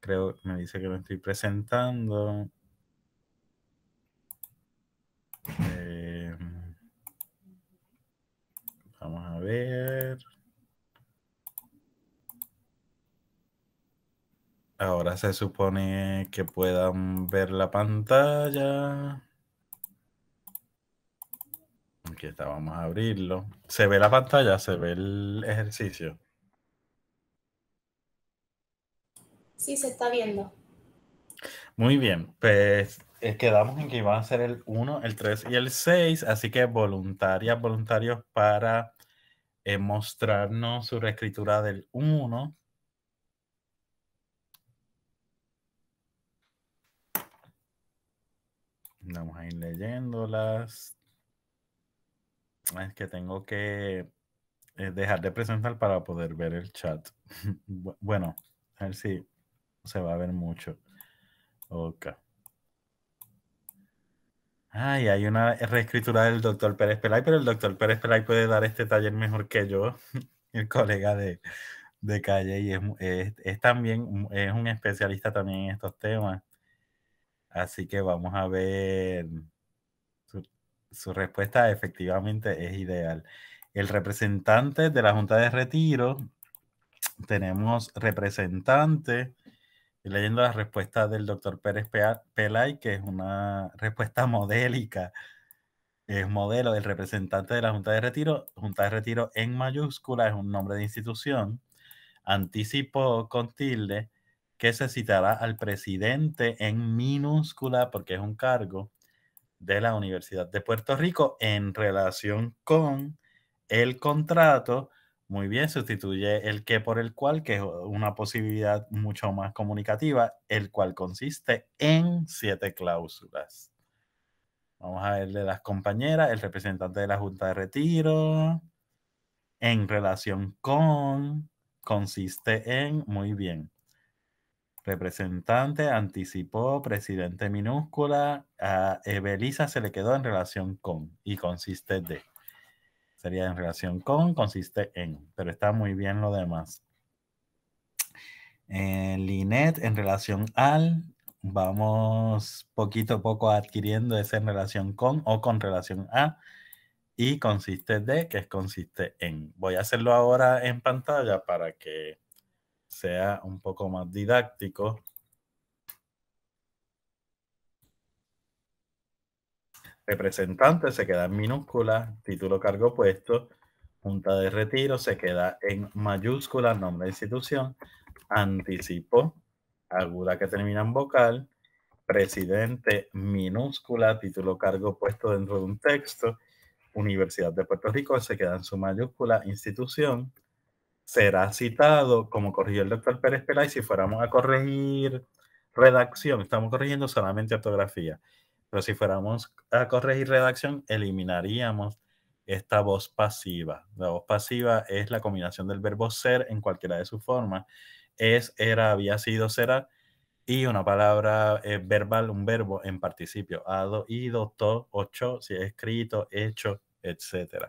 Speaker 2: Creo, me dice que lo estoy presentando. Eh, vamos a ver. Ahora se supone que puedan ver la pantalla. Aquí está, vamos a abrirlo. ¿Se ve la pantalla? ¿Se ve el ejercicio?
Speaker 1: Sí, se está viendo.
Speaker 2: Muy bien, pues eh, quedamos en que iban a ser el 1, el 3 y el 6, así que voluntarias, voluntarios para eh, mostrarnos su reescritura del 1. Vamos a ir leyéndolas. Es que tengo que eh, dejar de presentar para poder ver el chat. bueno, a ver si se va a ver mucho. Ok. Ay, hay una reescritura del doctor Pérez Pelay, pero el doctor Pérez Pelay puede dar este taller mejor que yo, el colega de, calle, y es, es, también es un especialista también en estos temas. Así que vamos a ver su respuesta efectivamente es ideal. El representante de la Junta de Retiro, tenemos representante, leyendo la respuesta del doctor Pérez Pelay, que es una respuesta modélica, es modelo del representante de la Junta de Retiro. Junta de Retiro en mayúscula es un nombre de institución. anticipo con tilde que se citará al presidente en minúscula porque es un cargo de la Universidad de Puerto Rico en relación con el contrato. Muy bien, sustituye el que por el cual, que es una posibilidad mucho más comunicativa, el cual consiste en siete cláusulas. Vamos a verle las compañeras, el representante de la Junta de Retiro, en relación con, consiste en, muy bien representante, anticipó, presidente minúscula, a Evelisa se le quedó en relación con y consiste de. Sería en relación con, consiste en, pero está muy bien lo demás. Eh, Linet en relación al, vamos poquito a poco adquiriendo ese en relación con o con relación a y consiste de, que consiste en. Voy a hacerlo ahora en pantalla para que sea un poco más didáctico. Representante se queda en minúscula, título cargo puesto, junta de retiro se queda en mayúscula, nombre de institución, anticipo, aguda que termina en vocal, presidente minúscula, título cargo puesto dentro de un texto, Universidad de Puerto Rico se queda en su mayúscula, institución, será citado como corrigió el doctor Pérez Pelay si fuéramos a corregir redacción, estamos corrigiendo solamente ortografía, pero si fuéramos a corregir redacción, eliminaríamos esta voz pasiva. La voz pasiva es la combinación del verbo ser en cualquiera de sus formas. Es, era, había sido, será. Y una palabra eh, verbal, un verbo en participio. Ado, ido, to, ocho, si es escrito, hecho, etc.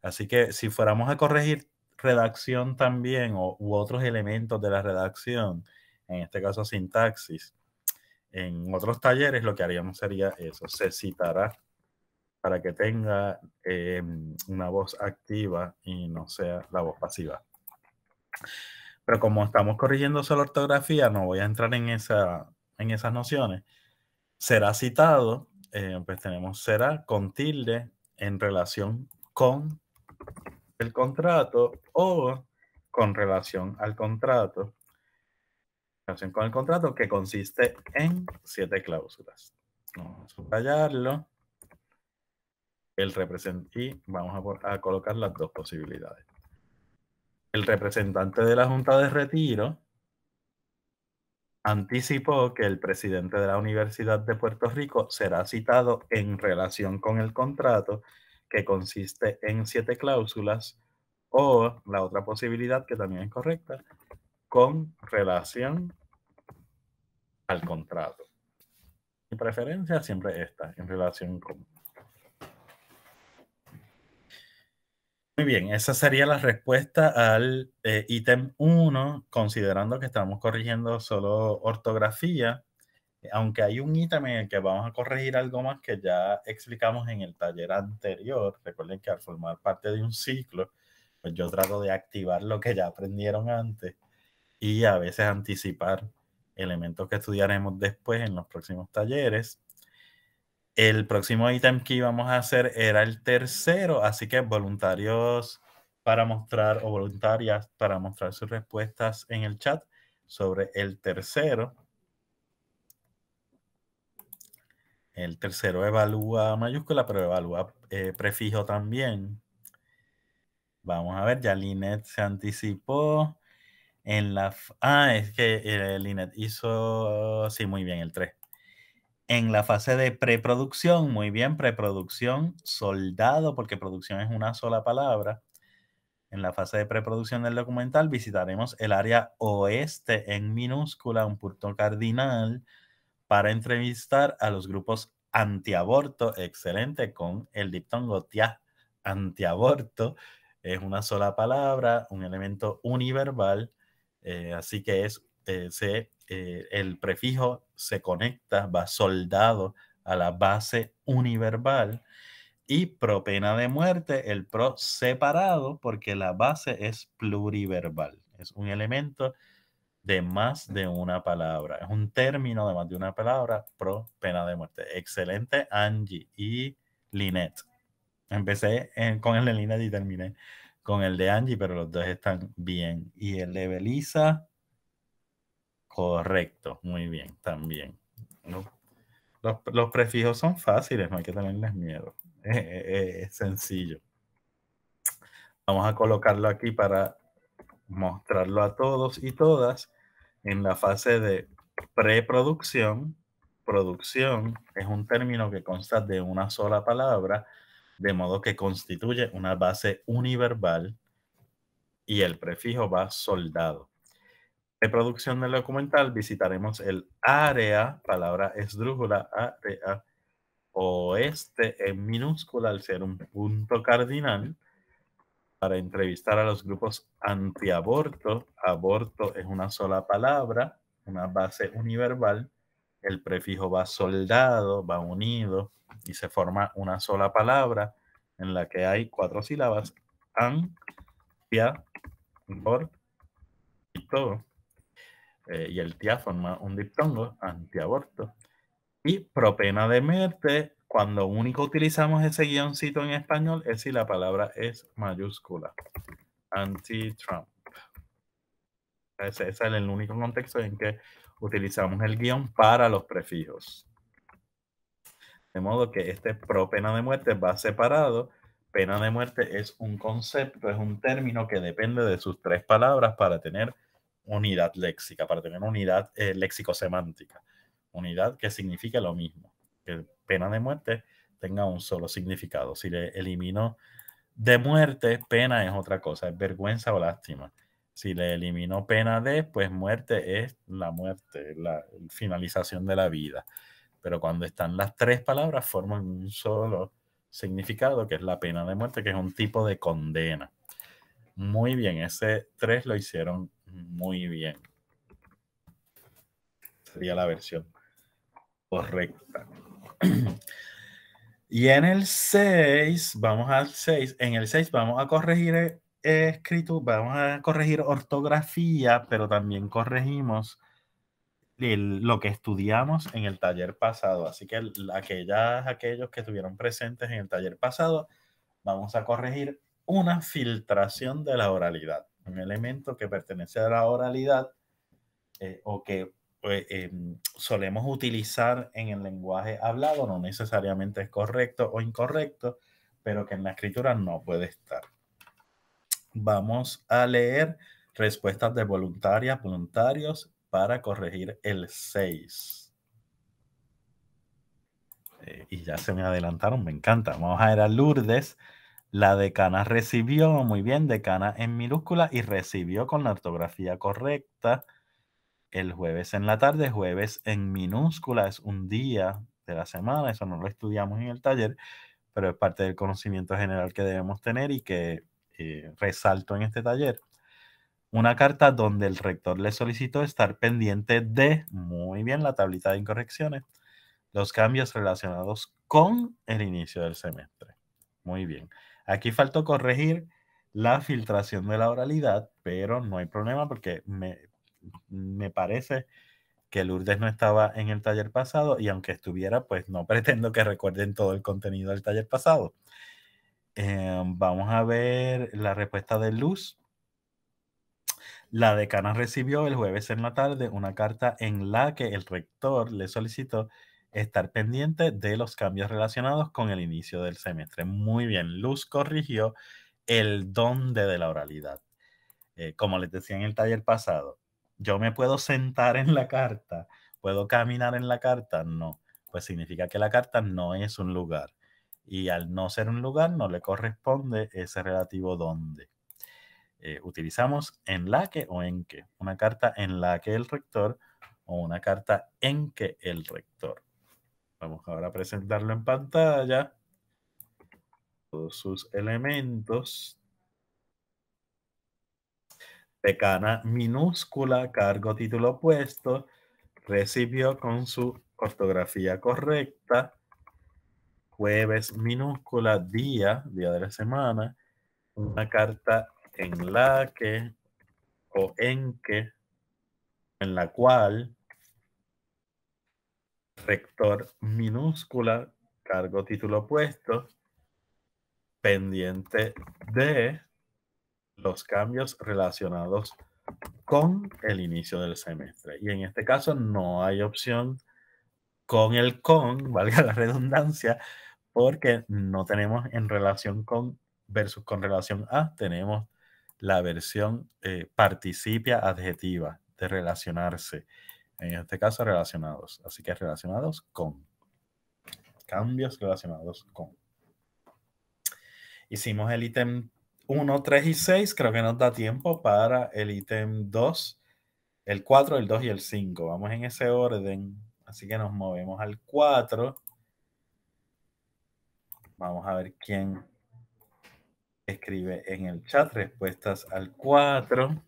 Speaker 2: Así que si fuéramos a corregir redacción también o, u otros elementos de la redacción, en este caso sintaxis, en otros talleres lo que haríamos sería eso, se citará para que tenga eh, una voz activa y no sea la voz pasiva. Pero como estamos corrigiendo solo ortografía, no voy a entrar en, esa, en esas nociones. Será citado, eh, pues tenemos será con tilde en relación con el contrato o con relación al contrato. Relación con el contrato que consiste en siete cláusulas. Vamos a subrayarlo. El y vamos a colocar las dos posibilidades. El representante de la Junta de Retiro anticipó que el presidente de la Universidad de Puerto Rico será citado en relación con el contrato que consiste en siete cláusulas, o la otra posibilidad que también es correcta, con relación al contrato. Mi preferencia siempre es esta, en relación con. Muy bien, esa sería la respuesta al eh, ítem uno, 1, considerando que estamos corrigiendo solo ortografía aunque hay un ítem en el que vamos a corregir algo más que ya explicamos en el taller anterior, recuerden que al formar parte de un ciclo, pues yo trato de activar lo que ya aprendieron antes y a veces anticipar elementos que estudiaremos después en los próximos talleres. El próximo ítem que íbamos a hacer era el tercero, así que voluntarios para mostrar o voluntarias para mostrar sus respuestas en el chat sobre el tercero. El tercero evalúa mayúscula, pero evalúa eh, prefijo también. Vamos a ver, ya Linet se anticipó. En la, ah, es que eh, Linet hizo, sí, muy bien, el 3. En la fase de preproducción, muy bien, preproducción, soldado, porque producción es una sola palabra. En la fase de preproducción del documental visitaremos el área oeste en minúscula, un punto cardinal para entrevistar a los grupos antiaborto, excelente, con el diptongo tia, antiaborto, es una sola palabra, un elemento univerbal, eh, así que es, eh, eh, el prefijo se conecta, va soldado a la base univerbal y pro pena de muerte, el pro separado, porque la base es pluriverbal, es un elemento de más de una palabra. Es un término de más de una palabra pro pena de muerte. Excelente, Angie y Linette. Empecé con el de Linette y terminé con el de Angie, pero los dos están bien. Y el de Belisa, correcto, muy bien, también. Los, prefijos son fáciles, no hay que tenerles miedo. es sencillo. Vamos a colocarlo aquí para mostrarlo a todos y todas en la fase de preproducción. Producción es un término que consta de una sola palabra, de modo que constituye una base universal y el prefijo va soldado. En producción del documental visitaremos el área, palabra esdrújula, área oeste en minúscula al ser un punto cardinal para entrevistar a los grupos antiaborto. Aborto es una sola palabra, una base universal. El prefijo va soldado, va unido y se forma una sola palabra en la que hay cuatro sílabas. An, tia, bor, y todo. Eh, y el tia forma un diptongo, antiaborto. Y propena de muerte cuando único utilizamos ese guioncito en español es si la palabra es mayúscula. Anti-Trump. Ese, es el único contexto en que utilizamos el guión para los prefijos. De modo que este pro pena de muerte va separado. Pena de muerte es un concepto, es un término que depende de sus tres palabras para tener unidad léxica, para tener unidad eh, léxico-semántica. Unidad que significa lo mismo pena de muerte tenga un solo significado. Si le elimino de muerte, pena es otra cosa, es vergüenza o lástima. Si le elimino pena de, pues muerte es la muerte, la finalización de la vida. Pero cuando están las tres palabras, forman un solo significado, que es la pena de muerte, que es un tipo de condena. Muy bien, ese tres lo hicieron muy bien. Sería la versión correcta. y en el 6, vamos al 6, en el 6 vamos a corregir eh, escritura, vamos a corregir ortografía, pero también corregimos lo que estudiamos en el taller pasado. Así que aquellas, aquellos que estuvieron presentes en el taller pasado, vamos a corregir una filtración de la oralidad, un elemento que pertenece a la oralidad eh, o que pues, em, solemos utilizar en el lenguaje hablado, no necesariamente es correcto o incorrecto, pero que en la escritura no puede estar. Vamos a leer respuestas de voluntarias, voluntarios para corregir el 6. Eh, y ya se me adelantaron, me encanta. Vamos a ver a Lourdes. La decana recibió, muy bien, decana en minúscula y recibió con la ortografía correcta el jueves en la tarde, jueves en minúscula, es un día de la semana, eso no lo estudiamos en el taller, pero es parte del conocimiento general que debemos tener y que eh, resalto en este taller. Una carta donde el rector le solicitó estar pendiente de, muy bien, la tablita de incorrecciones, los cambios relacionados con el inicio del semestre. Muy bien. Aquí faltó corregir la filtración de la oralidad, pero no hay problema porque me, me parece que Lourdes no estaba en el taller pasado y aunque estuviera, pues no pretendo que recuerden todo el contenido del taller pasado. Eh, vamos a ver la respuesta de Luz. La decana recibió el jueves en la tarde una carta en la que el rector le solicitó estar pendiente de los cambios relacionados con el inicio del semestre. Muy bien, Luz corrigió el donde de la oralidad. Eh, como les decía en el taller pasado, yo me puedo sentar en la carta, puedo caminar en la carta, no. Pues significa que la carta no es un lugar. Y al no ser un lugar, no le corresponde ese relativo donde. Eh, utilizamos en la que o en que. Una carta en la que el rector o una carta en que el rector. Vamos ahora a presentarlo en pantalla. Todos sus elementos, Decana minúscula, cargo, título opuesto, recibió con su ortografía correcta, jueves minúscula, día, día de la semana, una carta en la que o en que, en la cual, rector minúscula, cargo, título opuesto, pendiente de los cambios relacionados con el inicio del semestre. Y en este caso no hay opción con el con, valga la redundancia, porque no tenemos en relación con versus con relación a, tenemos la versión eh, participia adjetiva de relacionarse. En este caso, relacionados. Así que relacionados con. Cambios relacionados con. Hicimos el ítem 1, 3 y 6 creo que nos da tiempo para el ítem 2, el 4, el 2 y el 5. Vamos en ese orden. Así que nos movemos al 4. Vamos a ver quién escribe en el chat respuestas al 4.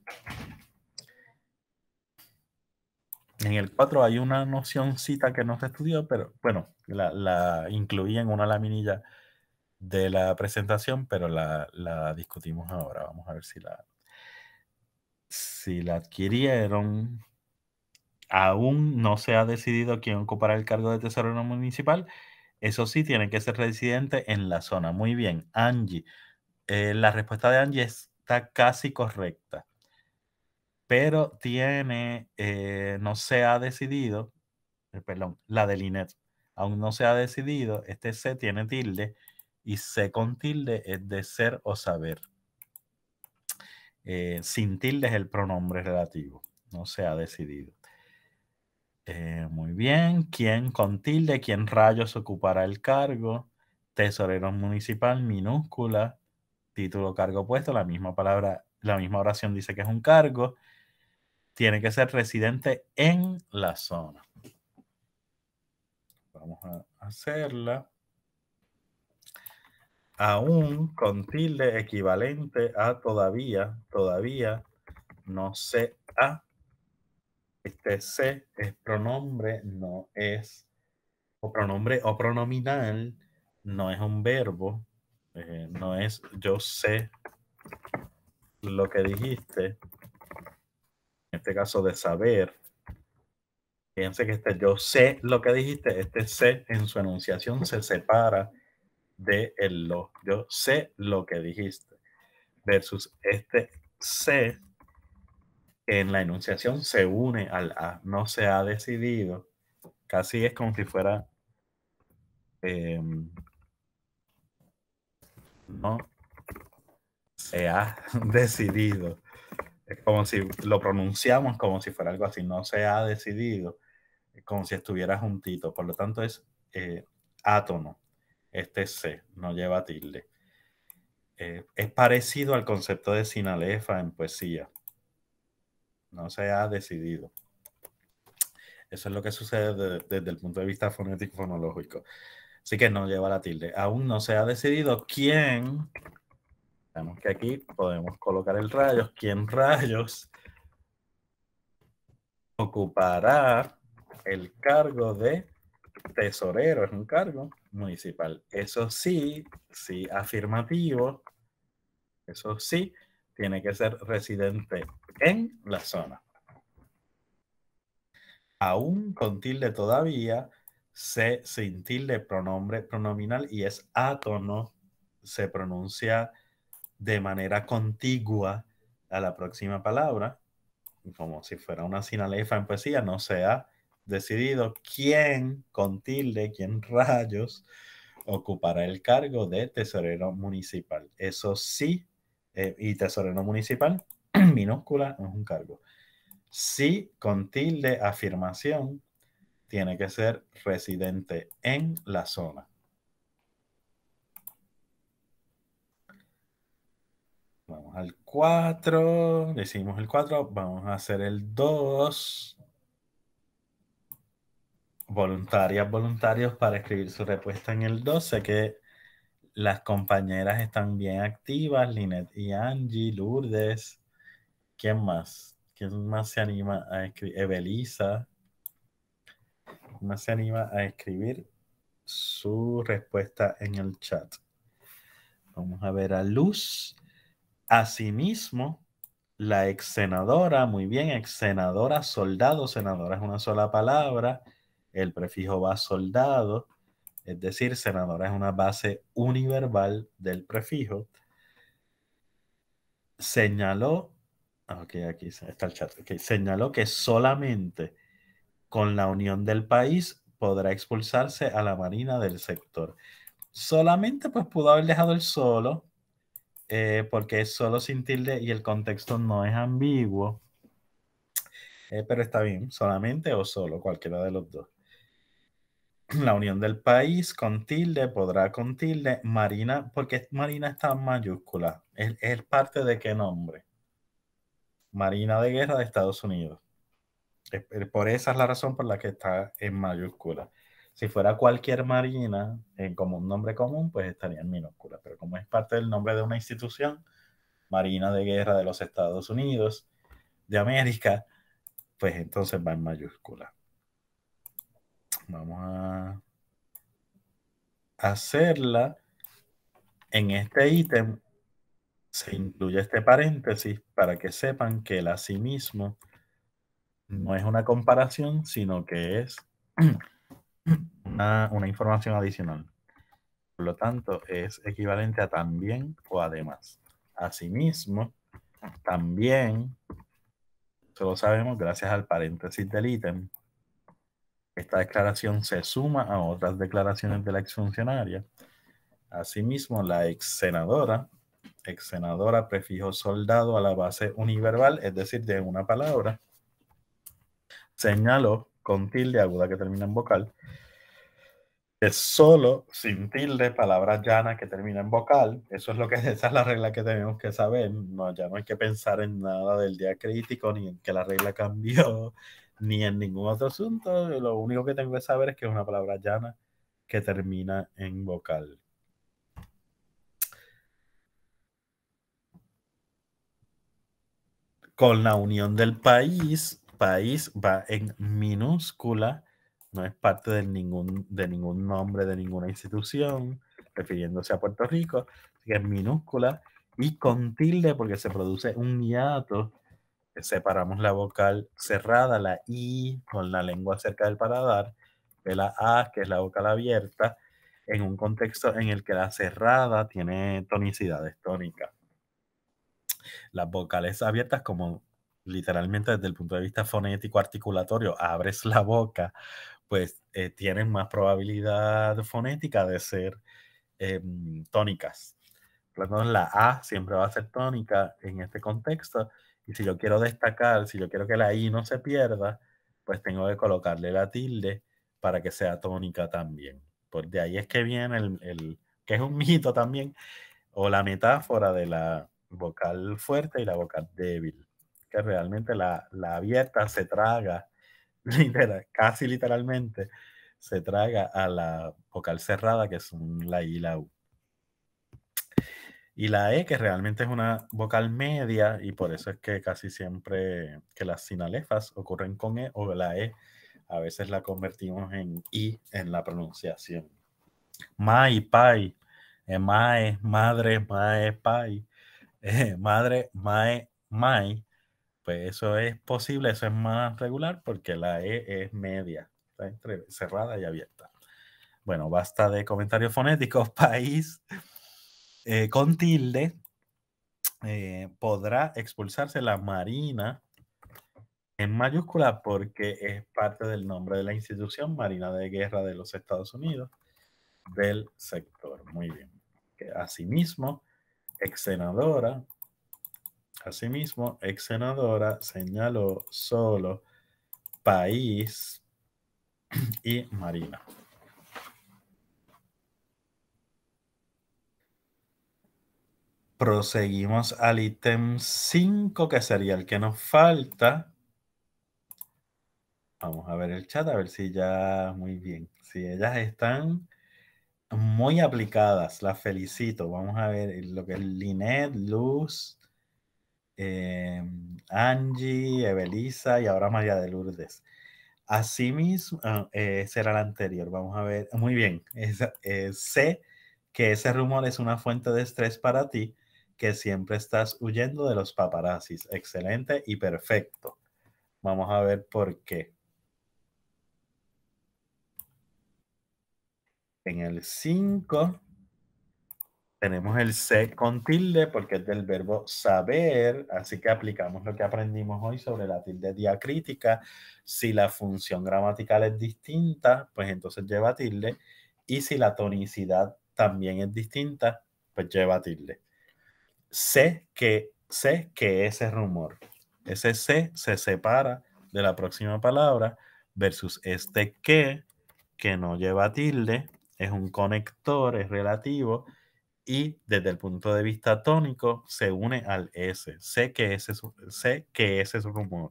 Speaker 2: En el 4 hay una nocióncita que no se estudió, pero bueno, la, la incluí en una laminilla de la presentación, pero la, discutimos ahora. Vamos a ver si la, si la adquirieron. Aún no se ha decidido quién ocupará el cargo de tesorero municipal. Eso sí, tiene que ser residente en la zona. Muy bien, Angie. Eh, la respuesta de Angie está casi correcta, pero tiene, eh, no se ha decidido, eh, perdón, la de Linet. Aún no se ha decidido, este C tiene tilde y se con tilde es de ser o saber. Eh, sin tilde es el pronombre relativo, no se ha decidido. Eh, muy bien, ¿quién con tilde? ¿Quién rayos ocupará el cargo? Tesorero municipal, minúscula, título, cargo puesto, la misma palabra, la misma oración dice que es un cargo. Tiene que ser residente en la zona. Vamos a hacerla aún con tilde equivalente a todavía, todavía, no sé a. Este se es pronombre, no es o pronombre o pronominal, no es un verbo, eh, no es yo sé lo que dijiste, en este caso de saber. Fíjense que este yo sé lo que dijiste, este sé en su enunciación se separa de el lo. Yo sé lo que dijiste. Versus este sé en la enunciación se une al A. No se ha decidido. Casi es como si fuera. Em, no se ha decidido. Es como si lo pronunciamos como si fuera algo así. No se ha decidido. como si estuviera juntito. Por lo tanto, es eh, átomo. Este C, no lleva tilde. Eh, es parecido al concepto de sinalefa en poesía. No se ha decidido. Eso es lo que sucede desde, el punto de vista fonético-fonológico. Así que no lleva la tilde. Aún no se ha decidido quién. Vemos que aquí podemos colocar el rayos. ¿Quién rayos ocupará el cargo de tesorero? Es un cargo municipal. Eso sí, sí, afirmativo, eso sí, tiene que ser residente en la zona. Aún con tilde todavía, se sin tilde pronombre pronominal y es átono, se pronuncia de manera contigua a la próxima palabra, como si fuera una sinalefa en poesía, no sea decidido quién con tilde, quién rayos ocupará el cargo de tesorero municipal. Eso sí, eh, y tesorero municipal, minúscula, es un cargo. Sí, con tilde, afirmación, tiene que ser residente en la zona. Vamos al 4, decimos el 4, vamos a hacer el 2 voluntarias, voluntarios para escribir su respuesta en el 12, que las compañeras están bien activas, Linet y Angie, Lourdes, ¿quién más? ¿Quién más se anima a escribir? Evelisa, ¿quién más se anima a escribir su respuesta en el chat? Vamos a ver a Luz. Asimismo, la ex senadora, muy bien, ex senadora, soldado, senadora es una sola palabra el prefijo va soldado, es decir, senadora es una base univerbal del prefijo. Señaló, ah, ok, aquí está el chat, señaló que solamente con la unión del país podrá expulsarse a la marina del sector. Solamente pues pudo haber dejado el solo, eh, porque es solo sin tilde y el contexto no es ambiguo. Eh, pero está bien, solamente o solo, cualquiera de los dos. la unión del país con tilde, podrá con tilde, Marina, porque Marina está en mayúscula, es, parte de qué nombre. Marina de Guerra de Estados Unidos. por esa es la razón por la que está en mayúscula. Si fuera cualquier marina, en eh, como un nombre común, pues estaría en minúscula. Pero como es parte del nombre de una institución, Marina de Guerra de los Estados Unidos, de América, pues entonces va en mayúscula. Vamos a hacerla. En este ítem se incluye este paréntesis para que sepan que el asimismo no es una comparación, sino que es una, información adicional. Por lo tanto, es equivalente a también o además. Asimismo, también, solo lo sabemos gracias al paréntesis del ítem, esta declaración se suma a otras declaraciones de la exfuncionaria. Asimismo, la ex senadora, ex senadora prefijo soldado a la base univerbal, es decir, de una palabra, señaló con tilde aguda que termina en vocal, es solo sin tilde, palabras llana que termina en vocal. Eso es lo que esa es la regla que tenemos que saber. ya no hay que pensar en nada del día crítico, ni en que la regla cambió, ni en ningún otro asunto. Lo único que tengo que saber es que es una palabra llana que termina en vocal. Con la unión del país, país va en minúscula, no es parte de ningún, de ningún nombre, de ninguna institución, refiriéndose a Puerto Rico, que es minúscula y con tilde porque se produce un hiato separamos la vocal cerrada, la I, con la lengua cerca del paladar, de la A, que es la vocal abierta, en un contexto en el que la cerrada tiene tonicidades tónicas. Las vocales abiertas, como literalmente desde el punto de vista fonético articulatorio, abres la boca, pues eh, tienen más probabilidad fonética de ser em, tónicas. Por la A siempre va a ser tónica en este contexto y si yo quiero destacar, si yo quiero que la I no se pierda, pues tengo que colocarle la tilde para que sea tónica también. Por pues de ahí es que viene el, que es un mito también, o la metáfora de la vocal fuerte y la vocal débil, que realmente la, abierta se traga, casi literalmente, se traga a la vocal cerrada, que es la I y la U. Y la E, que realmente es una vocal media, y por eso es que casi siempre que las sinalefas ocurren con E o la E, a veces la convertimos en I en la pronunciación. Mai, pai, eh, mae, madre, mae, pai, eh, madre, mae, mai. Pues eso es posible, eso es más regular porque la E es media, entre cerrada y abierta. Bueno, basta de comentarios fonéticos, país. Eh, con tilde, eh, podrá expulsarse la Marina en mayúscula porque es parte del nombre de la institución Marina de Guerra de los Estados Unidos del sector. Muy bien. Asimismo, ex senadora, asimismo, ex senadora señaló solo país y Marina. Proseguimos al ítem 5, que sería el que nos falta. Vamos a ver el chat, a ver si ya, muy bien, si ellas están muy aplicadas, las felicito. Vamos a ver lo que es Linet, Luz, eh, Angie, Evelisa y ahora María de Lourdes. Asimismo, mismo, ah, eh, ese era el anterior, vamos a ver, muy bien, eh, sé que ese rumor es una fuente de estrés para ti, que siempre estás huyendo de los paparazzis. Excelente y perfecto. Vamos a ver por qué. En el 5 tenemos el C con tilde porque es del verbo saber, así que aplicamos lo que aprendimos hoy sobre la tilde diacrítica. Si la función gramatical es distinta, pues entonces lleva tilde. Y si la tonicidad también es distinta, pues lleva tilde sé que, sé que ese rumor, ese sé se separa de la próxima palabra versus este que, que no lleva tilde, es un conector, es relativo y desde el punto de vista tónico se une al S. Sé que ese, sé que ese es rumor.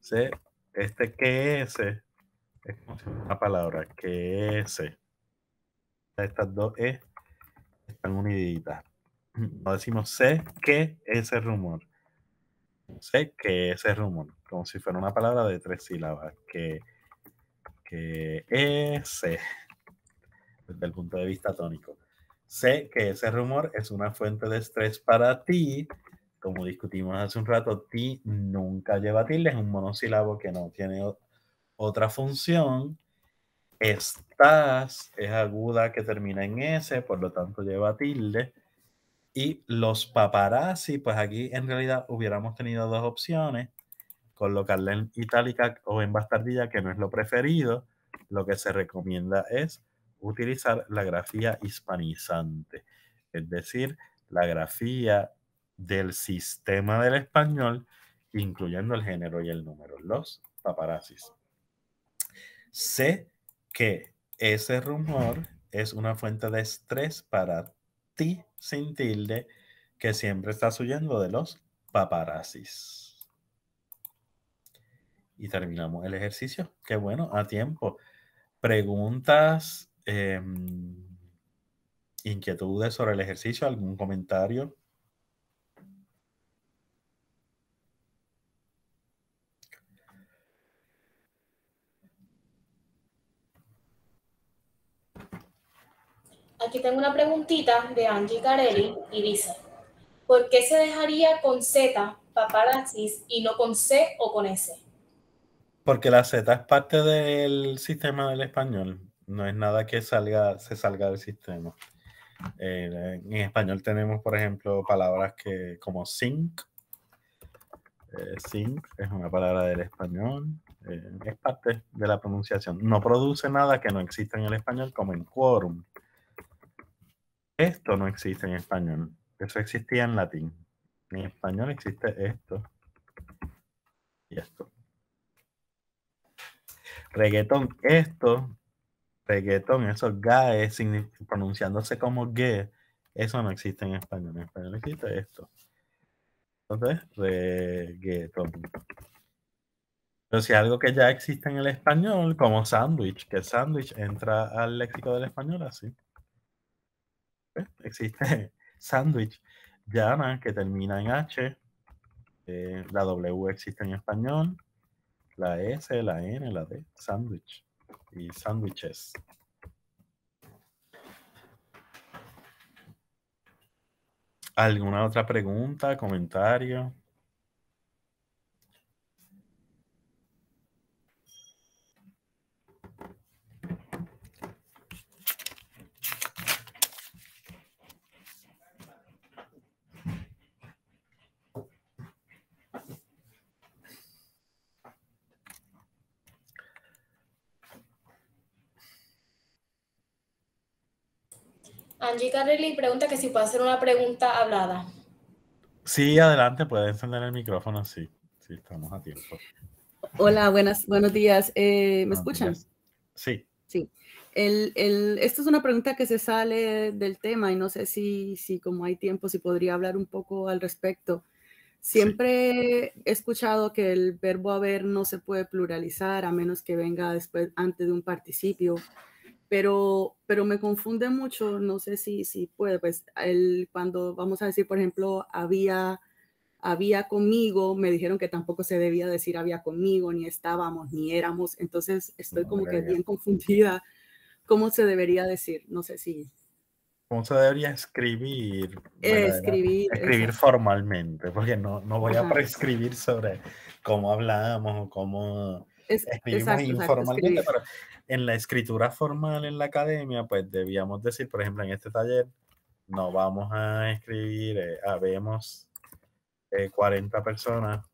Speaker 2: Sé, este que ese es una palabra, que ese. Estas dos E están uniditas. No decimos sé que ese rumor. Sé que ese rumor. Como si fuera una palabra de tres sílabas. Que, que ese. Eh, desde el punto de vista tónico. Sé que ese rumor es una fuente de estrés para ti. Como discutimos hace un rato, ti nunca lleva tilde, es un monosílabo que no tiene otra función. Estás es aguda que termina en S, por lo tanto lleva tilde. Y los paparazzi, pues aquí en realidad hubiéramos tenido dos opciones, colocarla en itálica o en bastardilla, que no es lo preferido. Lo que se recomienda es utilizar la grafía hispanizante, es decir, la grafía del sistema del español, incluyendo el género y el número, los paparazzi. Sé que ese rumor es una fuente de estrés para ti sin tilde que siempre estás huyendo de los paparazzis. Y terminamos el ejercicio. Qué bueno, a tiempo. Preguntas, em, inquietudes sobre el ejercicio, algún comentario.
Speaker 1: Aquí tengo una preguntita de Angie Carelli y dice, ¿por qué se dejaría con Z paparazzis y no con C o con S?
Speaker 2: Porque la Z es parte del sistema del español, no es nada que salga, se salga del sistema. Eh, en español tenemos, por ejemplo, palabras que como zinc. Eh, zinc es una palabra del español. Eh, es parte de la pronunciación. No produce nada que no exista en el español, como en quórum. Esto no existe en español. Eso existía en latín. En español existe esto. Y esto. Reggaetón, esto. Reggaetón, eso gae, pronunciándose como gay. Eso no existe en español. En español existe esto. Entonces, reggaetón. Pero si algo que ya existe en el español, como sándwich, que sándwich entra al léxico del español así. Pues, existe Sandwich, Llana, que termina en H, eh, la W existe en español, la S, la N, la D, Sandwich y sándwiches. ¿Alguna otra pregunta, comentario?
Speaker 1: Angie le pregunta que si puede
Speaker 3: hacer una pregunta hablada.
Speaker 2: Sí, adelante, puede encender el micrófono, sí, sí, estamos a tiempo.
Speaker 3: Hola, buenas, buenos días. Eh, ¿Me escuchan? Sí. Sí. El, es una pregunta que se sale del tema y no sé si, si como hay tiempo, si podría hablar un poco al respecto. Siempre he escuchado que el verbo haber no se puede pluralizar a menos que venga después antes de un participio pero, pero me confunde mucho, no sé si, si puede, pues el, cuando vamos a decir, por ejemplo, había, había conmigo, me dijeron que tampoco se debía decir había conmigo, ni estábamos, ni éramos, entonces estoy como que bien confundida, ¿cómo se debería decir? No sé si...
Speaker 2: ¿Cómo se debería escribir? escribir. escribir formalmente, porque no, no voy a prescribir sobre cómo hablábamos o cómo es, escribimos pero en la escritura formal en la academia, pues debíamos decir, por ejemplo, en este taller, no vamos a escribir, eh, habemos 40 eh, personas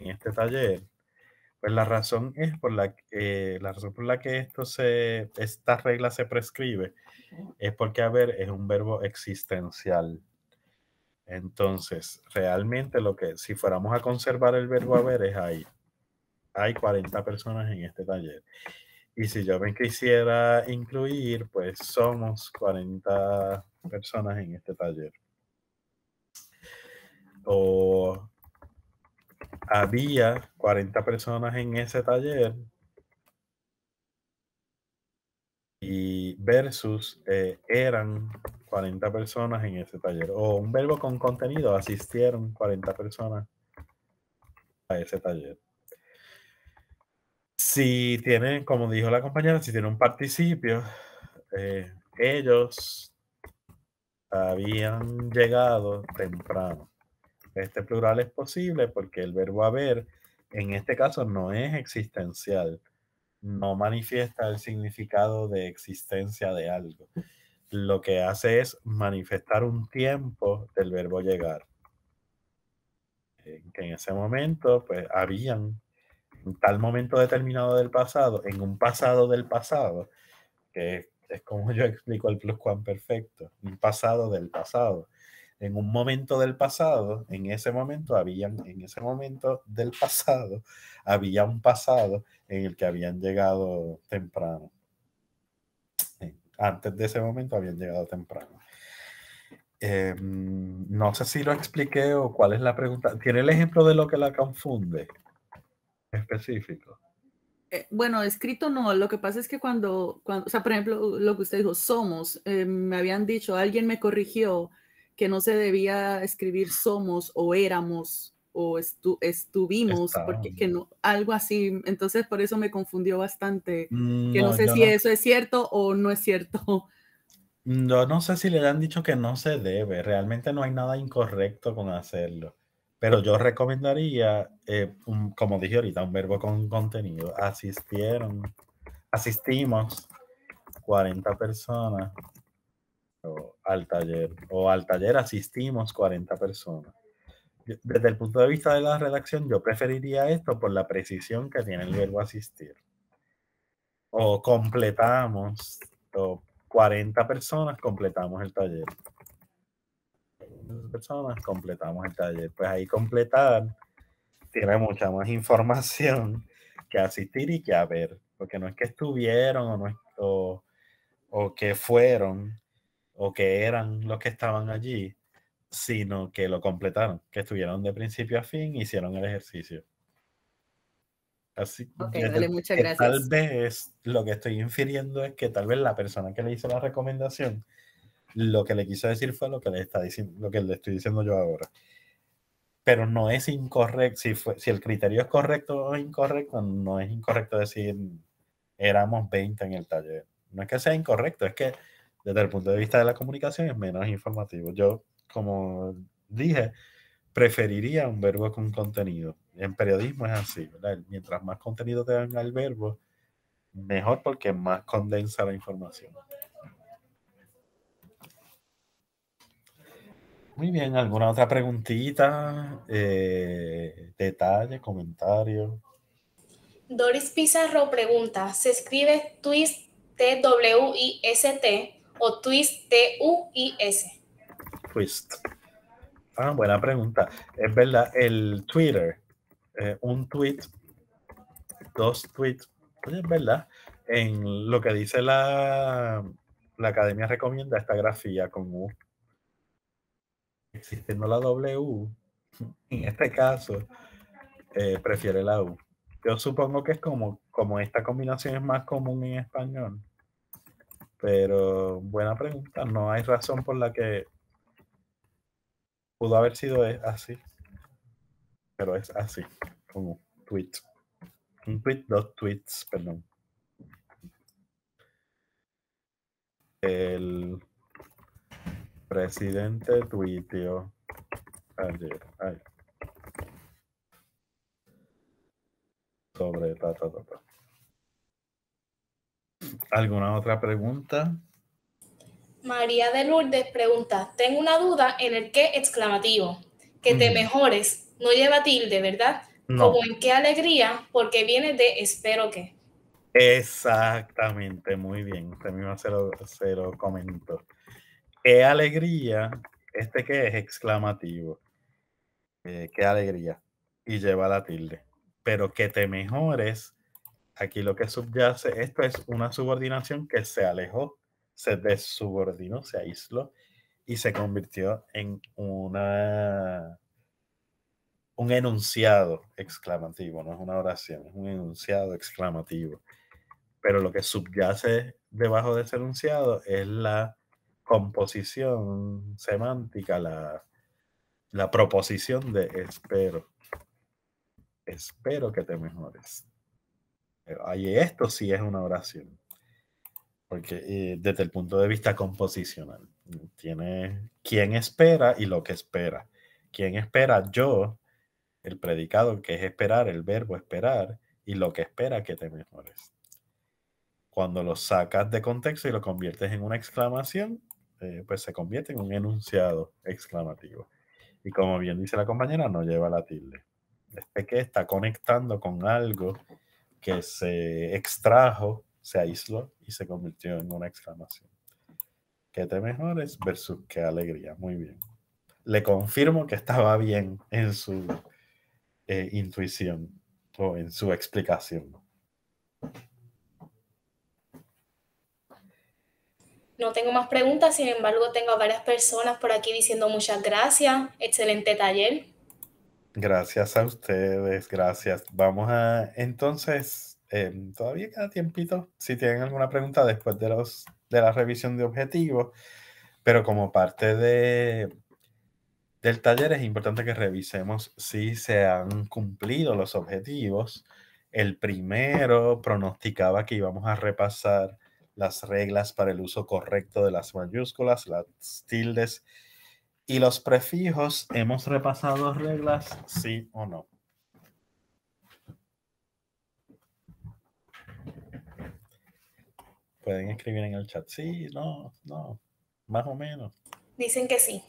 Speaker 2: en este taller. Pues la razón es por la, eh, la razón por la que esto se, esta regla se prescribe es porque haber es un verbo existencial. Entonces, realmente lo que, si fuéramos a conservar el verbo haber es ahí hay 40 personas en este taller. Y si yo me quisiera incluir, pues somos 40 personas en este taller. O había 40 personas en ese taller y versus eh, eran 40 personas en ese taller. O un verbo con contenido, asistieron 40 personas a ese taller. Si tienen, como dijo la compañera, si tienen un participio, eh, ellos habían llegado temprano. Este plural es posible porque el verbo haber en este caso no es existencial, no manifiesta el significado de existencia de algo. Lo que hace es manifestar un tiempo del verbo llegar. que en ese momento pues habían en tal momento determinado del pasado, en un pasado del pasado, que es como yo explico el pluscuamperfecto, un pasado del pasado. En un momento del pasado, en ese momento habían, en ese momento del pasado, había un pasado en el que habían llegado temprano. Eh, antes de ese momento habían llegado temprano. Em, no sé si lo expliqué o cuál es la pregunta. ¿Tiene el ejemplo de lo que la confunde? específico.
Speaker 3: Eh, bueno, escrito no, lo que pasa es que cuando, o sea, por ejemplo, lo que usted dijo, somos, eh, me habían dicho, alguien me corrigió que no se debía escribir somos o éramos o estuvimos, porque que no, algo así, entonces por eso me confundió bastante, mm, que no, sé si eso es cierto o no es cierto.
Speaker 2: no no sé si le han dicho que no se debe, realmente no hay nada incorrecto con hacerlo. Pero yo recomendaría, eh, como dije ahorita, un verbo con contenido. Asistieron, asistimos 40 personas al taller, o al taller asistimos 40 personas. Desde el punto de vista de la redacción, yo preferiría esto por la precisión que tiene el verbo asistir. O completamos, o 40 personas completamos el taller personas, completamos el taller. Pues ahí completar tiene mucha más información que asistir y que haber, porque no es que estuvieron o, no o, que fueron o que eran los que estaban allí, sino que lo completaron, que estuvieron de principio a fin, hicieron el ejercicio. Así Tal vez lo que estoy infiriendo es que tal vez la persona que le hizo la recomendación lo que le quiso decir fue lo que le está diciendo, lo que le estoy diciendo yo ahora. Pero no es incorrecto, si, el criterio es correcto o incorrecto, no es incorrecto decir éramos 20 en el taller. No es que sea incorrecto, es que desde el punto de vista de la comunicación es menos informativo. Yo, como dije, preferiría un verbo con contenido. En periodismo es así, Mientras más contenido te dan al verbo, mejor porque más condensa la información. Muy bien, ¿alguna otra preguntita? Eh, detalle, comentario.
Speaker 1: Doris Pizarro pregunta, ¿se escribe twist T-W-I-S-T o twist T-U-I-S?
Speaker 2: Twist. Ah, buena pregunta. Es verdad, el Twitter, eh, un tweet, dos tweets, es verdad, en lo que dice la, la academia recomienda esta grafía con U existiendo la W, en este caso, eh, prefiere la U. Yo supongo que es como, como esta combinación es más común en español. Pero buena pregunta, no hay razón por la que pudo haber sido así. Pero es así, como tweet. Un tweet, dos tweets, perdón. El presidente tuiteó ayer sobre ¿Alguna otra pregunta?
Speaker 1: María de Lourdes pregunta, tengo una duda en el qué exclamativo, que te mejores, no lleva tilde, ¿verdad? Como en qué alegría, porque viene de espero que.
Speaker 2: Exactamente, muy bien, usted mismo se lo, se qué alegría, este que es exclamativo, eh, qué alegría, y lleva la tilde. Pero que te mejores, aquí lo que subyace, esto es una subordinación que se alejó, se desubordinó, se aisló y se convirtió en una un enunciado exclamativo, no es una oración, es un enunciado exclamativo. Pero lo que subyace debajo de ese enunciado es la composición semántica, la, proposición de espero. Espero que te mejores. ahí esto sí es una oración, porque eh, desde el punto de vista composicional, tiene quién espera y lo que espera. ¿Quién espera? Yo, el predicado que es esperar, el verbo esperar y lo que espera que te mejores. Cuando lo sacas de contexto y lo conviertes en una exclamación, eh, pues se convierte en un enunciado exclamativo. Y como bien dice la compañera, no lleva la tilde. Este que está conectando con algo que se extrajo, se aisló y se convirtió en una exclamación. Que te mejores versus qué alegría. Muy bien. Le confirmo que estaba bien en su eh, intuición o en su explicación.
Speaker 1: No tengo más preguntas, sin embargo, tengo a varias personas por aquí diciendo muchas gracias. Excelente taller.
Speaker 2: Gracias a ustedes, gracias. Vamos a entonces, em, todavía queda tiempito si tienen alguna pregunta después de, los, de la revisión de objetivos, pero como parte de, del taller es importante que revisemos si se han cumplido los objetivos. El primero pronosticaba que íbamos a repasar las reglas para el uso correcto de las mayúsculas, las tildes y los prefijos. ¿Hemos repasado reglas? Sí o no. Pueden escribir en el chat. Sí, no, no, más o menos.
Speaker 1: Dicen que sí.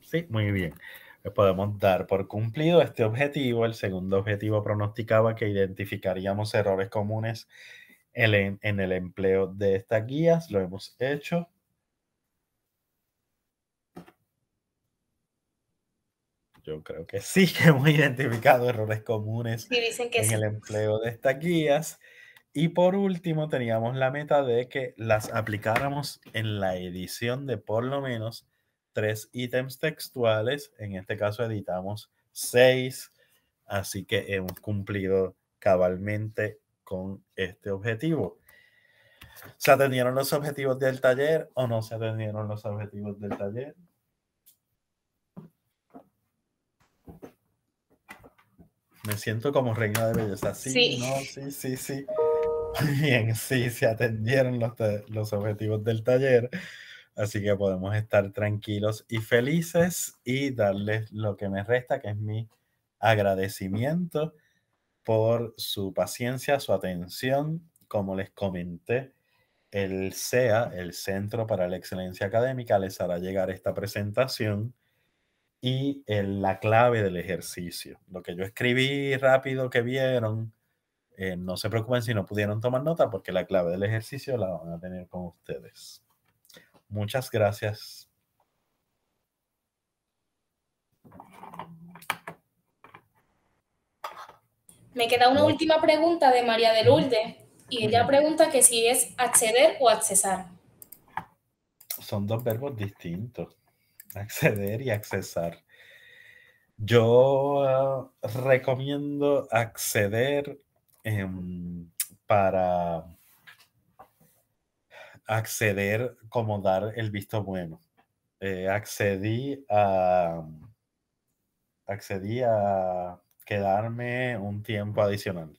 Speaker 2: Sí, muy bien podemos dar por cumplido este objetivo. El segundo objetivo pronosticaba que identificaríamos errores comunes Em, en el empleo de estas guías. Lo hemos hecho. Yo creo que sí que hemos identificado errores comunes
Speaker 1: en el
Speaker 2: empleo de estas guías. Y por último, teníamos la meta de que las aplicáramos en la edición de por lo menos tres ítems textuales. En este caso editamos seis, así que hemos cumplido cabalmente con este objetivo. ¿Se atendieron los objetivos del taller o no se atendieron los objetivos del taller? Me siento como reina de belleza. Sí, sí. No, sí, sí, sí. Bien, sí, se atendieron los, los objetivos del taller. Así que podemos estar tranquilos y felices y darles lo que me resta, que es mi agradecimiento por su paciencia, su atención. Como les comenté, el CEA, el Centro para la Excelencia Académica, les hará llegar esta presentación y la clave del ejercicio. Lo que yo escribí rápido que vieron, eh, no se preocupen si no pudieron tomar nota porque la clave del ejercicio la van a tener con ustedes. Muchas gracias.
Speaker 1: Me queda una última pregunta de María del Lourdes y ella pregunta que si es acceder o accesar.
Speaker 2: Son dos verbos distintos, acceder y accesar. Yo ah, recomiendo acceder em, para acceder como dar el visto bueno. Eh, accedí a accedí a quedarme un tiempo adicional.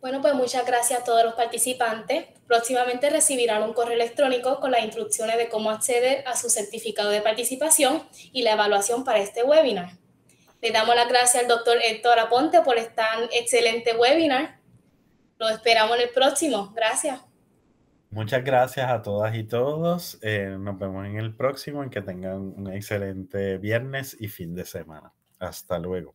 Speaker 1: Bueno, pues muchas gracias a todos los participantes. Próximamente recibirán un correo electrónico con las instrucciones de cómo acceder a su certificado de participación y la evaluación para este webinar. Le damos las gracias al doctor Héctor Aponte por este excelente webinar. Lo esperamos en el próximo. Gracias.
Speaker 2: Muchas gracias a todas y todos. Eh, nos vemos en el próximo. En que tengan un excelente viernes y fin de semana. Hasta luego.